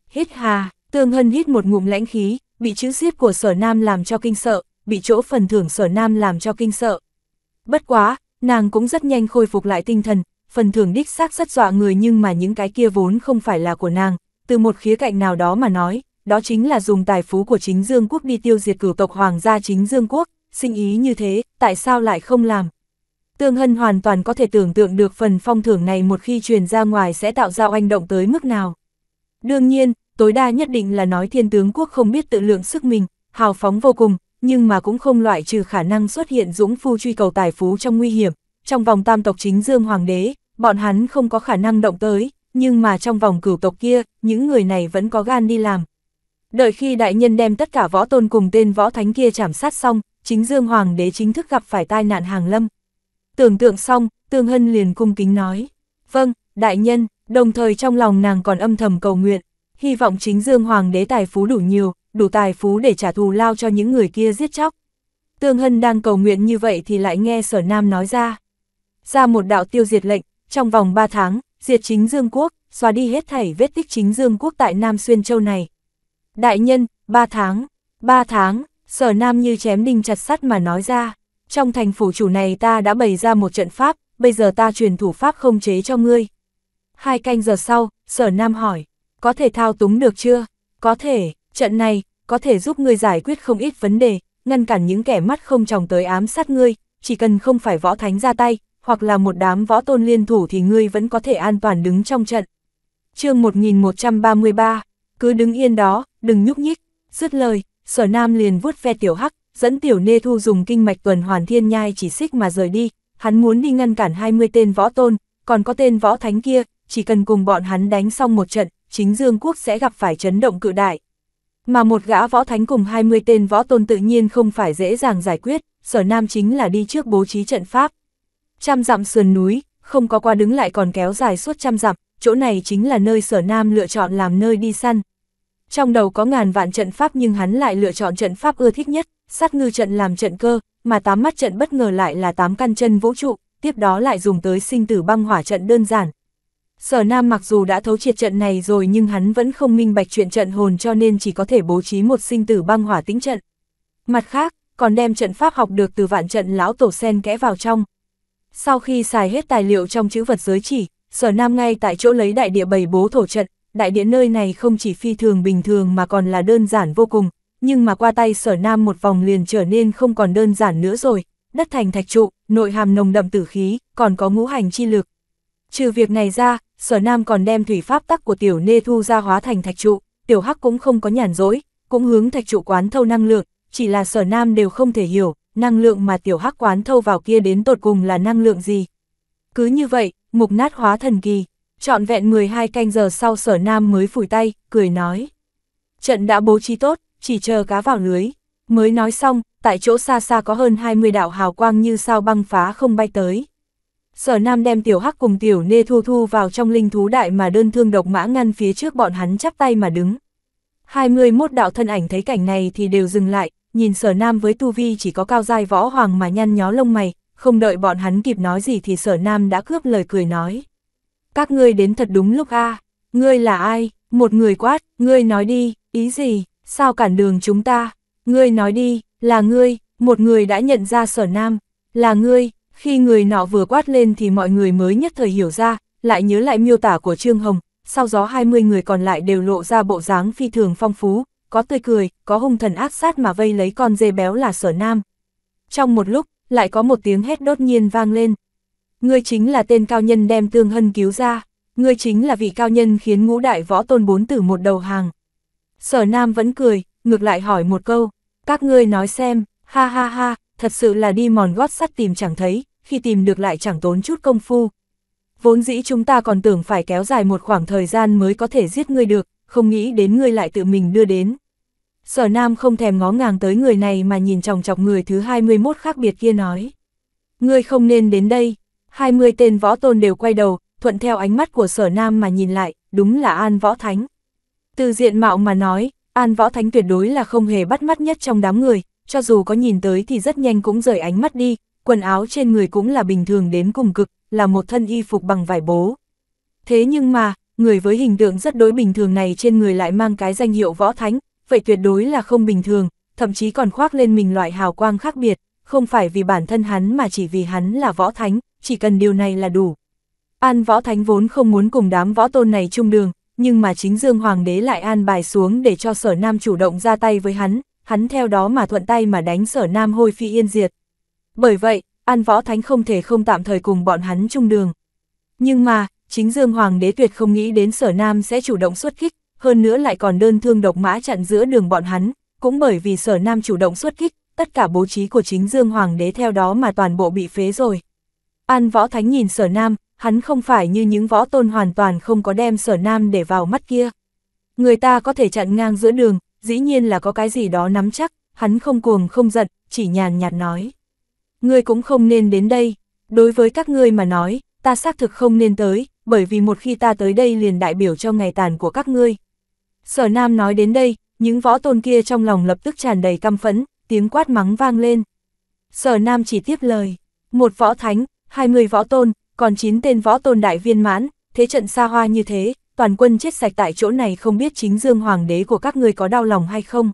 Hít hà, tương hân hít một ngụm lãnh khí, bị chữ giết của sở nam làm cho kinh sợ, bị chỗ phần thưởng sở nam làm cho kinh sợ. Bất quá, nàng cũng rất nhanh khôi phục lại tinh thần, phần thưởng đích xác rất dọa người nhưng mà những cái kia vốn không phải là của nàng, từ một khía cạnh nào đó mà nói, đó chính là dùng tài phú của chính Dương Quốc đi tiêu diệt cửu tộc hoàng gia chính Dương Quốc, sinh ý như thế, tại sao lại không làm? Tương Hân hoàn toàn có thể tưởng tượng được phần phong thưởng này một khi truyền ra ngoài sẽ tạo ra oanh động tới mức nào. Đương nhiên, tối đa nhất định là nói thiên tướng quốc không biết tự lượng sức mình, hào phóng vô cùng, nhưng mà cũng không loại trừ khả năng xuất hiện dũng phu truy cầu tài phú trong nguy hiểm. Trong vòng tam tộc chính Dương Hoàng đế, bọn hắn không có khả năng động tới, nhưng mà trong vòng cửu tộc kia, những người này vẫn có gan đi làm. Đợi khi đại nhân đem tất cả võ tôn cùng tên võ thánh kia chảm sát xong, chính Dương Hoàng đế chính thức gặp phải tai nạn hàng lâm. Tưởng tượng xong, Tương Hân liền cung kính nói, vâng, đại nhân, đồng thời trong lòng nàng còn âm thầm cầu nguyện, hy vọng chính Dương Hoàng đế tài phú đủ nhiều, đủ tài phú để trả thù lao cho những người kia giết chóc. Tương Hân đang cầu nguyện như vậy thì lại nghe Sở Nam nói ra. Ra một đạo tiêu diệt lệnh, trong vòng 3 tháng, diệt chính Dương Quốc, xóa đi hết thảy vết tích chính Dương Quốc tại Nam Xuyên Châu này. Đại nhân, 3 tháng, 3 tháng, sở nam như chém đinh chặt sắt mà nói ra. Trong thành phủ chủ này ta đã bày ra một trận pháp, bây giờ ta truyền thủ pháp không chế cho ngươi. Hai canh giờ sau, sở nam hỏi, có thể thao túng được chưa? Có thể, trận này, có thể giúp ngươi giải quyết không ít vấn đề, ngăn cản những kẻ mắt không tròng tới ám sát ngươi, chỉ cần không phải võ thánh ra tay, hoặc là một đám võ tôn liên thủ thì ngươi vẫn có thể an toàn đứng trong trận. chương 1133, cứ đứng yên đó, đừng nhúc nhích, dứt lời, sở nam liền vuốt ve tiểu hắc, dẫn tiểu nê thu dùng kinh mạch tuần hoàn thiên nhai chỉ xích mà rời đi, hắn muốn đi ngăn cản 20 tên võ tôn, còn có tên võ thánh kia, chỉ cần cùng bọn hắn đánh xong một trận, chính Dương Quốc sẽ gặp phải chấn động cự đại. Mà một gã võ thánh cùng 20 tên võ tôn tự nhiên không phải dễ dàng giải quyết, sở nam chính là đi trước bố trí trận pháp, Trăm dặm sườn núi, không có qua đứng lại còn kéo dài suốt trăm dặm, chỗ này chính là nơi sở nam lựa chọn làm nơi đi săn. Trong đầu có ngàn vạn trận pháp nhưng hắn lại lựa chọn trận pháp ưa thích nhất, sát ngư trận làm trận cơ, mà tám mắt trận bất ngờ lại là tám căn chân vũ trụ, tiếp đó lại dùng tới sinh tử băng hỏa trận đơn giản. Sở Nam mặc dù đã thấu triệt trận này rồi nhưng hắn vẫn không minh bạch chuyện trận hồn cho nên chỉ có thể bố trí một sinh tử băng hỏa tĩnh trận. Mặt khác, còn đem trận pháp học được từ vạn trận lão tổ sen kẽ vào trong, sau khi xài hết tài liệu trong chữ vật giới chỉ, sở nam ngay tại chỗ lấy đại địa bày bố thổ trận, đại địa nơi này không chỉ phi thường bình thường mà còn là đơn giản vô cùng, nhưng mà qua tay sở nam một vòng liền trở nên không còn đơn giản nữa rồi, đất thành thạch trụ, nội hàm nồng đậm tử khí, còn có ngũ hành chi lực. Trừ việc này ra, sở nam còn đem thủy pháp tắc của tiểu nê thu ra hóa thành thạch trụ, tiểu hắc cũng không có nhàn rỗi, cũng hướng thạch trụ quán thâu năng lượng, chỉ là sở nam đều không thể hiểu, năng lượng mà tiểu hắc quán thâu vào kia đến tột cùng là năng lượng gì. Cứ như vậy, mục nát hóa thần kỳ, trọn vẹn 12 canh giờ sau sở nam mới phủi tay, cười nói. Trận đã bố trí tốt, chỉ chờ cá vào lưới. Mới nói xong, tại chỗ xa xa có hơn 20 đạo hào quang như sao băng phá không bay tới. Sở Nam đem tiểu hắc cùng tiểu nê thu thu vào trong linh thú đại mà đơn thương độc mã ngăn phía trước bọn hắn chắp tay mà đứng. 21 đạo thân ảnh thấy cảnh này thì đều dừng lại, nhìn sở nam với tu vi chỉ có cao dai võ hoàng mà nhăn nhó lông mày, không đợi bọn hắn kịp nói gì thì sở nam đã cướp lời cười nói. Các ngươi đến thật đúng lúc a ngươi là ai, một người quát, ngươi nói đi, ý gì, sao cản đường chúng ta, ngươi nói đi, là ngươi, một người đã nhận ra sở nam, là ngươi, khi người nọ vừa quát lên thì mọi người mới nhất thời hiểu ra, lại nhớ lại miêu tả của Trương Hồng, sau gió 20 người còn lại đều lộ ra bộ dáng phi thường phong phú, có tươi cười, có hung thần ác sát mà vây lấy con dê béo là sở nam. Trong một lúc, lại có một tiếng hét đốt nhiên vang lên. Ngươi chính là tên cao nhân đem tương hân cứu ra, ngươi chính là vị cao nhân khiến ngũ đại võ tôn bốn tử một đầu hàng. Sở nam vẫn cười, ngược lại hỏi một câu, các ngươi nói xem, ha ha ha, thật sự là đi mòn gót sắt tìm chẳng thấy, khi tìm được lại chẳng tốn chút công phu. Vốn dĩ chúng ta còn tưởng phải kéo dài một khoảng thời gian mới có thể giết ngươi được, không nghĩ đến ngươi lại tự mình đưa đến sở nam không thèm ngó ngàng tới người này mà nhìn chòng chọc người thứ 21 khác biệt kia nói. Ngươi không nên đến đây, 20 tên võ tôn đều quay đầu, thuận theo ánh mắt của sở nam mà nhìn lại, đúng là An Võ Thánh. Từ diện mạo mà nói, An Võ Thánh tuyệt đối là không hề bắt mắt nhất trong đám người, cho dù có nhìn tới thì rất nhanh cũng rời ánh mắt đi, quần áo trên người cũng là bình thường đến cùng cực, là một thân y phục bằng vải bố. Thế nhưng mà, người với hình tượng rất đối bình thường này trên người lại mang cái danh hiệu Võ Thánh, vậy tuyệt đối là không bình thường, thậm chí còn khoác lên mình loại hào quang khác biệt, không phải vì bản thân hắn mà chỉ vì hắn là võ thánh, chỉ cần điều này là đủ. An võ thánh vốn không muốn cùng đám võ tôn này chung đường, nhưng mà chính Dương Hoàng đế lại an bài xuống để cho sở nam chủ động ra tay với hắn, hắn theo đó mà thuận tay mà đánh sở nam hôi phi yên diệt. Bởi vậy, an võ thánh không thể không tạm thời cùng bọn hắn chung đường. Nhưng mà, chính Dương Hoàng đế tuyệt không nghĩ đến sở nam sẽ chủ động xuất kích, hơn nữa lại còn đơn thương độc mã chặn giữa đường bọn hắn, cũng bởi vì sở nam chủ động xuất kích, tất cả bố trí của chính Dương Hoàng đế theo đó mà toàn bộ bị phế rồi. An Võ Thánh nhìn sở nam, hắn không phải như những võ tôn hoàn toàn không có đem sở nam để vào mắt kia. Người ta có thể chặn ngang giữa đường, dĩ nhiên là có cái gì đó nắm chắc, hắn không cuồng không giận, chỉ nhàn nhạt nói. Ngươi cũng không nên đến đây, đối với các ngươi mà nói, ta xác thực không nên tới, bởi vì một khi ta tới đây liền đại biểu cho ngày tàn của các ngươi. Sở Nam nói đến đây, những võ tôn kia trong lòng lập tức tràn đầy căm phẫn, tiếng quát mắng vang lên. Sở Nam chỉ tiếp lời, một võ thánh, hai 20 võ tôn, còn chín tên võ tôn đại viên mãn, thế trận xa hoa như thế, toàn quân chết sạch tại chỗ này không biết chính dương hoàng đế của các người có đau lòng hay không.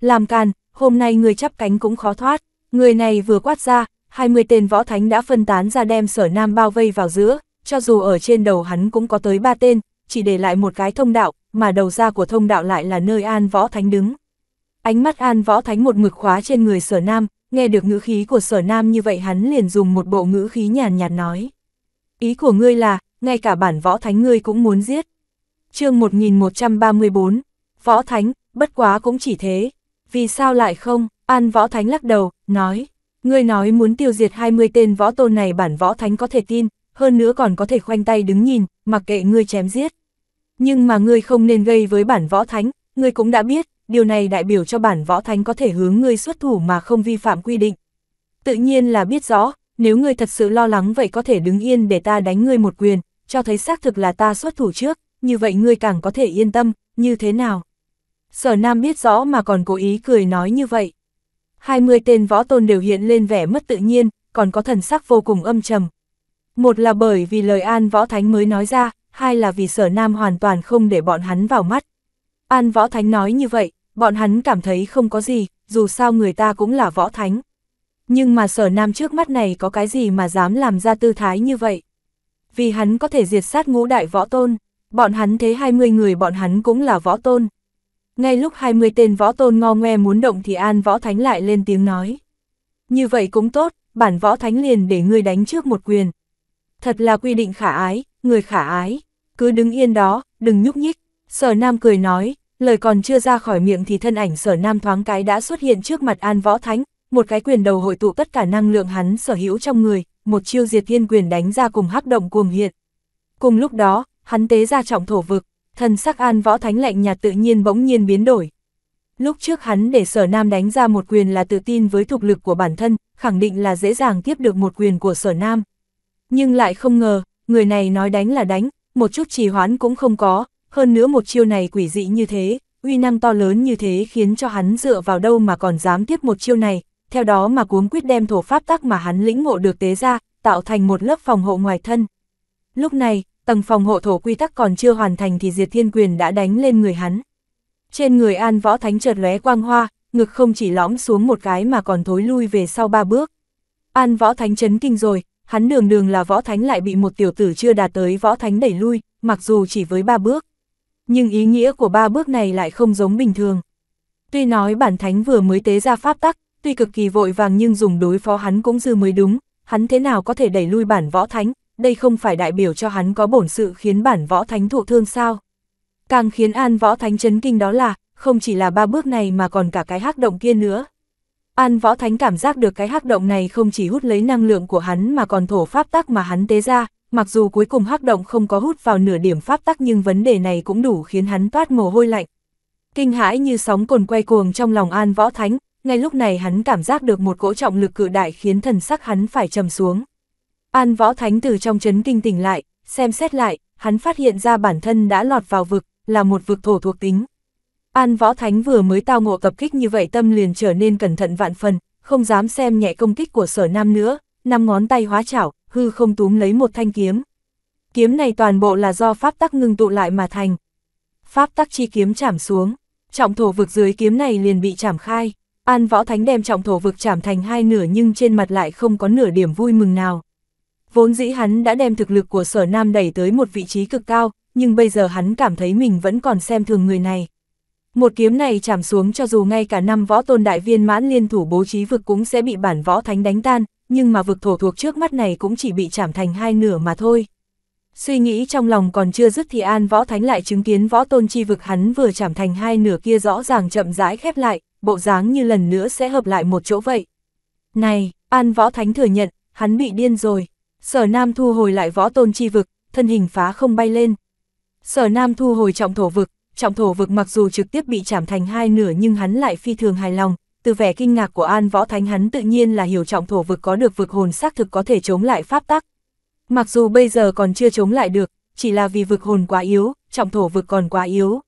Làm càn, hôm nay người chắp cánh cũng khó thoát, người này vừa quát ra, hai 20 tên võ thánh đã phân tán ra đem sở nam bao vây vào giữa, cho dù ở trên đầu hắn cũng có tới ba tên, chỉ để lại một cái thông đạo, mà đầu ra của thông đạo lại là nơi An Võ Thánh đứng. Ánh mắt An Võ Thánh một mực khóa trên người sở nam, nghe được ngữ khí của sở nam như vậy hắn liền dùng một bộ ngữ khí nhàn nhạt nói. Ý của ngươi là, ngay cả bản Võ Thánh ngươi cũng muốn giết. chương 1134, Võ Thánh, bất quá cũng chỉ thế. Vì sao lại không? An Võ Thánh lắc đầu, nói. Ngươi nói muốn tiêu diệt 20 tên võ tôn này bản võ thánh có thể tin, hơn nữa còn có thể khoanh tay đứng nhìn, mặc kệ ngươi chém giết. Nhưng mà ngươi không nên gây với bản võ thánh, ngươi cũng đã biết, điều này đại biểu cho bản võ thánh có thể hướng ngươi xuất thủ mà không vi phạm quy định. Tự nhiên là biết rõ, nếu ngươi thật sự lo lắng vậy có thể đứng yên để ta đánh ngươi một quyền, cho thấy xác thực là ta xuất thủ trước, như vậy ngươi càng có thể yên tâm, như thế nào? Sở Nam biết rõ mà còn cố ý cười nói như vậy. 20 tên võ tôn đều hiện lên vẻ mất tự nhiên, còn có thần sắc vô cùng âm trầm. Một là bởi vì lời an võ thánh mới nói ra, hai là vì sở nam hoàn toàn không để bọn hắn vào mắt. An Võ Thánh nói như vậy, bọn hắn cảm thấy không có gì, dù sao người ta cũng là Võ Thánh. Nhưng mà sở nam trước mắt này có cái gì mà dám làm ra tư thái như vậy? Vì hắn có thể diệt sát ngũ đại võ tôn, bọn hắn thế 20 người bọn hắn cũng là võ tôn. Ngay lúc 20 tên võ tôn ngo ngoe muốn động thì An Võ Thánh lại lên tiếng nói. Như vậy cũng tốt, bản võ thánh liền để ngươi đánh trước một quyền. Thật là quy định khả ái, người khả ái cứ đứng yên đó, đừng nhúc nhích. Sở Nam cười nói, lời còn chưa ra khỏi miệng thì thân ảnh Sở Nam thoáng cái đã xuất hiện trước mặt An Võ Thánh, một cái quyền đầu hội tụ tất cả năng lượng hắn sở hữu trong người, một chiêu diệt thiên quyền đánh ra cùng hắc động cuồng hiện. Cùng lúc đó, hắn tế ra trọng thổ vực, thần sắc An Võ Thánh lạnh nhạt tự nhiên bỗng nhiên biến đổi. Lúc trước hắn để Sở Nam đánh ra một quyền là tự tin với thực lực của bản thân, khẳng định là dễ dàng tiếp được một quyền của Sở Nam. Nhưng lại không ngờ, người này nói đánh là đánh, một chút trì hoãn cũng không có, hơn nữa một chiêu này quỷ dị như thế, uy năng to lớn như thế khiến cho hắn dựa vào đâu mà còn dám tiếp một chiêu này, theo đó mà cuống quyết đem thổ pháp tắc mà hắn lĩnh ngộ được tế ra, tạo thành một lớp phòng hộ ngoài thân. Lúc này, tầng phòng hộ thổ quy tắc còn chưa hoàn thành thì Diệt Thiên Quyền đã đánh lên người hắn. Trên người An Võ Thánh chợt lóe quang hoa, ngực không chỉ lõm xuống một cái mà còn thối lui về sau ba bước. An Võ Thánh chấn kinh rồi, hắn đường đường là võ thánh lại bị một tiểu tử chưa đạt tới võ thánh đẩy lui, mặc dù chỉ với ba bước. Nhưng ý nghĩa của ba bước này lại không giống bình thường. Tuy nói bản thánh vừa mới tế ra pháp tắc, tuy cực kỳ vội vàng nhưng dùng đối phó hắn cũng dư mới đúng, hắn thế nào có thể đẩy lui bản võ thánh, đây không phải đại biểu cho hắn có bổn sự khiến bản võ thánh thụ thương sao. Càng khiến an võ thánh chấn kinh đó là, không chỉ là ba bước này mà còn cả cái hắc động kia nữa. An Võ Thánh cảm giác được cái hắc động này không chỉ hút lấy năng lượng của hắn mà còn thổ pháp tắc mà hắn tế ra, mặc dù cuối cùng hắc động không có hút vào nửa điểm pháp tắc nhưng vấn đề này cũng đủ khiến hắn toát mồ hôi lạnh. Kinh hãi như sóng cồn quay cuồng trong lòng An Võ Thánh, ngay lúc này hắn cảm giác được một cỗ trọng lực cự đại khiến thần sắc hắn phải trầm xuống. An Võ Thánh từ trong chấn kinh tỉnh lại, xem xét lại, hắn phát hiện ra bản thân đã lọt vào vực, là một vực thổ thuộc tính. An Võ Thánh vừa mới tao ngộ tập kích như vậy tâm liền trở nên cẩn thận vạn phần, không dám xem nhẹ công kích của sở nam nữa, năm ngón tay hóa chảo, hư không túm lấy một thanh kiếm. Kiếm này toàn bộ là do pháp tắc ngưng tụ lại mà thành. Pháp tắc chi kiếm chảm xuống, trọng thổ vực dưới kiếm này liền bị chảm khai. An Võ Thánh đem trọng thổ vực chảm thành hai nửa nhưng trên mặt lại không có nửa điểm vui mừng nào. Vốn dĩ hắn đã đem thực lực của sở nam đẩy tới một vị trí cực cao, nhưng bây giờ hắn cảm thấy mình vẫn còn xem thường người này. Một kiếm này chạm xuống cho dù ngay cả năm võ tôn đại viên mãn liên thủ bố trí vực cũng sẽ bị bản võ thánh đánh tan, nhưng mà vực thổ thuộc trước mắt này cũng chỉ bị chạm thành hai nửa mà thôi. Suy nghĩ trong lòng còn chưa dứt thì An Võ Thánh lại chứng kiến võ tôn chi vực hắn vừa chạm thành hai nửa kia rõ ràng chậm rãi khép lại, bộ dáng như lần nữa sẽ hợp lại một chỗ vậy. Này, An Võ Thánh thừa nhận, hắn bị điên rồi. Sở Nam thu hồi lại võ tôn chi vực, thân hình phá không bay lên. Sở Nam thu hồi trọng thổ vực, trọng thổ vực mặc dù trực tiếp bị chảm thành hai nửa nhưng hắn lại phi thường hài lòng, từ vẻ kinh ngạc của An Võ Thánh hắn tự nhiên là hiểu trọng thổ vực có được vực hồn xác thực có thể chống lại pháp tắc. Mặc dù bây giờ còn chưa chống lại được, chỉ là vì vực hồn quá yếu, trọng thổ vực còn quá yếu.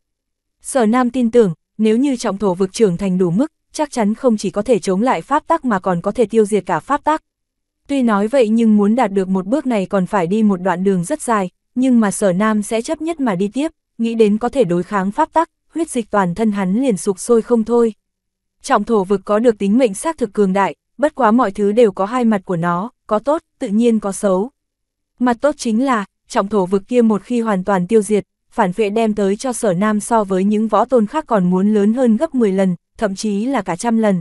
Sở Nam tin tưởng, nếu như trọng thổ vực trưởng thành đủ mức, chắc chắn không chỉ có thể chống lại pháp tắc mà còn có thể tiêu diệt cả pháp tắc. Tuy nói vậy nhưng muốn đạt được một bước này còn phải đi một đoạn đường rất dài, nhưng mà sở Nam sẽ chấp nhất mà đi tiếp, nghĩ đến có thể đối kháng pháp tắc, huyết dịch toàn thân hắn liền sục sôi không thôi. Trọng thổ vực có được tính mệnh xác thực cường đại, bất quá mọi thứ đều có hai mặt của nó, có tốt, tự nhiên có xấu. Mặt tốt chính là, trọng thổ vực kia một khi hoàn toàn tiêu diệt, phản vệ đem tới cho sở nam so với những võ tôn khác còn muốn lớn hơn gấp 10 lần, thậm chí là cả trăm lần.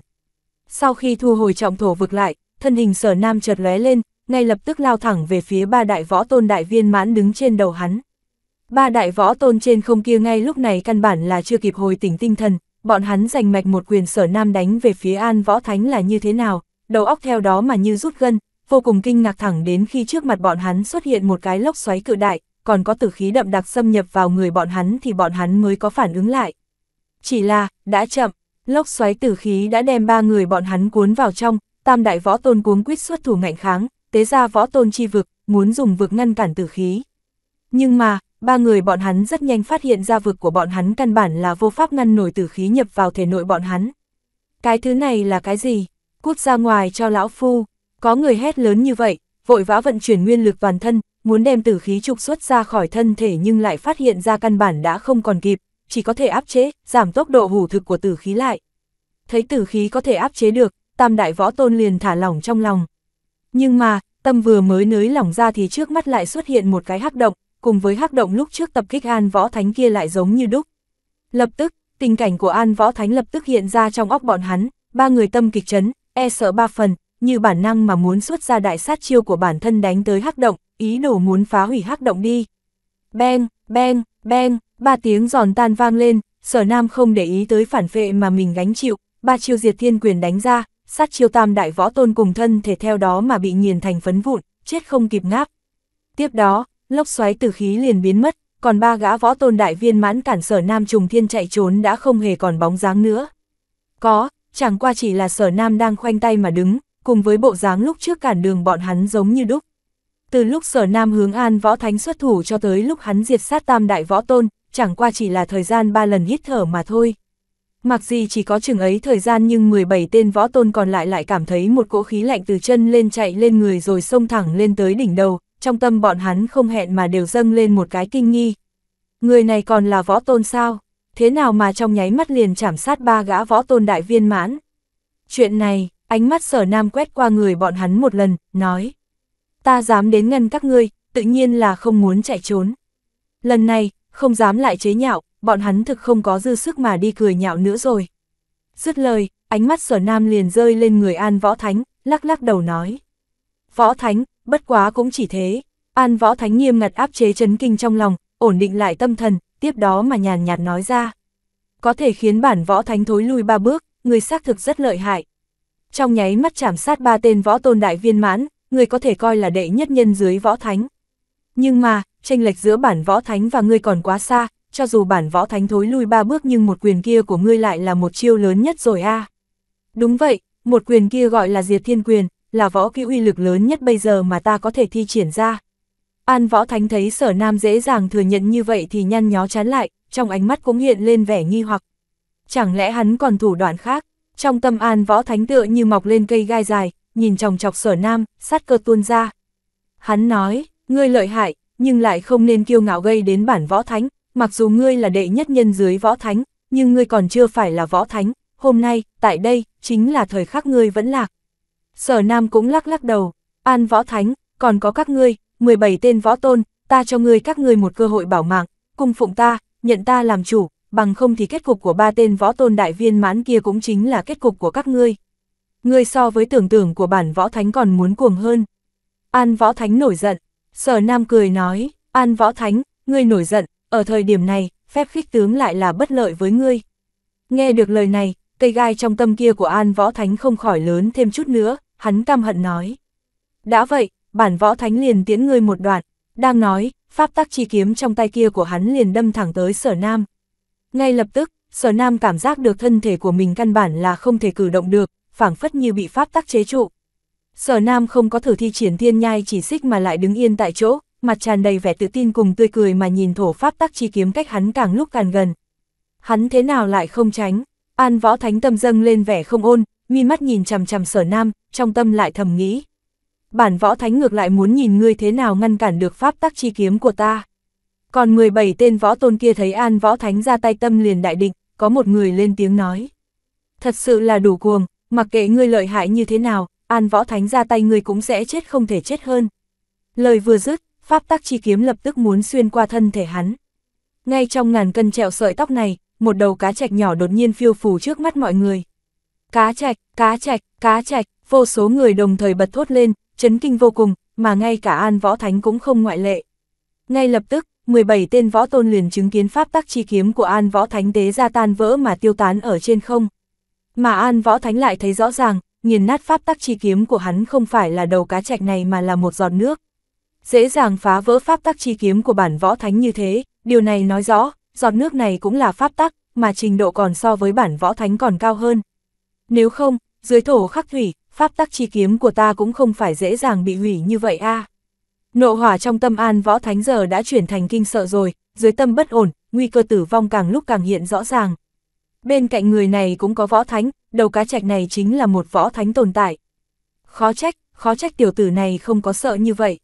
Sau khi thu hồi trọng thổ vực lại, thân hình sở nam chợt lóe lên, ngay lập tức lao thẳng về phía ba đại võ tôn đại viên mãn đứng trên đầu hắn. Ba đại võ tôn trên không kia ngay lúc này căn bản là chưa kịp hồi tỉnh tinh thần, bọn hắn giành mạch một quyền sở nam đánh về phía an võ thánh là như thế nào, đầu óc theo đó mà như rút gân, vô cùng kinh ngạc thẳng đến khi trước mặt bọn hắn xuất hiện một cái lốc xoáy cự đại, còn có tử khí đậm đặc xâm nhập vào người bọn hắn thì bọn hắn mới có phản ứng lại. Chỉ là, đã chậm, lốc xoáy tử khí đã đem ba người bọn hắn cuốn vào trong, tam đại võ tôn cuống quyết xuất thủ ngạnh kháng, tế ra võ tôn chi vực, muốn dùng vực ngăn cản tử khí. Nhưng mà, ba người bọn hắn rất nhanh phát hiện ra vực của bọn hắn căn bản là vô pháp ngăn nổi tử khí nhập vào thể nội bọn hắn. Cái thứ này là cái gì? Cút ra ngoài cho lão phu, có người hét lớn như vậy, vội vã vận chuyển nguyên lực toàn thân, muốn đem tử khí trục xuất ra khỏi thân thể nhưng lại phát hiện ra căn bản đã không còn kịp, chỉ có thể áp chế, giảm tốc độ hủ thực của tử khí lại. Thấy tử khí có thể áp chế được, tam đại võ tôn liền thả lỏng trong lòng. Nhưng mà, tâm vừa mới nới lỏng ra thì trước mắt lại xuất hiện một cái hắc động, cùng với hắc động lúc trước tập kích An Võ Thánh kia lại giống như đúc. Lập tức, tình cảnh của An Võ Thánh lập tức hiện ra trong óc bọn hắn, ba người tâm kịch chấn, e sợ ba phần, như bản năng mà muốn xuất ra đại sát chiêu của bản thân đánh tới hắc động, ý đồ muốn phá hủy hắc động đi. Beng, beng, beng, ba tiếng giòn tan vang lên, sở nam không để ý tới phản vệ mà mình gánh chịu, ba chiêu diệt thiên quyền đánh ra, sát chiêu tam đại võ tôn cùng thân thể theo đó mà bị nghiền thành phấn vụn, chết không kịp ngáp. Tiếp đó, lốc xoáy từ khí liền biến mất, còn ba gã võ tôn đại viên mãn cản sở nam trùng thiên chạy trốn đã không hề còn bóng dáng nữa. Có, chẳng qua chỉ là sở nam đang khoanh tay mà đứng, cùng với bộ dáng lúc trước cản đường bọn hắn giống như đúc. Từ lúc sở nam hướng an võ thánh xuất thủ cho tới lúc hắn diệt sát tam đại võ tôn, chẳng qua chỉ là thời gian ba lần hít thở mà thôi. Mặc gì chỉ có chừng ấy thời gian nhưng 17 tên võ tôn còn lại lại cảm thấy một cỗ khí lạnh từ chân lên chạy lên người rồi xông thẳng lên tới đỉnh đầu, trong tâm bọn hắn không hẹn mà đều dâng lên một cái kinh nghi. Người này còn là võ tôn sao? Thế nào mà trong nháy mắt liền chảm sát ba gã võ tôn đại viên mãn? Chuyện này, ánh mắt sở nam quét qua người bọn hắn một lần, nói. Ta dám đến ngăn các ngươi, tự nhiên là không muốn chạy trốn. Lần này, không dám lại chế nhạo, bọn hắn thực không có dư sức mà đi cười nhạo nữa rồi. Dứt lời, ánh mắt sở nam liền rơi lên người an võ thánh, lắc lắc đầu nói. Võ thánh, bất quá cũng chỉ thế. An võ thánh nghiêm ngặt áp chế chấn kinh trong lòng, ổn định lại tâm thần, tiếp đó mà nhàn nhạt nói ra. Có thể khiến bản võ thánh thối lui ba bước, người xác thực rất lợi hại. Trong nháy mắt chảm sát ba tên võ tôn đại viên mãn, người có thể coi là đệ nhất nhân dưới võ thánh. Nhưng mà, tranh lệch giữa bản võ thánh và ngươi còn quá xa, cho dù bản võ thánh thối lui ba bước nhưng một quyền kia của ngươi lại là một chiêu lớn nhất rồi a. Đúng vậy, một quyền kia gọi là diệt thiên quyền, là võ kỹ uy lực lớn nhất bây giờ mà ta có thể thi triển ra. An võ thánh thấy sở nam dễ dàng thừa nhận như vậy thì nhăn nhó chán lại, trong ánh mắt cũng hiện lên vẻ nghi hoặc. Chẳng lẽ hắn còn thủ đoạn khác, trong tâm an võ thánh tựa như mọc lên cây gai dài, nhìn chòng chọc sở nam, sát cơ tuôn ra. Hắn nói, ngươi lợi hại, nhưng lại không nên kiêu ngạo gây đến bản võ thánh, mặc dù ngươi là đệ nhất nhân dưới võ thánh, nhưng ngươi còn chưa phải là võ thánh, hôm nay, tại đây, chính là thời khắc ngươi vẫn lạc. Sở Nam cũng lắc lắc đầu, An Võ Thánh, còn có các ngươi, 17 tên võ tôn, ta cho ngươi các ngươi một cơ hội bảo mạng, cùng phụng ta, nhận ta làm chủ, bằng không thì kết cục của ba tên võ tôn đại viên mãn kia cũng chính là kết cục của các ngươi. Ngươi so với tưởng tưởng của bản võ thánh còn muốn cuồng hơn. An võ thánh nổi giận, sở nam cười nói, An võ thánh, ngươi nổi giận, ở thời điểm này, phép khích tướng lại là bất lợi với ngươi. Nghe được lời này, cây gai trong tâm kia của An võ thánh không khỏi lớn thêm chút nữa, hắn căm hận nói. Đã vậy, bản võ thánh liền tiến ngươi một đoạn, đang nói, pháp tắc chi kiếm trong tay kia của hắn liền đâm thẳng tới sở nam. Ngay lập tức, sở nam cảm giác được thân thể của mình căn bản là không thể cử động được, phảng phất như bị pháp tắc chế trụ. Sở nam không có thử thi triển thiên nhai chỉ xích mà lại đứng yên tại chỗ, mặt tràn đầy vẻ tự tin cùng tươi cười mà nhìn thổ pháp tắc chi kiếm cách hắn càng lúc càng gần. Hắn thế nào lại không tránh, an võ thánh tâm dâng lên vẻ không ôn, mi mắt nhìn chằm chằm sở nam, trong tâm lại thầm nghĩ. Bản võ thánh ngược lại muốn nhìn ngươi thế nào ngăn cản được pháp tắc chi kiếm của ta. Còn 17 tên võ tôn kia thấy an võ thánh ra tay tâm liền đại định, có một người lên tiếng nói. Thật sự là đủ cuồng, mặc kệ ngươi lợi hại như thế nào, an võ thánh ra tay ngươi cũng sẽ chết không thể chết hơn. Lời vừa dứt, pháp tắc chi kiếm lập tức muốn xuyên qua thân thể hắn. Ngay trong ngàn cân trẹo sợi tóc này, một đầu cá trạch nhỏ đột nhiên phiêu phù trước mắt mọi người. Cá trạch, cá trạch, cá trạch, vô số người đồng thời bật thốt lên, chấn kinh vô cùng, mà ngay cả An Võ Thánh cũng không ngoại lệ. Ngay lập tức, 17 tên võ tôn liền chứng kiến pháp tắc chi kiếm của An Võ Thánh tế ra tan vỡ mà tiêu tán ở trên không. Mà An Võ Thánh lại thấy rõ ràng, nghiền nát pháp tắc chi kiếm của hắn không phải là đầu cá trạch này mà là một giọt nước. Dễ dàng phá vỡ pháp tắc chi kiếm của bản võ thánh như thế, điều này nói rõ, giọt nước này cũng là pháp tắc, mà trình độ còn so với bản võ thánh còn cao hơn, nếu không, dưới thổ khắc thủy, pháp tắc chi kiếm của ta cũng không phải dễ dàng bị hủy như vậy a. Nộ hỏa trong tâm an võ thánh giờ đã chuyển thành kinh sợ rồi, dưới tâm bất ổn, nguy cơ tử vong càng lúc càng hiện rõ ràng. Bên cạnh người này cũng có võ thánh, đầu cá trạch này chính là một võ thánh tồn tại. Khó trách, khó trách tiểu tử này không có sợ như vậy.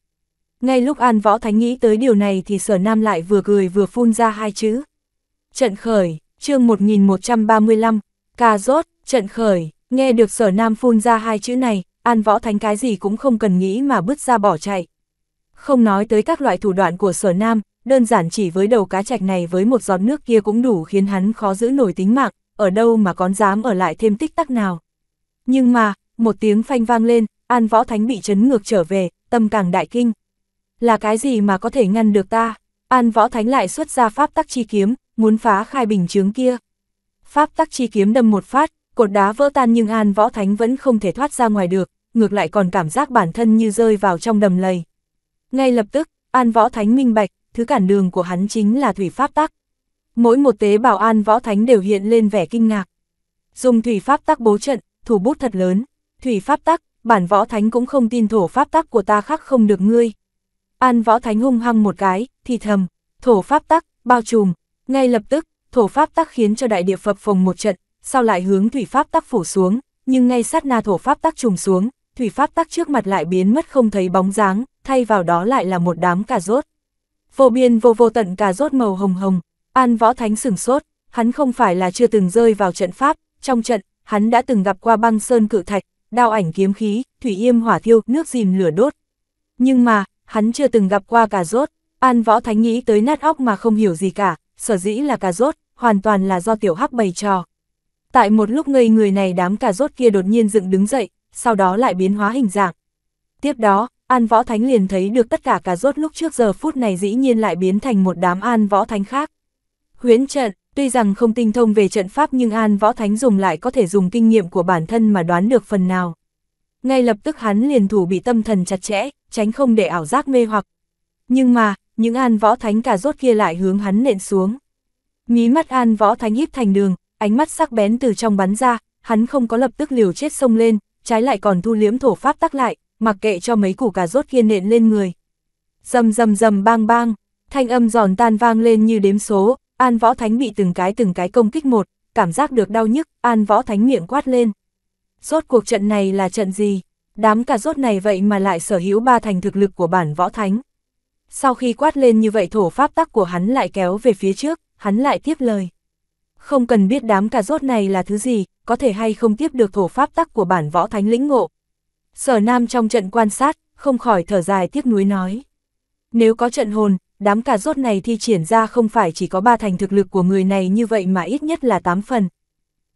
Ngay lúc An Võ Thánh nghĩ tới điều này thì Sở Nam lại vừa cười vừa phun ra hai chữ. Trận khởi, chương 1135, Cà rốt, trận khởi, nghe được sở nam phun ra hai chữ này, an võ thánh cái gì cũng không cần nghĩ mà bứt ra bỏ chạy. Không nói tới các loại thủ đoạn của sở nam, đơn giản chỉ với đầu cá trạch này với một giọt nước kia cũng đủ khiến hắn khó giữ nổi tính mạng, ở đâu mà còn dám ở lại thêm tích tắc nào. Nhưng mà, một tiếng phanh vang lên, an võ thánh bị chấn ngược trở về, tâm càng đại kinh. Là cái gì mà có thể ngăn được ta? An võ thánh lại xuất ra pháp tắc chi kiếm, muốn phá khai bình chướng kia pháp tắc chi kiếm đâm một phát, cột đá vỡ tan nhưng An Võ Thánh vẫn không thể thoát ra ngoài được, ngược lại còn cảm giác bản thân như rơi vào trong đầm lầy. Ngay lập tức, An Võ Thánh minh bạch, thứ cản đường của hắn chính là thủy pháp tắc. Mỗi một tế bào An Võ Thánh đều hiện lên vẻ kinh ngạc. Dùng thủy pháp tắc bố trận, thủ bút thật lớn, thủy pháp tắc, bản Võ Thánh cũng không tin thổ pháp tắc của ta khác không được ngươi. An Võ Thánh hung hăng một cái, thì thầm, thổ pháp tắc, bao trùm, ngay lập tức, thổ pháp tắc khiến cho đại địa phập phồng một trận, sau lại hướng thủy pháp tắc phủ xuống, nhưng ngay sát na thổ pháp tắc trùng xuống, thủy pháp tắc trước mặt lại biến mất không thấy bóng dáng, thay vào đó lại là một đám cà rốt. Vô biên vô vô tận cà rốt màu hồng hồng, An Võ Thánh sửng sốt, hắn không phải là chưa từng rơi vào trận pháp, trong trận, hắn đã từng gặp qua băng sơn cự thạch, đao ảnh kiếm khí, thủy yêm hỏa thiêu, nước dìm lửa đốt. Nhưng mà, hắn chưa từng gặp qua cà rốt, An Võ Thánh nghĩ tới nát óc mà không hiểu gì cả, sở dĩ là cà rốt, hoàn toàn là do tiểu hắc bày trò. Tại một lúc ngây người này đám cà rốt kia đột nhiên dựng đứng dậy, sau đó lại biến hóa hình dạng. Tiếp đó, An Võ Thánh liền thấy được tất cả cà rốt lúc trước giờ phút này dĩ nhiên lại biến thành một đám An Võ Thánh khác. Huyến trận, tuy rằng không tinh thông về trận pháp nhưng An Võ Thánh dùng lại có thể dùng kinh nghiệm của bản thân mà đoán được phần nào. Ngay lập tức hắn liền thủ bị tâm thần chặt chẽ, tránh không để ảo giác mê hoặc. Nhưng mà, những an võ thánh cà rốt kia lại hướng hắn nện xuống. Mí mắt an võ thánh híp thành đường, ánh mắt sắc bén từ trong bắn ra, hắn không có lập tức liều chết sông lên, trái lại còn thu liếm thổ pháp tắc lại, mặc kệ cho mấy củ cà rốt kia nện lên người. Dầm dầm dầm bang bang, thanh âm giòn tan vang lên như đếm số, an võ thánh bị từng cái từng cái công kích một, cảm giác được đau nhức, an võ thánh miệng quát lên. Rốt cuộc trận này là trận gì? Đám cà rốt này vậy mà lại sở hữu ba thành thực lực của bản võ thánh sau khi quát lên như vậy thổ pháp tắc của hắn lại kéo về phía trước, hắn lại tiếp lời. Không cần biết đám cà rốt này là thứ gì, có thể hay không tiếp được thổ pháp tắc của bản võ thánh lĩnh ngộ. Sở Nam trong trận quan sát, không khỏi thở dài tiếc nuối nói. Nếu có trận hồn, đám cà rốt này thi triển ra không phải chỉ có ba thành thực lực của người này như vậy mà ít nhất là tám phần.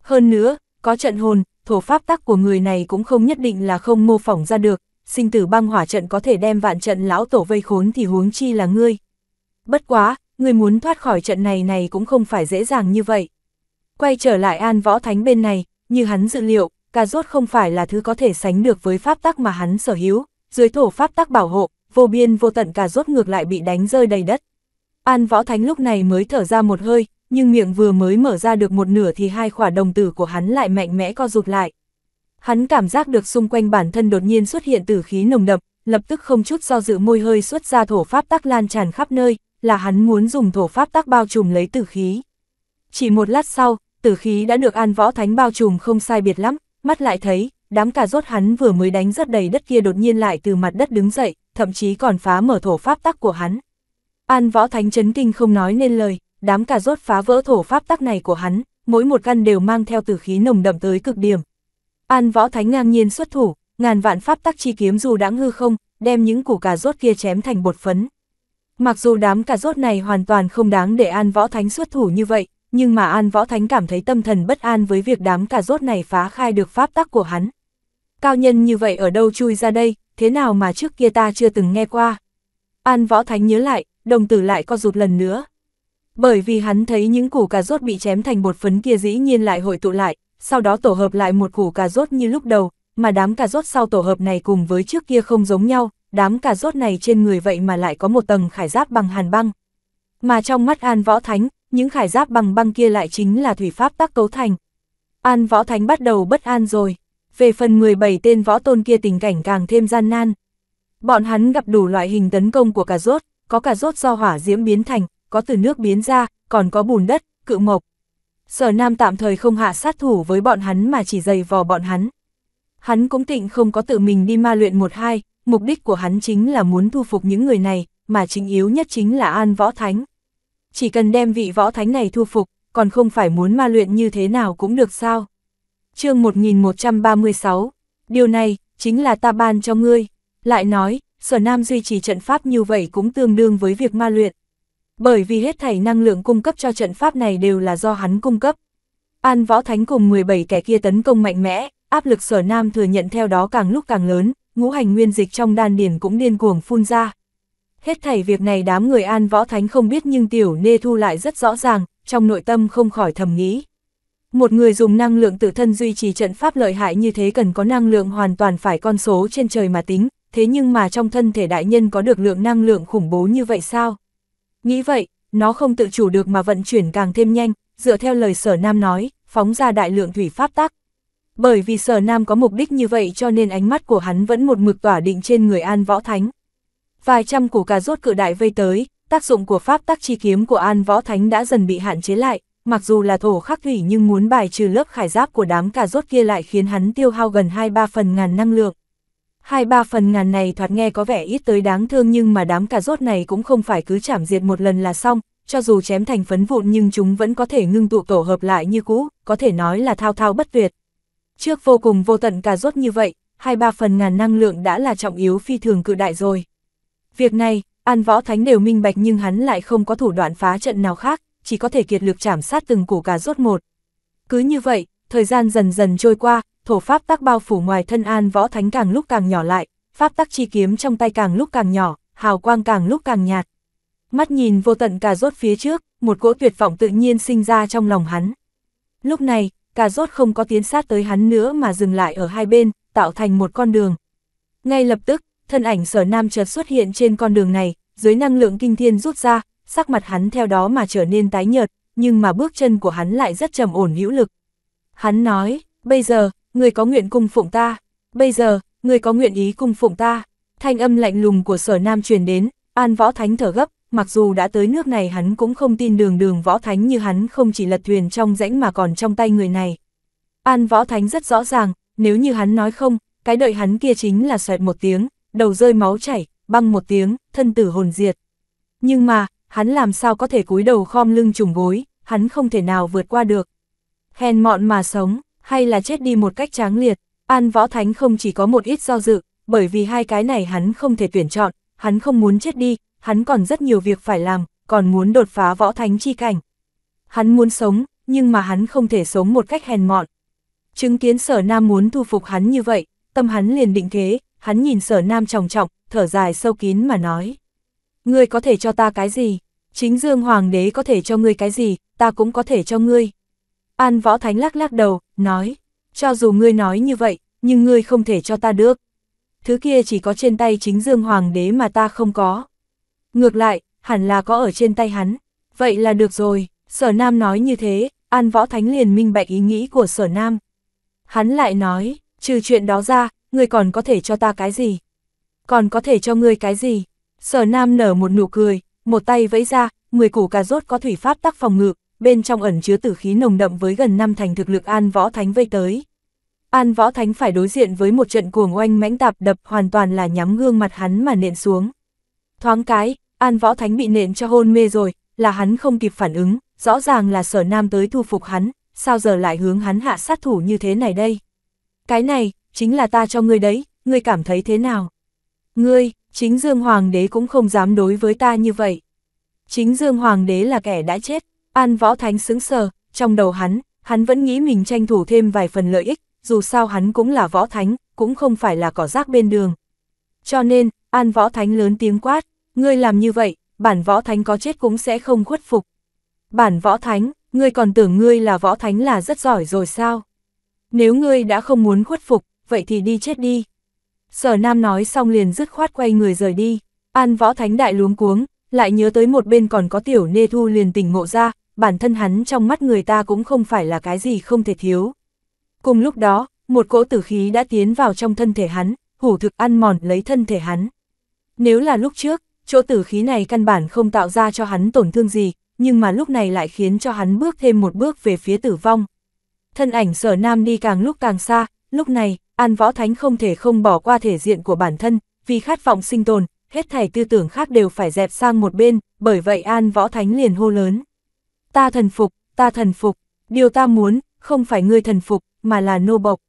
Hơn nữa, có trận hồn, thổ pháp tắc của người này cũng không nhất định là không mô phỏng ra được, sinh tử băng hỏa trận có thể đem vạn trận lão tổ vây khốn thì huống chi là ngươi. Bất quá, ngươi muốn thoát khỏi trận này này cũng không phải dễ dàng như vậy. Quay trở lại an võ thánh bên này, như hắn dự liệu, cà rốt không phải là thứ có thể sánh được với pháp tắc mà hắn sở hữu, dưới thổ pháp tắc bảo hộ, vô biên vô tận cà rốt ngược lại bị đánh rơi đầy đất. An võ thánh lúc này mới thở ra một hơi, nhưng miệng vừa mới mở ra được một nửa thì hai khỏa đồng tử của hắn lại mạnh mẽ co rụt lại, Hắn cảm giác được xung quanh bản thân đột nhiên xuất hiện tử khí nồng đậm, lập tức không chút do dự môi hơi xuất ra thổ pháp tác lan tràn khắp nơi, là hắn muốn dùng thổ pháp tác bao trùm lấy tử khí. Chỉ một lát sau, tử khí đã được an võ thánh bao trùm không sai biệt lắm, mắt lại thấy, đám cà rốt hắn vừa mới đánh rất đầy đất kia đột nhiên lại từ mặt đất đứng dậy, thậm chí còn phá mở thổ pháp tắc của hắn. An võ thánh chấn kinh không nói nên lời, đám cà rốt phá vỡ thổ pháp tắc này của hắn, mỗi một căn đều mang theo tử khí nồng đậm tới cực điểm, An võ thánh ngang nhiên xuất thủ, ngàn vạn pháp tắc chi kiếm dù đáng hư không, đem những củ cà rốt kia chém thành bột phấn. Mặc dù đám cà rốt này hoàn toàn không đáng để An Võ Thánh xuất thủ như vậy, nhưng mà An Võ Thánh cảm thấy tâm thần bất an với việc đám cà rốt này phá khai được pháp tắc của hắn. Cao nhân như vậy ở đâu chui ra đây, thế nào mà trước kia ta chưa từng nghe qua. An Võ Thánh nhớ lại, đồng tử lại co rụt lần nữa. Bởi vì hắn thấy những củ cà rốt bị chém thành bột phấn kia dĩ nhiên lại hội tụ lại, sau đó tổ hợp lại một củ cà rốt như lúc đầu, mà đám cà rốt sau tổ hợp này cùng với trước kia không giống nhau, đám cà rốt này trên người vậy mà lại có một tầng khải giáp bằng hàn băng. Mà trong mắt An Võ Thánh, những khải giáp bằng băng kia lại chính là thủy pháp tác cấu thành. An Võ Thánh bắt đầu bất an rồi. Về phần 17 tên võ tôn kia tình cảnh càng thêm gian nan. Bọn hắn gặp đủ loại hình tấn công của cà rốt, có cà rốt do hỏa diễm biến thành, có từ nước biến ra, còn có bùn đất, cự mộc, sở nam tạm thời không hạ sát thủ với bọn hắn mà chỉ dày vò bọn hắn. Hắn cũng tịnh không có tự mình đi ma luyện một hai, mục đích của hắn chính là muốn thu phục những người này, mà chính yếu nhất chính là an võ thánh. Chỉ cần đem vị võ thánh này thu phục, còn không phải muốn ma luyện như thế nào cũng được sao. chương 1136, điều này, chính là ta ban cho ngươi. Lại nói, sở nam duy trì trận pháp như vậy cũng tương đương với việc ma luyện bởi vì hết thảy năng lượng cung cấp cho trận pháp này đều là do hắn cung cấp. An Võ Thánh cùng 17 kẻ kia tấn công mạnh mẽ, áp lực sở nam thừa nhận theo đó càng lúc càng lớn, ngũ hành nguyên dịch trong đan điển cũng điên cuồng phun ra. Hết thảy việc này đám người An Võ Thánh không biết nhưng Tiểu Nê Thu lại rất rõ ràng, trong nội tâm không khỏi thầm nghĩ. Một người dùng năng lượng tự thân duy trì trận pháp lợi hại như thế cần có năng lượng hoàn toàn phải con số trên trời mà tính, thế nhưng mà trong thân thể đại nhân có được lượng năng lượng khủng bố như vậy sao? Nghĩ vậy, nó không tự chủ được mà vận chuyển càng thêm nhanh, dựa theo lời sở nam nói, phóng ra đại lượng thủy pháp tắc. Bởi vì sở nam có mục đích như vậy cho nên ánh mắt của hắn vẫn một mực tỏa định trên người An Võ Thánh. Vài trăm củ cà rốt cự đại vây tới, tác dụng của pháp tắc chi kiếm của An Võ Thánh đã dần bị hạn chế lại, mặc dù là thổ khắc thủy nhưng muốn bài trừ lớp khải giáp của đám cà rốt kia lại khiến hắn tiêu hao gần 2-3 phần ngàn năng lượng hai ba phần ngàn này thoạt nghe có vẻ ít tới đáng thương nhưng mà đám cà rốt này cũng không phải cứ chảm diệt một lần là xong, cho dù chém thành phấn vụn nhưng chúng vẫn có thể ngưng tụ tổ hợp lại như cũ, có thể nói là thao thao bất tuyệt. Trước vô cùng vô tận cà rốt như vậy, hai ba phần ngàn năng lượng đã là trọng yếu phi thường cự đại rồi. Việc này, An Võ Thánh đều minh bạch nhưng hắn lại không có thủ đoạn phá trận nào khác, chỉ có thể kiệt lực chảm sát từng củ cà rốt một. Cứ như vậy, thời gian dần dần trôi qua, thổ pháp tắc bao phủ ngoài thân an võ thánh càng lúc càng nhỏ lại, pháp tắc chi kiếm trong tay càng lúc càng nhỏ, hào quang càng lúc càng nhạt. Mắt nhìn vô tận cà rốt phía trước, một cỗ tuyệt vọng tự nhiên sinh ra trong lòng hắn. Lúc này, cà rốt không có tiến sát tới hắn nữa mà dừng lại ở hai bên, tạo thành một con đường. Ngay lập tức, thân ảnh sở nam chợt xuất hiện trên con đường này, dưới năng lượng kinh thiên rút ra, sắc mặt hắn theo đó mà trở nên tái nhợt, nhưng mà bước chân của hắn lại rất trầm ổn hữu lực. Hắn nói, bây giờ, người có nguyện cung phụng ta, bây giờ, người có nguyện ý cung phụng ta. Thanh âm lạnh lùng của sở nam truyền đến, an võ thánh thở gấp, mặc dù đã tới nước này hắn cũng không tin đường đường võ thánh như hắn không chỉ lật thuyền trong rãnh mà còn trong tay người này. An võ thánh rất rõ ràng, nếu như hắn nói không, cái đợi hắn kia chính là xoẹt một tiếng, đầu rơi máu chảy, băng một tiếng, thân tử hồn diệt. Nhưng mà, hắn làm sao có thể cúi đầu khom lưng trùng gối, hắn không thể nào vượt qua được. Hèn mọn mà sống, hay là chết đi một cách tráng liệt. An Võ Thánh không chỉ có một ít do dự, bởi vì hai cái này hắn không thể tuyển chọn, hắn không muốn chết đi, hắn còn rất nhiều việc phải làm, còn muốn đột phá Võ Thánh chi cảnh. Hắn muốn sống, nhưng mà hắn không thể sống một cách hèn mọn. Chứng kiến sở nam muốn thu phục hắn như vậy, tâm hắn liền định thế, hắn nhìn sở nam trọng trọng, thở dài sâu kín mà nói. Ngươi có thể cho ta cái gì? Chính Dương Hoàng đế có thể cho ngươi cái gì, ta cũng có thể cho ngươi. An Võ Thánh lắc lắc đầu, nói, cho dù ngươi nói như vậy, nhưng ngươi không thể cho ta được. Thứ kia chỉ có trên tay chính Dương Hoàng đế mà ta không có. Ngược lại, hẳn là có ở trên tay hắn. Vậy là được rồi, Sở Nam nói như thế, An Võ Thánh liền minh bạch ý nghĩ của Sở Nam. Hắn lại nói, trừ chuyện đó ra, ngươi còn có thể cho ta cái gì? Còn có thể cho ngươi cái gì? Sở Nam nở một nụ cười, một tay vẫy ra, 10 củ cà rốt có thủy pháp tác phòng ngự, bên trong ẩn chứa tử khí nồng đậm với gần năm thành thực lực An Võ Thánh vây tới. An Võ Thánh phải đối diện với một trận cuồng oanh mãnh tạp đập hoàn toàn là nhắm gương mặt hắn mà nện xuống. Thoáng cái, An Võ Thánh bị nện cho hôn mê rồi, là hắn không kịp phản ứng, rõ ràng là sở nam tới thu phục hắn, sao giờ lại hướng hắn hạ sát thủ như thế này đây? Cái này, chính là ta cho ngươi đấy, ngươi cảm thấy thế nào? Ngươi, chính Dương Hoàng đế cũng không dám đối với ta như vậy. Chính Dương Hoàng đế là kẻ đã chết, An Võ Thánh xứng sờ, trong đầu hắn, hắn vẫn nghĩ mình tranh thủ thêm vài phần lợi ích, dù sao hắn cũng là Võ Thánh, cũng không phải là cỏ rác bên đường. Cho nên, An Võ Thánh lớn tiếng quát, ngươi làm như vậy, bản Võ Thánh có chết cũng sẽ không khuất phục. Bản Võ Thánh, ngươi còn tưởng ngươi là Võ Thánh là rất giỏi rồi sao? Nếu ngươi đã không muốn khuất phục, vậy thì đi chết đi. Sở Nam nói xong liền dứt khoát quay người rời đi, An Võ Thánh đại luống cuống, lại nhớ tới một bên còn có tiểu nê thu liền tỉnh ngộ ra, bản thân hắn trong mắt người ta cũng không phải là cái gì không thể thiếu. Cùng lúc đó, một cỗ tử khí đã tiến vào trong thân thể hắn, hủ thực ăn mòn lấy thân thể hắn. Nếu là lúc trước, chỗ tử khí này căn bản không tạo ra cho hắn tổn thương gì, nhưng mà lúc này lại khiến cho hắn bước thêm một bước về phía tử vong. Thân ảnh sở nam đi càng lúc càng xa, lúc này, An Võ Thánh không thể không bỏ qua thể diện của bản thân, vì khát vọng sinh tồn, hết thảy tư tưởng khác đều phải dẹp sang một bên, bởi vậy An Võ Thánh liền hô lớn ta thần phục, ta thần phục, điều ta muốn, không phải ngươi thần phục, mà là nô bộc.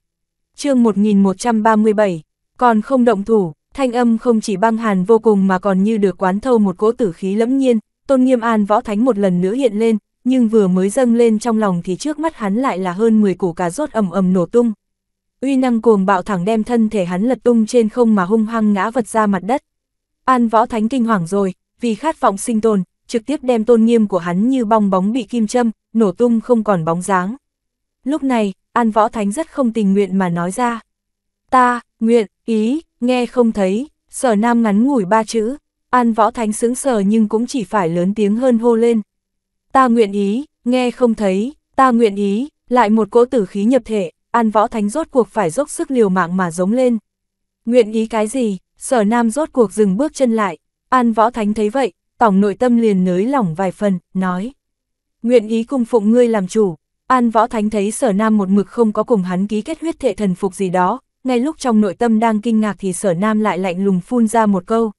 chương 1137, còn không động thủ, thanh âm không chỉ băng hàn vô cùng mà còn như được quán thâu một cỗ tử khí lẫm nhiên, tôn nghiêm an võ thánh một lần nữa hiện lên, nhưng vừa mới dâng lên trong lòng thì trước mắt hắn lại là hơn 10 củ cà rốt ầm ầm nổ tung. Uy năng cuồng bạo thẳng đem thân thể hắn lật tung trên không mà hung hăng ngã vật ra mặt đất. An võ thánh kinh hoàng rồi, vì khát vọng sinh tồn, trực tiếp đem tôn nghiêm của hắn như bong bóng bị kim châm, nổ tung không còn bóng dáng. Lúc này, An Võ Thánh rất không tình nguyện mà nói ra. Ta, nguyện, ý, nghe không thấy, sở nam ngắn ngủi ba chữ, An Võ Thánh sững sờ nhưng cũng chỉ phải lớn tiếng hơn hô lên. Ta nguyện ý, nghe không thấy, ta nguyện ý, lại một cỗ tử khí nhập thể, An Võ Thánh rốt cuộc phải dốc sức liều mạng mà giống lên. Nguyện ý cái gì, sở nam rốt cuộc dừng bước chân lại, An Võ Thánh thấy vậy, tổng nội tâm liền nới lỏng vài phần, nói. Nguyện ý cung phụng ngươi làm chủ, An Võ Thánh thấy sở nam một mực không có cùng hắn ký kết huyết thệ thần phục gì đó, ngay lúc trong nội tâm đang kinh ngạc thì sở nam lại lạnh lùng phun ra một câu.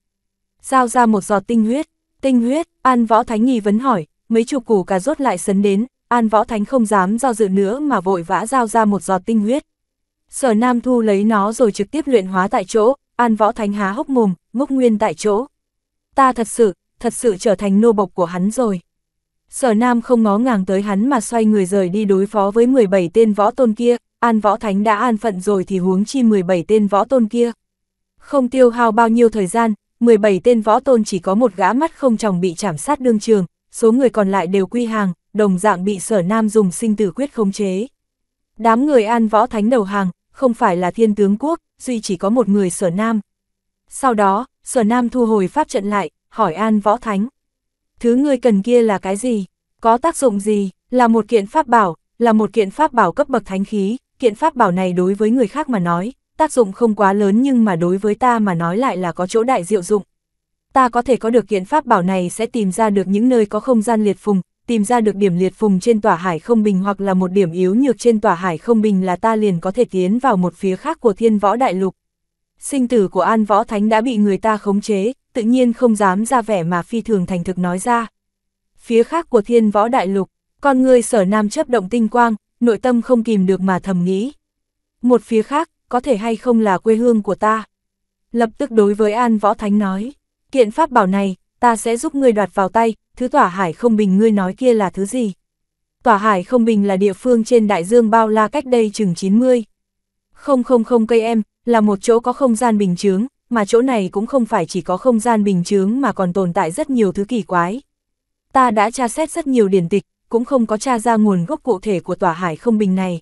Giao ra một giọt tinh huyết, tinh huyết, An Võ Thánh nghi vấn hỏi, mấy chục củ cà rốt lại sấn đến, An Võ Thánh không dám do dự nữa mà vội vã giao ra một giọt tinh huyết. Sở Nam thu lấy nó rồi trực tiếp luyện hóa tại chỗ, An Võ Thánh há hốc mồm, ngốc nguyên tại chỗ. Ta thật sự, thật sự trở thành nô bộc của hắn rồi. Sở Nam không ngó ngàng tới hắn mà xoay người rời đi đối phó với 17 tên võ tôn kia, an võ thánh đã an phận rồi thì huống chi 17 tên võ tôn kia. Không tiêu hao bao nhiêu thời gian, 17 tên võ tôn chỉ có một gã mắt không chồng bị chảm sát đương trường, số người còn lại đều quy hàng, đồng dạng bị sở nam dùng sinh tử quyết khống chế. Đám người an võ thánh đầu hàng, không phải là thiên tướng quốc, duy chỉ có một người sở nam. Sau đó, sở nam thu hồi pháp trận lại, hỏi An Võ Thánh. Thứ ngươi cần kia là cái gì? Có tác dụng gì? Là một kiện pháp bảo, là một kiện pháp bảo cấp bậc thánh khí, kiện pháp bảo này đối với người khác mà nói, tác dụng không quá lớn nhưng mà đối với ta mà nói lại là có chỗ đại diệu dụng. Ta có thể có được kiện pháp bảo này sẽ tìm ra được những nơi có không gian liệt phùng, tìm ra được điểm liệt phùng trên tòa hải không bình hoặc là một điểm yếu nhược trên tòa hải không bình là ta liền có thể tiến vào một phía khác của thiên võ đại lục sinh tử của An Võ Thánh đã bị người ta khống chế, tự nhiên không dám ra vẻ mà phi thường thành thực nói ra. Phía khác của thiên võ đại lục, con người sở nam chấp động tinh quang, nội tâm không kìm được mà thầm nghĩ. Một phía khác, có thể hay không là quê hương của ta. Lập tức đối với An Võ Thánh nói, kiện pháp bảo này, ta sẽ giúp ngươi đoạt vào tay, thứ tỏa hải không bình ngươi nói kia là thứ gì. Tỏa hải không bình là địa phương trên đại dương bao la cách đây chừng 90. Không không không cây em, là một chỗ có không gian bình chướng, mà chỗ này cũng không phải chỉ có không gian bình chướng mà còn tồn tại rất nhiều thứ kỳ quái. Ta đã tra xét rất nhiều điển tịch, cũng không có tra ra nguồn gốc cụ thể của tòa hải không bình này.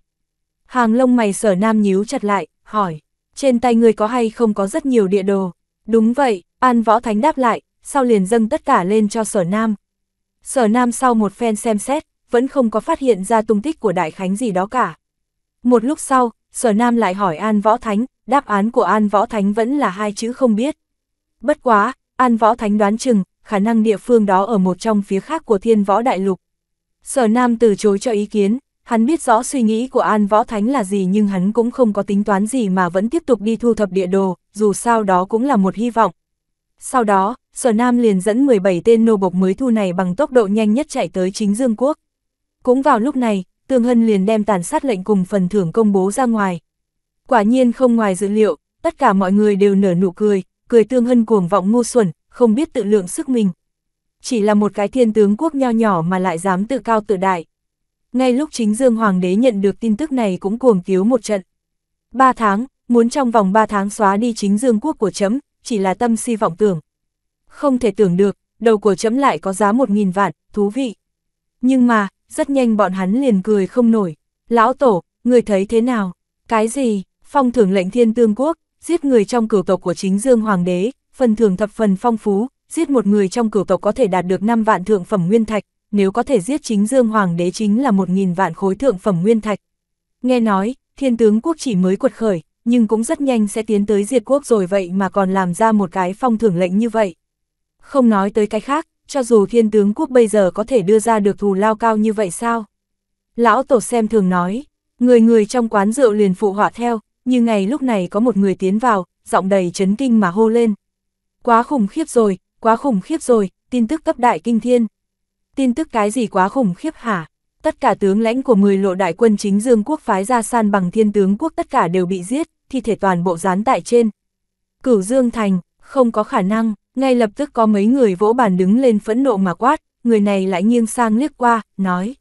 Hàng lông mày sở nam nhíu chặt lại, hỏi, trên tay người có hay không có rất nhiều địa đồ? Đúng vậy, An Võ Thánh đáp lại, sau liền dâng tất cả lên cho sở nam. Sở nam sau một phen xem xét, vẫn không có phát hiện ra tung tích của Đại Khánh gì đó cả. Một lúc sau, sở nam lại hỏi An Võ Thánh, đáp án của An Võ Thánh vẫn là hai chữ không biết. Bất quá, An Võ Thánh đoán chừng, khả năng địa phương đó ở một trong phía khác của thiên võ đại lục. Sở Nam từ chối cho ý kiến, hắn biết rõ suy nghĩ của An Võ Thánh là gì nhưng hắn cũng không có tính toán gì mà vẫn tiếp tục đi thu thập địa đồ, dù sao đó cũng là một hy vọng. Sau đó, Sở Nam liền dẫn 17 tên nô bộc mới thu này bằng tốc độ nhanh nhất chạy tới chính Dương Quốc. Cũng vào lúc này, Tương Hân liền đem tàn sát lệnh cùng phần thưởng công bố ra ngoài, Quả nhiên không ngoài dự liệu, tất cả mọi người đều nở nụ cười, cười tương hân cuồng vọng ngu xuẩn, không biết tự lượng sức mình. Chỉ là một cái thiên tướng quốc nho nhỏ mà lại dám tự cao tự đại. Ngay lúc chính Dương Hoàng đế nhận được tin tức này cũng cuồng tiếu một trận. Ba tháng, muốn trong vòng ba tháng xóa đi chính Dương quốc của chấm, chỉ là tâm si vọng tưởng. Không thể tưởng được, đầu của chấm lại có giá một nghìn vạn, thú vị. Nhưng mà, rất nhanh bọn hắn liền cười không nổi. Lão tổ, người thấy thế nào? Cái gì? phong thưởng lệnh thiên tương quốc, giết người trong cửu tộc của chính dương hoàng đế, phần thưởng thập phần phong phú, giết một người trong cửu tộc có thể đạt được 5 vạn thượng phẩm nguyên thạch, nếu có thể giết chính dương hoàng đế chính là 1.000 vạn khối thượng phẩm nguyên thạch. Nghe nói, thiên tướng quốc chỉ mới quật khởi, nhưng cũng rất nhanh sẽ tiến tới diệt quốc rồi vậy mà còn làm ra một cái phong thưởng lệnh như vậy. Không nói tới cái khác, cho dù thiên tướng quốc bây giờ có thể đưa ra được thù lao cao như vậy sao? Lão Tổ xem thường nói, người người trong quán rượu liền phụ họa theo, như ngày lúc này có một người tiến vào, giọng đầy chấn kinh mà hô lên. Quá khủng khiếp rồi, quá khủng khiếp rồi, tin tức cấp đại kinh thiên. Tin tức cái gì quá khủng khiếp hả? Tất cả tướng lãnh của 10 lộ đại quân chính dương quốc phái ra san bằng thiên tướng quốc tất cả đều bị giết, thi thể toàn bộ dán tại trên. Cửu Dương Thành, không có khả năng, ngay lập tức có mấy người vỗ bàn đứng lên phẫn nộ mà quát, người này lại nghiêng sang liếc qua, nói.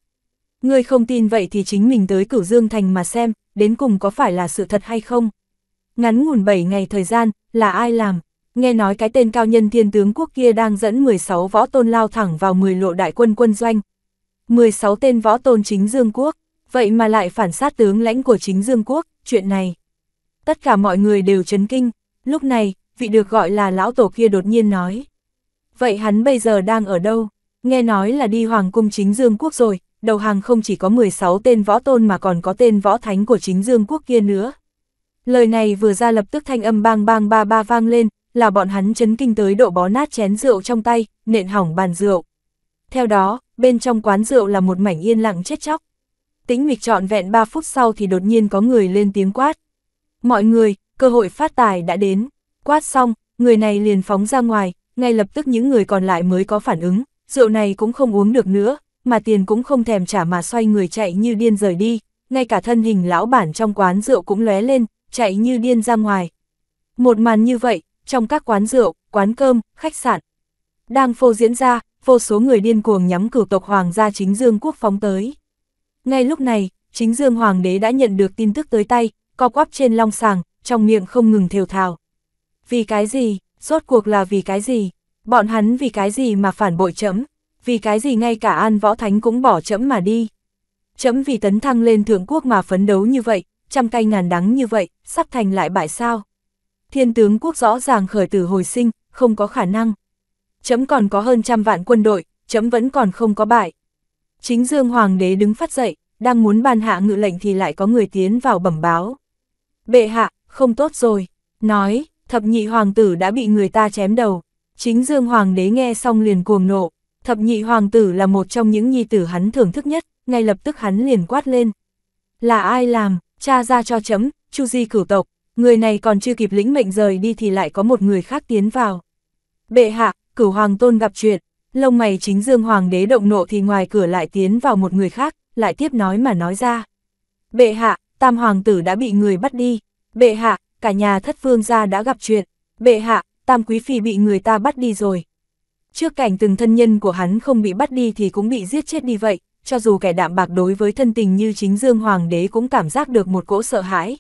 Ngươi không tin vậy thì chính mình tới Cửu Dương Thành mà xem, đến cùng có phải là sự thật hay không? Ngắn ngủn 7 ngày thời gian, là ai làm? Nghe nói cái tên cao nhân thiên tướng quốc kia đang dẫn 16 võ tôn lao thẳng vào 10 lộ đại quân quân doanh. 16 tên võ tôn chính Dương Quốc, vậy mà lại phản sát tướng lãnh của chính Dương Quốc, chuyện này. Tất cả mọi người đều chấn kinh, lúc này, vị được gọi là lão tổ kia đột nhiên nói. Vậy hắn bây giờ đang ở đâu? Nghe nói là đi Hoàng cung chính Dương Quốc rồi, đầu hàng không chỉ có 16 tên võ tôn mà còn có tên võ thánh của chính dương quốc kia nữa. Lời này vừa ra lập tức thanh âm bang bang ba ba vang lên, là bọn hắn chấn kinh tới độ bó nát chén rượu trong tay, nện hỏng bàn rượu. Theo đó, bên trong quán rượu là một mảnh yên lặng chết chóc. Tĩnh mịch trọn vẹn 3 phút sau thì đột nhiên có người lên tiếng quát. Mọi người, cơ hội phát tài đã đến. Quát xong, người này liền phóng ra ngoài, ngay lập tức những người còn lại mới có phản ứng, rượu này cũng không uống được nữa, mà tiền cũng không thèm trả mà xoay người chạy như điên rời đi, ngay cả thân hình lão bản trong quán rượu cũng lóe lên, chạy như điên ra ngoài. Một màn như vậy, trong các quán rượu, quán cơm, khách sạn. Đang phô diễn ra, vô số người điên cuồng nhắm cửu tộc hoàng gia chính dương quốc phóng tới. Ngay lúc này, chính dương hoàng đế đã nhận được tin tức tới tay, co quắp trên long sàng, trong miệng không ngừng thều thào. Vì cái gì, rốt cuộc là vì cái gì, bọn hắn vì cái gì mà phản bội chấm, vì cái gì ngay cả An Võ Thánh cũng bỏ chấm mà đi. Chấm vì tấn thăng lên thượng quốc mà phấn đấu như vậy, trăm cay ngàn đắng như vậy, sắp thành lại bại sao. Thiên tướng quốc rõ ràng khởi tử hồi sinh, không có khả năng. Chấm còn có hơn trăm vạn quân đội, chấm vẫn còn không có bại. Chính Dương Hoàng đế đứng phát dậy, đang muốn ban hạ ngự lệnh thì lại có người tiến vào bẩm báo. Bệ hạ, không tốt rồi, nói, thập nhị hoàng tử đã bị người ta chém đầu. Chính Dương Hoàng đế nghe xong liền cuồng nộ, Thập nhị hoàng tử là một trong những nhi tử hắn thưởng thức nhất, ngay lập tức hắn liền quát lên. Là ai làm, cha ra cho chấm, chu di cửu tộc, người này còn chưa kịp lĩnh mệnh rời đi thì lại có một người khác tiến vào. Bệ hạ, cửu hoàng tôn gặp chuyện, lông mày chính dương hoàng đế động nộ thì ngoài cửa lại tiến vào một người khác, lại tiếp nói mà nói ra. Bệ hạ, tam hoàng tử đã bị người bắt đi. Bệ hạ, cả nhà thất vương gia đã gặp chuyện. Bệ hạ, tam quý phi bị người ta bắt đi rồi. Trước cảnh từng thân nhân của hắn không bị bắt đi thì cũng bị giết chết đi vậy, cho dù kẻ đạm bạc đối với thân tình như chính Dương Hoàng đế cũng cảm giác được một cỗ sợ hãi.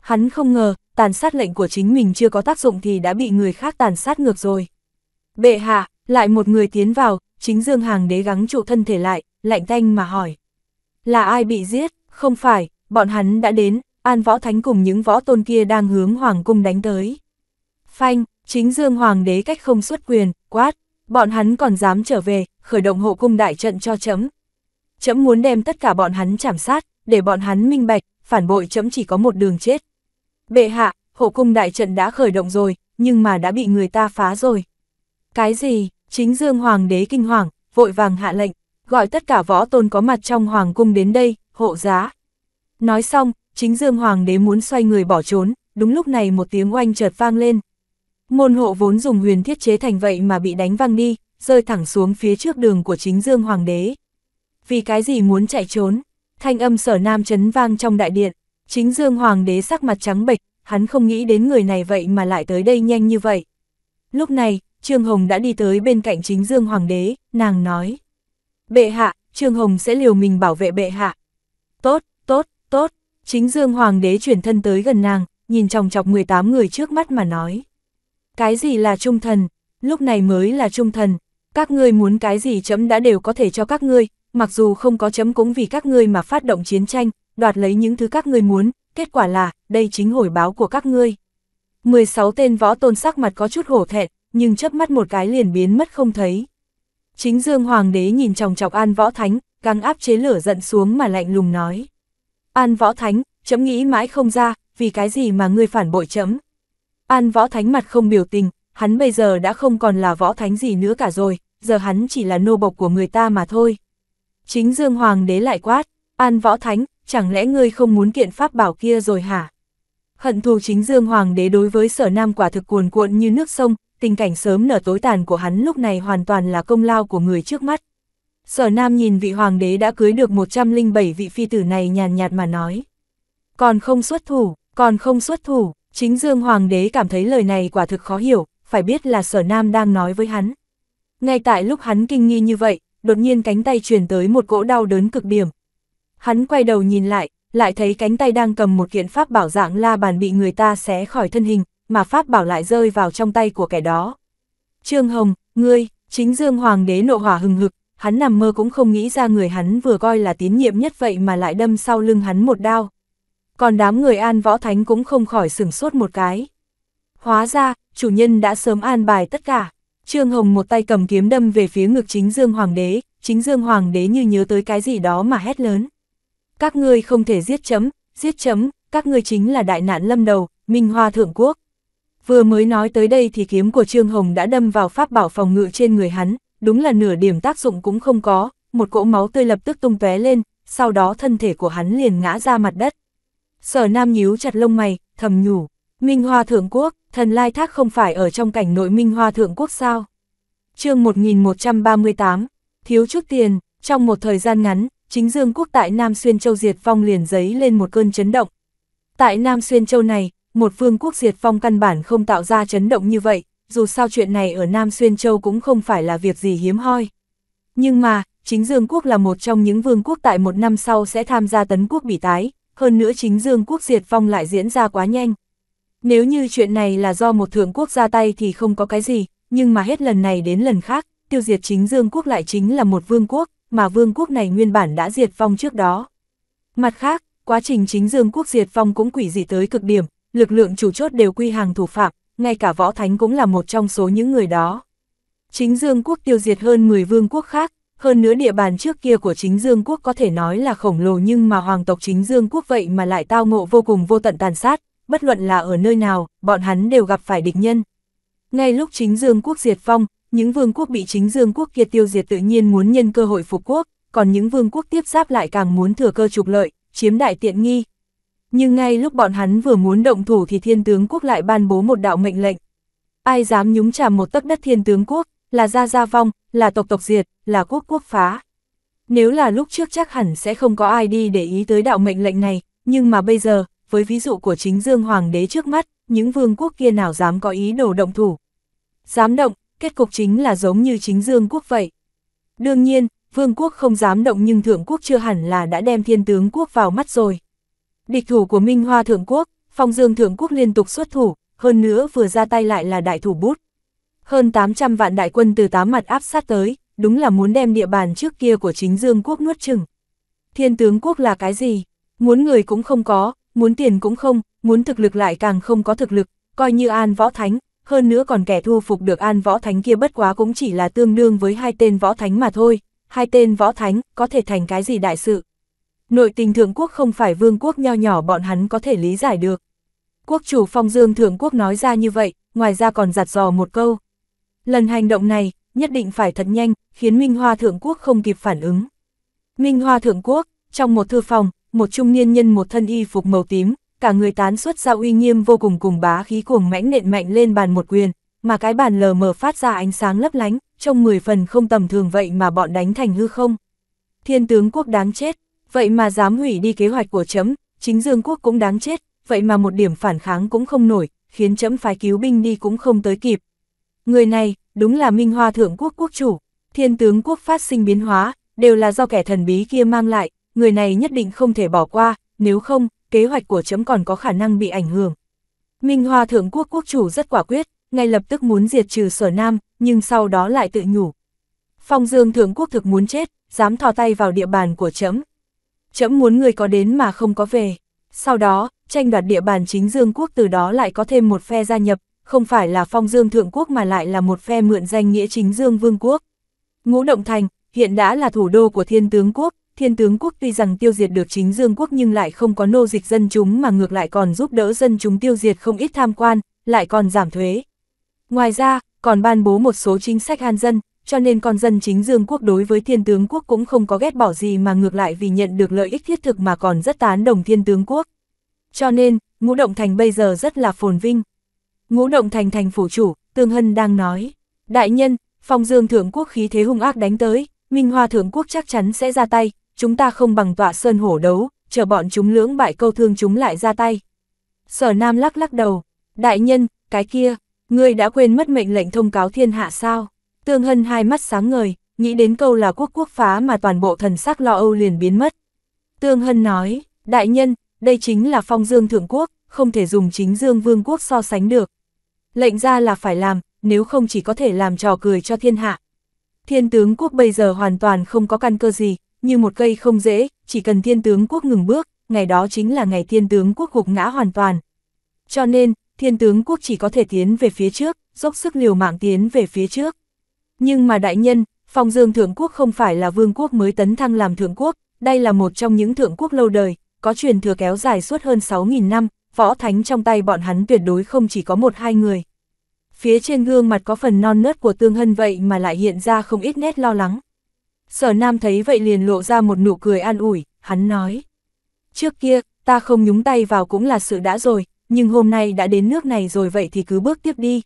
Hắn không ngờ, tàn sát lệnh của chính mình chưa có tác dụng thì đã bị người khác tàn sát ngược rồi. Bệ hạ, lại một người tiến vào, chính Dương Hoàng đế gắng trụ thân thể lại, lạnh tanh mà hỏi. Là ai bị giết? Không phải, bọn hắn đã đến, An Võ Thánh cùng những võ tôn kia đang hướng Hoàng cung đánh tới. Phanh, chính Dương Hoàng đế cách không xuất quyền, quát, Bọn hắn còn dám trở về, khởi động hộ cung đại trận cho chấm. Chấm muốn đem tất cả bọn hắn chảm sát, để bọn hắn minh bạch, phản bội chấm chỉ có một đường chết. Bệ hạ, hộ cung đại trận đã khởi động rồi, nhưng mà đã bị người ta phá rồi. Cái gì, chính dương hoàng đế kinh hoàng, vội vàng hạ lệnh, gọi tất cả võ tôn có mặt trong hoàng cung đến đây, hộ giá. Nói xong, chính dương hoàng đế muốn xoay người bỏ trốn, đúng lúc này một tiếng oanh chợt vang lên, Môn hộ vốn dùng huyền thiết chế thành vậy mà bị đánh văng đi, rơi thẳng xuống phía trước đường của chính Dương Hoàng đế. Vì cái gì muốn chạy trốn? Thanh âm sở nam chấn vang trong đại điện, chính Dương Hoàng đế sắc mặt trắng bệch, hắn không nghĩ đến người này vậy mà lại tới đây nhanh như vậy. Lúc này, Trương Hồng đã đi tới bên cạnh chính Dương Hoàng đế, nàng nói. Bệ hạ, Trương Hồng sẽ liều mình bảo vệ bệ hạ. Tốt, tốt, tốt, chính Dương Hoàng đế chuyển thân tới gần nàng, nhìn chòng chọc 18 người trước mắt mà nói. Cái gì là trung thần? Lúc này mới là trung thần. Các ngươi muốn cái gì chấm đã đều có thể cho các ngươi, mặc dù không có chấm cũng vì các ngươi mà phát động chiến tranh, đoạt lấy những thứ các ngươi muốn, kết quả là, đây chính hồi báo của các ngươi. 16 tên võ tôn sắc mặt có chút hổ thẹn, nhưng chớp mắt một cái liền biến mất không thấy. Chính Dương Hoàng đế nhìn chòng chọc An Võ Thánh, căng áp chế lửa giận xuống mà lạnh lùng nói. An Võ Thánh, chấm nghĩ mãi không ra, vì cái gì mà ngươi phản bội chấm. An võ thánh mặt không biểu tình, hắn bây giờ đã không còn là võ thánh gì nữa cả rồi, giờ hắn chỉ là nô bộc của người ta mà thôi. Chính Dương Hoàng đế lại quát, An võ thánh, chẳng lẽ ngươi không muốn kiện pháp bảo kia rồi hả? Hận thù chính Dương Hoàng đế đối với sở nam quả thực cuồn cuộn như nước sông, tình cảnh sớm nở tối tàn của hắn lúc này hoàn toàn là công lao của người trước mắt. Sở nam nhìn vị hoàng đế đã cưới được 107 vị phi tử này nhàn nhạt mà nói. Còn không xuất thủ, còn không xuất thủ, Chính Dương Hoàng đế cảm thấy lời này quả thực khó hiểu, phải biết là sở nam đang nói với hắn. Ngay tại lúc hắn kinh nghi như vậy, đột nhiên cánh tay truyền tới một cỗ đau đớn cực điểm. Hắn quay đầu nhìn lại, lại thấy cánh tay đang cầm một kiện pháp bảo dạng la bàn bị người ta xé khỏi thân hình, mà pháp bảo lại rơi vào trong tay của kẻ đó. Trương Hồng, ngươi, chính Dương Hoàng đế nộ hỏa hừng hực, hắn nằm mơ cũng không nghĩ ra người hắn vừa coi là tín nhiệm nhất vậy mà lại đâm sau lưng hắn một đao còn đám người an võ thánh cũng không khỏi sửng sốt một cái. Hóa ra, chủ nhân đã sớm an bài tất cả. Trương Hồng một tay cầm kiếm đâm về phía ngực chính Dương Hoàng đế, chính Dương Hoàng đế như nhớ tới cái gì đó mà hét lớn. Các ngươi không thể giết chấm, giết chấm, các ngươi chính là đại nạn lâm đầu, Minh Hoa Thượng Quốc. Vừa mới nói tới đây thì kiếm của Trương Hồng đã đâm vào pháp bảo phòng ngự trên người hắn, đúng là nửa điểm tác dụng cũng không có, một cỗ máu tươi lập tức tung tóe lên, sau đó thân thể của hắn liền ngã ra mặt đất. Sở Nam nhíu chặt lông mày, thầm nhủ, Minh Hoa Thượng Quốc, thần lai thác không phải ở trong cảnh nội Minh Hoa Thượng Quốc sao? chương 1138, thiếu chút tiền, trong một thời gian ngắn, chính Dương Quốc tại Nam Xuyên Châu Diệt Phong liền giấy lên một cơn chấn động. Tại Nam Xuyên Châu này, một vương quốc Diệt Phong căn bản không tạo ra chấn động như vậy, dù sao chuyện này ở Nam Xuyên Châu cũng không phải là việc gì hiếm hoi. Nhưng mà, chính Dương Quốc là một trong những vương quốc tại một năm sau sẽ tham gia tấn quốc bị tái, hơn nữa chính Dương quốc diệt vong lại diễn ra quá nhanh. Nếu như chuyện này là do một thượng quốc ra tay thì không có cái gì, nhưng mà hết lần này đến lần khác, tiêu diệt chính Dương quốc lại chính là một vương quốc, mà vương quốc này nguyên bản đã diệt vong trước đó. Mặt khác, quá trình chính Dương quốc diệt vong cũng quỷ dị tới cực điểm, lực lượng chủ chốt đều quy hàng thủ phạm, ngay cả võ thánh cũng là một trong số những người đó. Chính Dương quốc tiêu diệt hơn 10 vương quốc khác, hơn nữa địa bàn trước kia của chính Dương quốc có thể nói là khổng lồ nhưng mà hoàng tộc chính Dương quốc vậy mà lại tao ngộ vô cùng vô tận tàn sát, bất luận là ở nơi nào, bọn hắn đều gặp phải địch nhân. Ngay lúc chính Dương quốc diệt vong, những vương quốc bị chính Dương quốc kia tiêu diệt tự nhiên muốn nhân cơ hội phục quốc, còn những vương quốc tiếp giáp lại càng muốn thừa cơ trục lợi, chiếm đại tiện nghi. Nhưng ngay lúc bọn hắn vừa muốn động thủ thì thiên tướng quốc lại ban bố một đạo mệnh lệnh. Ai dám nhúng chàm một tấc đất thiên tướng quốc, là gia gia vong, là tộc tộc diệt, là quốc quốc phá. Nếu là lúc trước chắc hẳn sẽ không có ai đi để ý tới đạo mệnh lệnh này, nhưng mà bây giờ, với ví dụ của chính Dương Hoàng đế trước mắt, những vương quốc kia nào dám có ý đồ động thủ. Dám động, kết cục chính là giống như chính Dương quốc vậy. Đương nhiên, vương quốc không dám động nhưng thượng quốc chưa hẳn là đã đem thiên tướng quốc vào mắt rồi. Địch thủ của Minh Hoa thượng quốc, phong dương thượng quốc liên tục xuất thủ, hơn nữa vừa ra tay lại là đại thủ bút hơn 800 vạn đại quân từ tám mặt áp sát tới, đúng là muốn đem địa bàn trước kia của chính Dương quốc nuốt chừng. Thiên tướng quốc là cái gì? Muốn người cũng không có, muốn tiền cũng không, muốn thực lực lại càng không có thực lực, coi như An Võ Thánh, hơn nữa còn kẻ thu phục được An Võ Thánh kia bất quá cũng chỉ là tương đương với hai tên Võ Thánh mà thôi, hai tên Võ Thánh có thể thành cái gì đại sự. Nội tình thượng quốc không phải vương quốc nho nhỏ bọn hắn có thể lý giải được. Quốc chủ Phong Dương Thượng Quốc nói ra như vậy, ngoài ra còn giặt dò một câu. Lần hành động này, nhất định phải thật nhanh, khiến Minh Hoa Thượng Quốc không kịp phản ứng. Minh Hoa Thượng Quốc, trong một thư phòng, một trung niên nhân một thân y phục màu tím, cả người tán xuất ra uy nghiêm vô cùng cùng bá khí cuồng mãnh nện mạnh lên bàn một quyền, mà cái bàn lờ mờ phát ra ánh sáng lấp lánh, trong mười phần không tầm thường vậy mà bọn đánh thành hư không. Thiên tướng quốc đáng chết, vậy mà dám hủy đi kế hoạch của chấm, chính dương quốc cũng đáng chết, vậy mà một điểm phản kháng cũng không nổi, khiến chấm phái cứu binh đi cũng không tới kịp, Người này, đúng là Minh Hoa Thượng Quốc Quốc Chủ, thiên tướng quốc phát sinh biến hóa, đều là do kẻ thần bí kia mang lại, người này nhất định không thể bỏ qua, nếu không, kế hoạch của chấm còn có khả năng bị ảnh hưởng. Minh Hoa Thượng Quốc Quốc Chủ rất quả quyết, ngay lập tức muốn diệt trừ sở nam, nhưng sau đó lại tự nhủ. Phong Dương Thượng Quốc thực muốn chết, dám thò tay vào địa bàn của chấm. Chấm muốn người có đến mà không có về. Sau đó, tranh đoạt địa bàn chính Dương Quốc từ đó lại có thêm một phe gia nhập, không phải là phong dương thượng quốc mà lại là một phe mượn danh nghĩa chính dương vương quốc. Ngũ Động Thành, hiện đã là thủ đô của thiên tướng quốc, thiên tướng quốc tuy rằng tiêu diệt được chính dương quốc nhưng lại không có nô dịch dân chúng mà ngược lại còn giúp đỡ dân chúng tiêu diệt không ít tham quan, lại còn giảm thuế. Ngoài ra, còn ban bố một số chính sách an dân, cho nên con dân chính dương quốc đối với thiên tướng quốc cũng không có ghét bỏ gì mà ngược lại vì nhận được lợi ích thiết thực mà còn rất tán đồng thiên tướng quốc. Cho nên, ngũ động thành bây giờ rất là phồn vinh. Ngũ động thành thành phủ chủ, Tương Hân đang nói. Đại nhân, phong dương thượng quốc khí thế hung ác đánh tới, Minh Hoa thượng quốc chắc chắn sẽ ra tay, chúng ta không bằng tọa sơn hổ đấu, chờ bọn chúng lưỡng bại câu thương chúng lại ra tay. Sở Nam lắc lắc đầu, đại nhân, cái kia, ngươi đã quên mất mệnh lệnh thông cáo thiên hạ sao? Tương Hân hai mắt sáng ngời, nghĩ đến câu là quốc quốc phá mà toàn bộ thần sắc lo âu liền biến mất. Tương Hân nói, đại nhân, đây chính là phong dương thượng quốc, không thể dùng chính dương vương quốc so sánh được lệnh ra là phải làm, nếu không chỉ có thể làm trò cười cho thiên hạ. Thiên tướng quốc bây giờ hoàn toàn không có căn cơ gì, như một cây không dễ, chỉ cần thiên tướng quốc ngừng bước, ngày đó chính là ngày thiên tướng quốc gục ngã hoàn toàn. Cho nên, thiên tướng quốc chỉ có thể tiến về phía trước, dốc sức liều mạng tiến về phía trước. Nhưng mà đại nhân, phong dương thượng quốc không phải là vương quốc mới tấn thăng làm thượng quốc, đây là một trong những thượng quốc lâu đời, có truyền thừa kéo dài suốt hơn 6.000 năm, võ thánh trong tay bọn hắn tuyệt đối không chỉ có một hai người. Phía trên gương mặt có phần non nớt của tương hân vậy mà lại hiện ra không ít nét lo lắng. Sở Nam thấy vậy liền lộ ra một nụ cười an ủi, hắn nói. Trước kia, ta không nhúng tay vào cũng là sự đã rồi, nhưng hôm nay đã đến nước này rồi vậy thì cứ bước tiếp đi.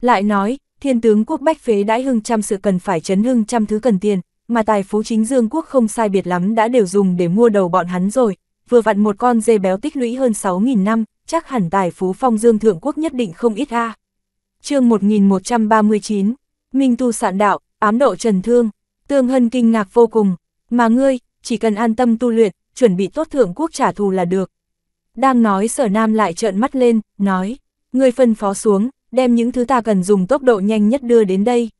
Lại nói, thiên tướng quốc bách phế đãi hưng trăm sự cần phải chấn hưng trăm thứ cần tiền, mà tài phú chính dương quốc không sai biệt lắm đã đều dùng để mua đầu bọn hắn rồi, vừa vặn một con dê béo tích lũy hơn 6.000 năm, chắc hẳn tài phú phong dương thượng quốc nhất định không ít a. À. chương 1139, Minh Tu Sạn Đạo, Ám Độ Trần Thương, Tương Hân kinh ngạc vô cùng, mà ngươi, chỉ cần an tâm tu luyện, chuẩn bị tốt thượng quốc trả thù là được. Đang nói sở nam lại trợn mắt lên, nói, ngươi phân phó xuống, đem những thứ ta cần dùng tốc độ nhanh nhất đưa đến đây.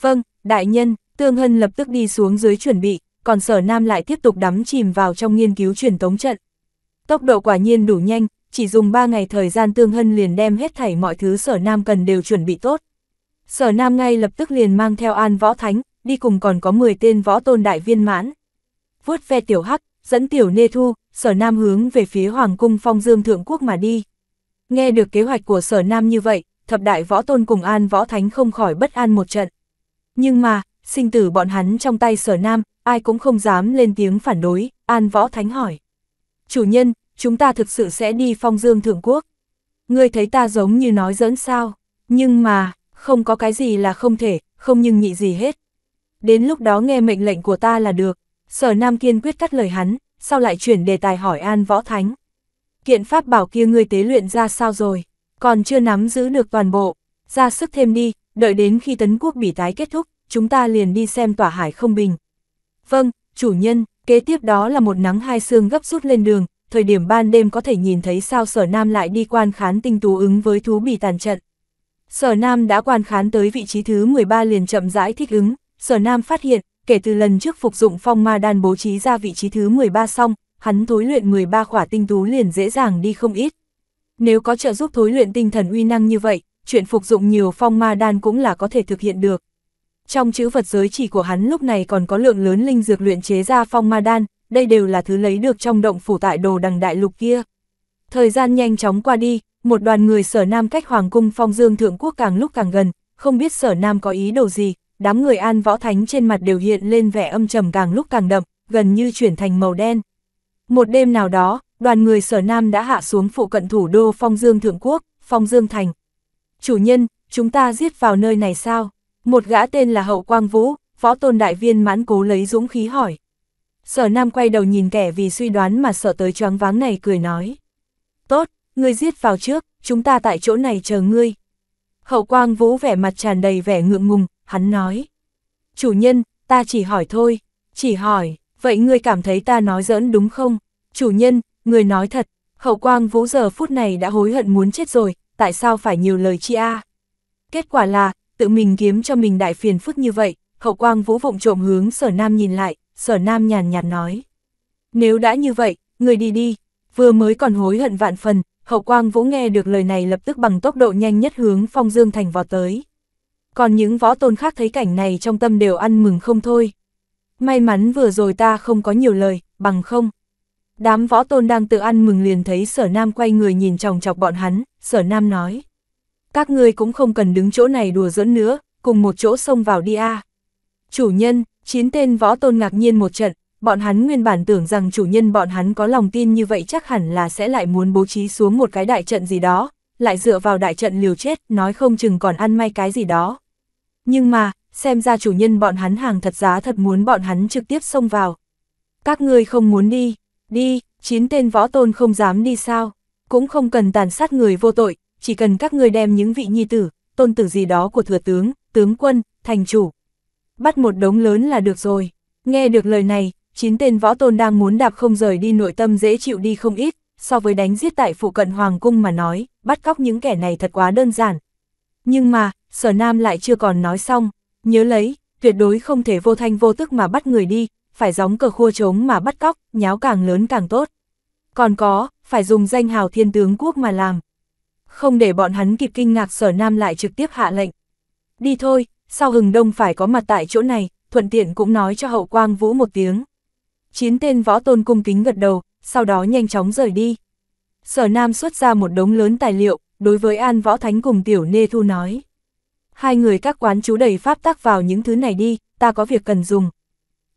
Vâng, đại nhân, Tương Hân lập tức đi xuống dưới chuẩn bị, còn sở nam lại tiếp tục đắm chìm vào trong nghiên cứu truyền tống trận. Tốc độ quả nhiên đủ nhanh, chỉ dùng 3 ngày thời gian tương hân liền đem hết thảy mọi thứ sở nam cần đều chuẩn bị tốt. Sở nam ngay lập tức liền mang theo an võ thánh, đi cùng còn có 10 tên võ tôn đại viên mãn. Vuốt ve tiểu hắc, dẫn tiểu nê thu, sở nam hướng về phía hoàng cung phong dương thượng quốc mà đi. Nghe được kế hoạch của sở nam như vậy, thập đại võ tôn cùng an võ thánh không khỏi bất an một trận. Nhưng mà, sinh tử bọn hắn trong tay sở nam, ai cũng không dám lên tiếng phản đối, An Võ Thánh hỏi. Chủ nhân, chúng ta thực sự sẽ đi phong dương thượng quốc. Ngươi thấy ta giống như nói giỡn sao, nhưng mà, không có cái gì là không thể, không nhưng nhị gì hết. Đến lúc đó nghe mệnh lệnh của ta là được, sở nam kiên quyết cắt lời hắn, sau lại chuyển đề tài hỏi An Võ Thánh. Kiện pháp bảo kia ngươi tế luyện ra sao rồi, còn chưa nắm giữ được toàn bộ, ra sức thêm đi, đợi đến khi tấn quốc bỉ tái kết thúc, chúng ta liền đi xem tỏa hải không bình, Vâng, chủ nhân, kế tiếp đó là một nắng hai xương gấp rút lên đường, thời điểm ban đêm có thể nhìn thấy sao sở nam lại đi quan khán tinh tú ứng với thú bị tàn trận. Sở nam đã quan khán tới vị trí thứ 13 liền chậm rãi thích ứng, sở nam phát hiện, kể từ lần trước phục dụng phong ma đan bố trí ra vị trí thứ 13 xong, hắn thối luyện 13 khỏa tinh tú liền dễ dàng đi không ít. Nếu có trợ giúp thối luyện tinh thần uy năng như vậy, chuyện phục dụng nhiều phong ma đan cũng là có thể thực hiện được. Trong chữ vật giới chỉ của hắn lúc này còn có lượng lớn linh dược luyện chế ra phong ma đan, đây đều là thứ lấy được trong động phủ tại đồ đằng đại lục kia. Thời gian nhanh chóng qua đi, một đoàn người sở nam cách Hoàng cung phong dương thượng quốc càng lúc càng gần, không biết sở nam có ý đồ gì, đám người an võ thánh trên mặt đều hiện lên vẻ âm trầm càng lúc càng đậm, gần như chuyển thành màu đen. Một đêm nào đó, đoàn người sở nam đã hạ xuống phụ cận thủ đô phong dương thượng quốc, phong dương thành. Chủ nhân, chúng ta giết vào nơi này sao? Một gã tên là Hậu Quang Vũ, phó tôn đại viên mãn cố lấy dũng khí hỏi. Sở Nam quay đầu nhìn kẻ vì suy đoán mà sợ tới choáng váng này cười nói. Tốt, ngươi giết vào trước, chúng ta tại chỗ này chờ ngươi. Hậu Quang Vũ vẻ mặt tràn đầy vẻ ngượng ngùng, hắn nói. Chủ nhân, ta chỉ hỏi thôi, chỉ hỏi, vậy ngươi cảm thấy ta nói giỡn đúng không? Chủ nhân, ngươi nói thật, Hậu Quang Vũ giờ phút này đã hối hận muốn chết rồi, tại sao phải nhiều lời chi a? Kết quả là, tự mình kiếm cho mình đại phiền phức như vậy, hậu quang vũ vụng trộm hướng sở nam nhìn lại, sở nam nhàn nhạt nói. Nếu đã như vậy, người đi đi, vừa mới còn hối hận vạn phần, hậu quang vũ nghe được lời này lập tức bằng tốc độ nhanh nhất hướng phong dương thành vào tới. Còn những võ tôn khác thấy cảnh này trong tâm đều ăn mừng không thôi. May mắn vừa rồi ta không có nhiều lời, bằng không. Đám võ tôn đang tự ăn mừng liền thấy sở nam quay người nhìn chòng chọc bọn hắn, sở nam nói các ngươi cũng không cần đứng chỗ này đùa giỡn nữa, cùng một chỗ xông vào đi a. Chủ nhân, chín tên võ tôn ngạc nhiên một trận, bọn hắn nguyên bản tưởng rằng chủ nhân bọn hắn có lòng tin như vậy chắc hẳn là sẽ lại muốn bố trí xuống một cái đại trận gì đó, lại dựa vào đại trận liều chết, nói không chừng còn ăn may cái gì đó. Nhưng mà, xem ra chủ nhân bọn hắn hàng thật giá thật muốn bọn hắn trực tiếp xông vào. Các ngươi không muốn đi, đi, chín tên võ tôn không dám đi sao, cũng không cần tàn sát người vô tội, chỉ cần các ngươi đem những vị nhi tử, tôn tử gì đó của thừa tướng, tướng quân, thành chủ. Bắt một đống lớn là được rồi. Nghe được lời này, chín tên võ tôn đang muốn đạp không rời đi nội tâm dễ chịu đi không ít, so với đánh giết tại phụ cận Hoàng Cung mà nói, bắt cóc những kẻ này thật quá đơn giản. Nhưng mà, sở nam lại chưa còn nói xong, nhớ lấy, tuyệt đối không thể vô thanh vô tức mà bắt người đi, phải gióng cờ khua trống mà bắt cóc, nháo càng lớn càng tốt. Còn có, phải dùng danh hào thiên tướng quốc mà làm. Không để bọn hắn kịp kinh ngạc sở nam lại trực tiếp hạ lệnh. Đi thôi, sau hừng đông phải có mặt tại chỗ này, thuận tiện cũng nói cho hậu quang vũ một tiếng. Chín tên võ tôn cung kính gật đầu, sau đó nhanh chóng rời đi. Sở Nam xuất ra một đống lớn tài liệu, đối với An Võ Thánh cùng Tiểu Nê Thu nói. Hai người các quán chú đầy pháp tác vào những thứ này đi, ta có việc cần dùng.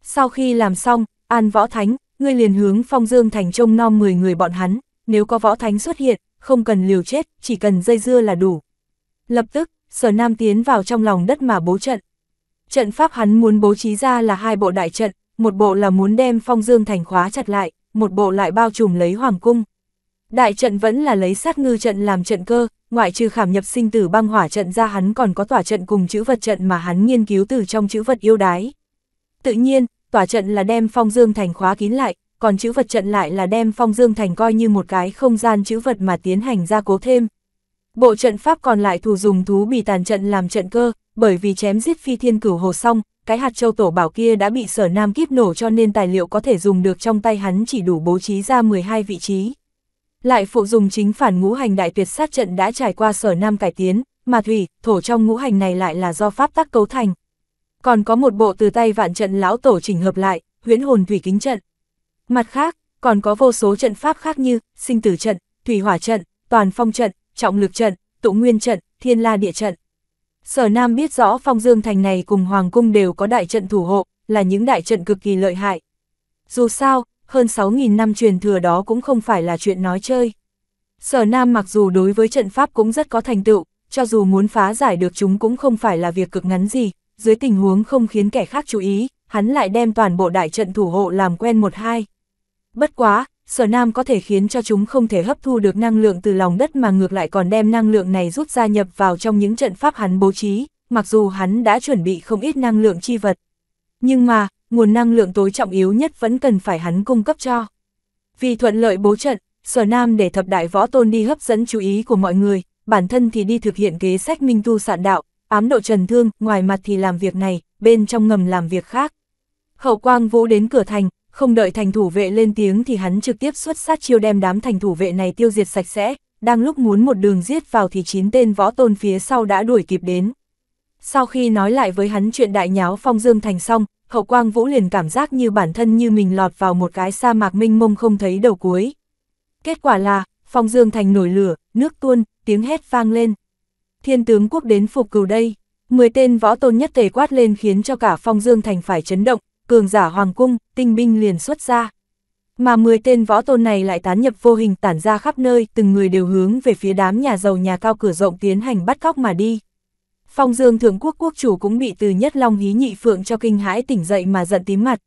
Sau khi làm xong, An Võ Thánh, ngươi liền hướng Phong Dương Thành trông nom 10 người bọn hắn, nếu có Võ Thánh xuất hiện, không cần liều chết, chỉ cần dây dưa là đủ. Lập tức, sở nam tiến vào trong lòng đất mà bố trận. Trận pháp hắn muốn bố trí ra là hai bộ đại trận, một bộ là muốn đem phong dương thành khóa chặt lại, một bộ lại bao trùm lấy hoàng cung. Đại trận vẫn là lấy sát ngư trận làm trận cơ, ngoại trừ khảm nhập sinh tử băng hỏa trận ra hắn còn có tỏa trận cùng chữ vật trận mà hắn nghiên cứu từ trong chữ vật yêu đái. Tự nhiên, tỏa trận là đem phong dương thành khóa kín lại, còn chữ vật trận lại là đem Phong Dương Thành coi như một cái không gian chữ vật mà tiến hành gia cố thêm. Bộ trận pháp còn lại thù dùng thú bì tàn trận làm trận cơ, bởi vì chém giết phi thiên cửu hồ xong, cái hạt châu tổ bảo kia đã bị sở nam kiếp nổ cho nên tài liệu có thể dùng được trong tay hắn chỉ đủ bố trí ra 12 vị trí. Lại phụ dùng chính phản ngũ hành đại tuyệt sát trận đã trải qua sở nam cải tiến, mà thủy, thổ trong ngũ hành này lại là do pháp tắc cấu thành. Còn có một bộ từ tay vạn trận lão tổ chỉnh hợp lại, huyễn hồn thủy kính trận. Mặt khác, còn có vô số trận pháp khác như sinh tử trận, thủy hỏa trận, toàn phong trận, trọng lực trận, tụ nguyên trận, thiên la địa trận. Sở Nam biết rõ phong dương thành này cùng Hoàng Cung đều có đại trận thủ hộ, là những đại trận cực kỳ lợi hại. Dù sao, hơn 6.000 năm truyền thừa đó cũng không phải là chuyện nói chơi. Sở Nam mặc dù đối với trận pháp cũng rất có thành tựu, cho dù muốn phá giải được chúng cũng không phải là việc cực ngắn gì, dưới tình huống không khiến kẻ khác chú ý, hắn lại đem toàn bộ đại trận thủ hộ làm quen một hai. Bất quá, sở nam có thể khiến cho chúng không thể hấp thu được năng lượng từ lòng đất mà ngược lại còn đem năng lượng này rút ra nhập vào trong những trận pháp hắn bố trí, mặc dù hắn đã chuẩn bị không ít năng lượng chi vật. Nhưng mà, nguồn năng lượng tối trọng yếu nhất vẫn cần phải hắn cung cấp cho. Vì thuận lợi bố trận, sở nam để thập đại võ tôn đi hấp dẫn chú ý của mọi người, bản thân thì đi thực hiện kế sách minh tu sản đạo, ám độ trần thương, ngoài mặt thì làm việc này, bên trong ngầm làm việc khác. Hậu quang vũ đến cửa thành, không đợi thành thủ vệ lên tiếng thì hắn trực tiếp xuất sát chiêu đem đám thành thủ vệ này tiêu diệt sạch sẽ, đang lúc muốn một đường giết vào thì chín tên võ tôn phía sau đã đuổi kịp đến. Sau khi nói lại với hắn chuyện đại nháo phong dương thành xong, hậu quang vũ liền cảm giác như bản thân như mình lọt vào một cái sa mạc minh mông không thấy đầu cuối. Kết quả là, phong dương thành nổi lửa, nước tuôn, tiếng hét vang lên. Thiên tướng quốc đến phục cừu đây, 10 tên võ tôn nhất tề quát lên khiến cho cả phong dương thành phải chấn động, cường giả hoàng cung, tinh binh liền xuất ra. Mà 10 tên võ tôn này lại tán nhập vô hình tản ra khắp nơi, từng người đều hướng về phía đám nhà giàu nhà cao cửa rộng tiến hành bắt cóc mà đi. Phong Dương Thượng Quốc quốc chủ cũng bị từ nhất long hí nhị phượng cho kinh hãi tỉnh dậy mà giận tím mặt.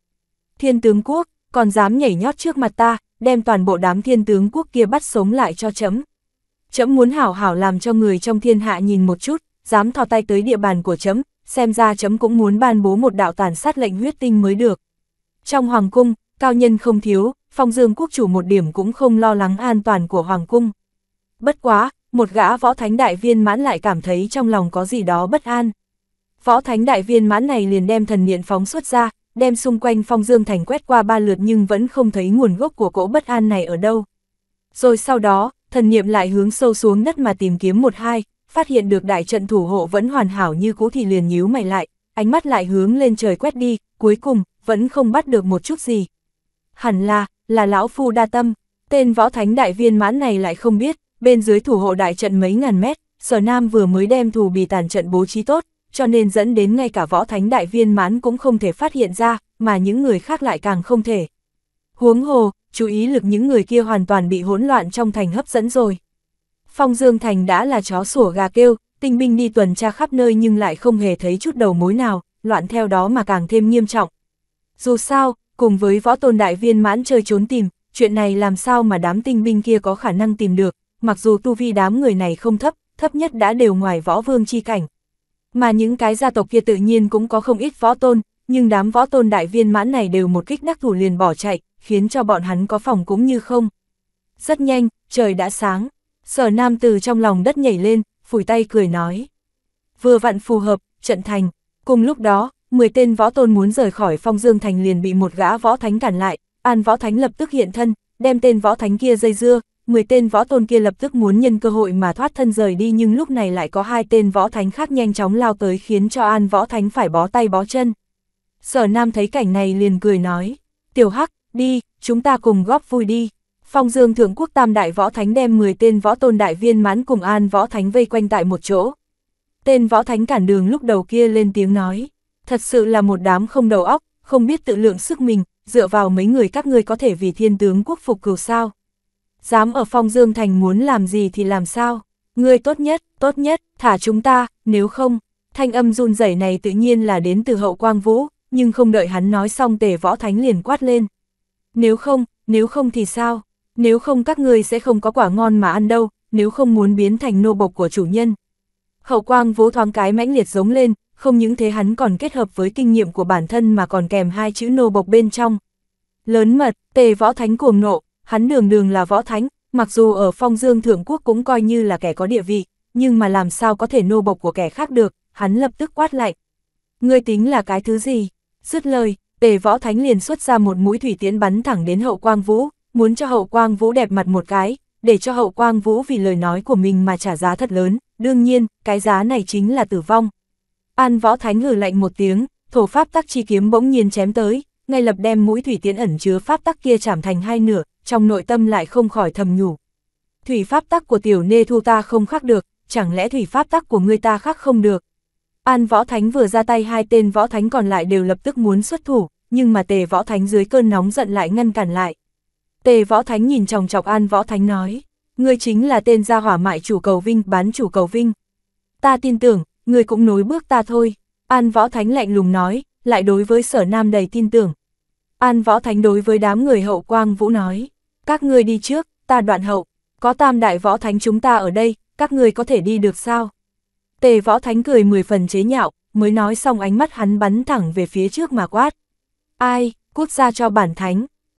Thiên tướng quốc, còn dám nhảy nhót trước mặt ta, đem toàn bộ đám thiên tướng quốc kia bắt sống lại cho chấm. Chấm muốn hảo hảo làm cho người trong thiên hạ nhìn một chút, dám thò tay tới địa bàn của chấm, xem ra chấm cũng muốn ban bố một đạo tàn sát lệnh huyết tinh mới được. Trong Hoàng cung, cao nhân không thiếu, phong dương quốc chủ một điểm cũng không lo lắng an toàn của Hoàng cung. Bất quá, một gã võ thánh đại viên mãn lại cảm thấy trong lòng có gì đó bất an. Võ thánh đại viên mãn này liền đem thần niệm phóng xuất ra, đem xung quanh phong dương thành quét qua ba lượt nhưng vẫn không thấy nguồn gốc của cỗ bất an này ở đâu. Rồi sau đó, thần niệm lại hướng sâu xuống đất mà tìm kiếm một hai, phát hiện được đại trận thủ hộ vẫn hoàn hảo như cũ thì liền nhíu mày lại, ánh mắt lại hướng lên trời quét đi, cuối cùng, vẫn không bắt được một chút gì. Hẳn là, là lão phu đa tâm, tên võ thánh đại viên mãn này lại không biết, bên dưới thủ hộ đại trận mấy ngàn mét, sở nam vừa mới đem thủ bì tàn trận bố trí tốt, cho nên dẫn đến ngay cả võ thánh đại viên mãn cũng không thể phát hiện ra, mà những người khác lại càng không thể. Huống hồ, chú ý lực những người kia hoàn toàn bị hỗn loạn trong thành hấp dẫn rồi. Phong Dương Thành đã là chó sủa gà kêu, tinh binh đi tuần tra khắp nơi nhưng lại không hề thấy chút đầu mối nào, loạn theo đó mà càng thêm nghiêm trọng. Dù sao, cùng với võ tôn đại viên mãn chơi trốn tìm, chuyện này làm sao mà đám tinh binh kia có khả năng tìm được, mặc dù tu vi đám người này không thấp, thấp nhất đã đều ngoài võ vương chi cảnh. Mà những cái gia tộc kia tự nhiên cũng có không ít võ tôn, nhưng đám võ tôn đại viên mãn này đều một kích đắc thủ liền bỏ chạy, khiến cho bọn hắn có phòng cũng như không. Rất nhanh, trời đã sáng, Sở Nam từ trong lòng đất nhảy lên, phủi tay cười nói. Vừa vặn phù hợp, trận thành. Cùng lúc đó, 10 tên võ tôn muốn rời khỏi phong dương thành liền bị một gã võ thánh cản lại, an võ thánh lập tức hiện thân, đem tên võ thánh kia dây dưa, 10 tên võ tôn kia lập tức muốn nhân cơ hội mà thoát thân rời đi nhưng lúc này lại có hai tên võ thánh khác nhanh chóng lao tới khiến cho an võ thánh phải bó tay bó chân. Sở Nam thấy cảnh này liền cười nói, tiểu hắc, đi, chúng ta cùng góp vui đi. Phong Dương Thượng Quốc Tam Đại Võ Thánh đem 10 tên võ tôn đại viên mãn cùng An Võ Thánh vây quanh tại một chỗ. Tên võ thánh cản đường lúc đầu kia lên tiếng nói, thật sự là một đám không đầu óc, không biết tự lượng sức mình, dựa vào mấy người các ngươi có thể vì thiên tướng quốc phục cửu sao. Dám ở Phong Dương Thành muốn làm gì thì làm sao, ngươi tốt nhất, tốt nhất, thả chúng ta, nếu không, thanh âm run rẩy này tự nhiên là đến từ hậu quang vũ, nhưng không đợi hắn nói xong tề võ thánh liền quát lên. Nếu không, nếu không thì sao? Nếu không các ngươi sẽ không có quả ngon mà ăn đâu, nếu không muốn biến thành nô bộc của chủ nhân. Hậu quang vỗ thoáng cái mãnh liệt giống lên, không những thế hắn còn kết hợp với kinh nghiệm của bản thân mà còn kèm hai chữ nô bộc bên trong. Lớn mật, tề võ thánh cuồng nộ, hắn đường đường là võ thánh, mặc dù ở phong dương thượng quốc cũng coi như là kẻ có địa vị, nhưng mà làm sao có thể nô bộc của kẻ khác được, hắn lập tức quát lạnh. Ngươi tính là cái thứ gì? Dứt lời, tề võ thánh liền xuất ra một mũi thủy tiễn bắn thẳng đến hậu quang vũ, muốn cho hậu quang vũ đẹp mặt một cái, để cho hậu quang vũ vì lời nói của mình mà trả giá thật lớn, đương nhiên, cái giá này chính là tử vong. An võ thánh ngừ lạnh một tiếng, thổ pháp tắc chi kiếm bỗng nhiên chém tới, ngay lập đem mũi thủy tiễn ẩn chứa pháp tắc kia chạm thành hai nửa, trong nội tâm lại không khỏi thầm nhủ. Thủy pháp tắc của tiểu nê thu ta không khác được, chẳng lẽ thủy pháp tắc của người ta khác không được. An võ thánh vừa ra tay hai tên võ thánh còn lại đều lập tức muốn xuất thủ, nhưng mà tề võ thánh dưới cơn nóng giận lại ngăn cản lại. Tề Võ Thánh nhìn chòng chọc An Võ Thánh nói, ngươi chính là tên gia hỏa mại chủ cầu vinh bán chủ cầu vinh. Ta tin tưởng, ngươi cũng nối bước ta thôi. An Võ Thánh lạnh lùng nói, lại đối với sở nam đầy tin tưởng. An Võ Thánh đối với đám người hậu quang vũ nói, các ngươi đi trước, ta đoạn hậu, có tam đại võ thánh chúng ta ở đây, các ngươi có thể đi được sao? Tề võ thánh cười mười phần chế nhạo, mới nói xong ánh mắt hắn bắn thẳng về phía trước mà quát. Ai, cút ra cho bản thánh,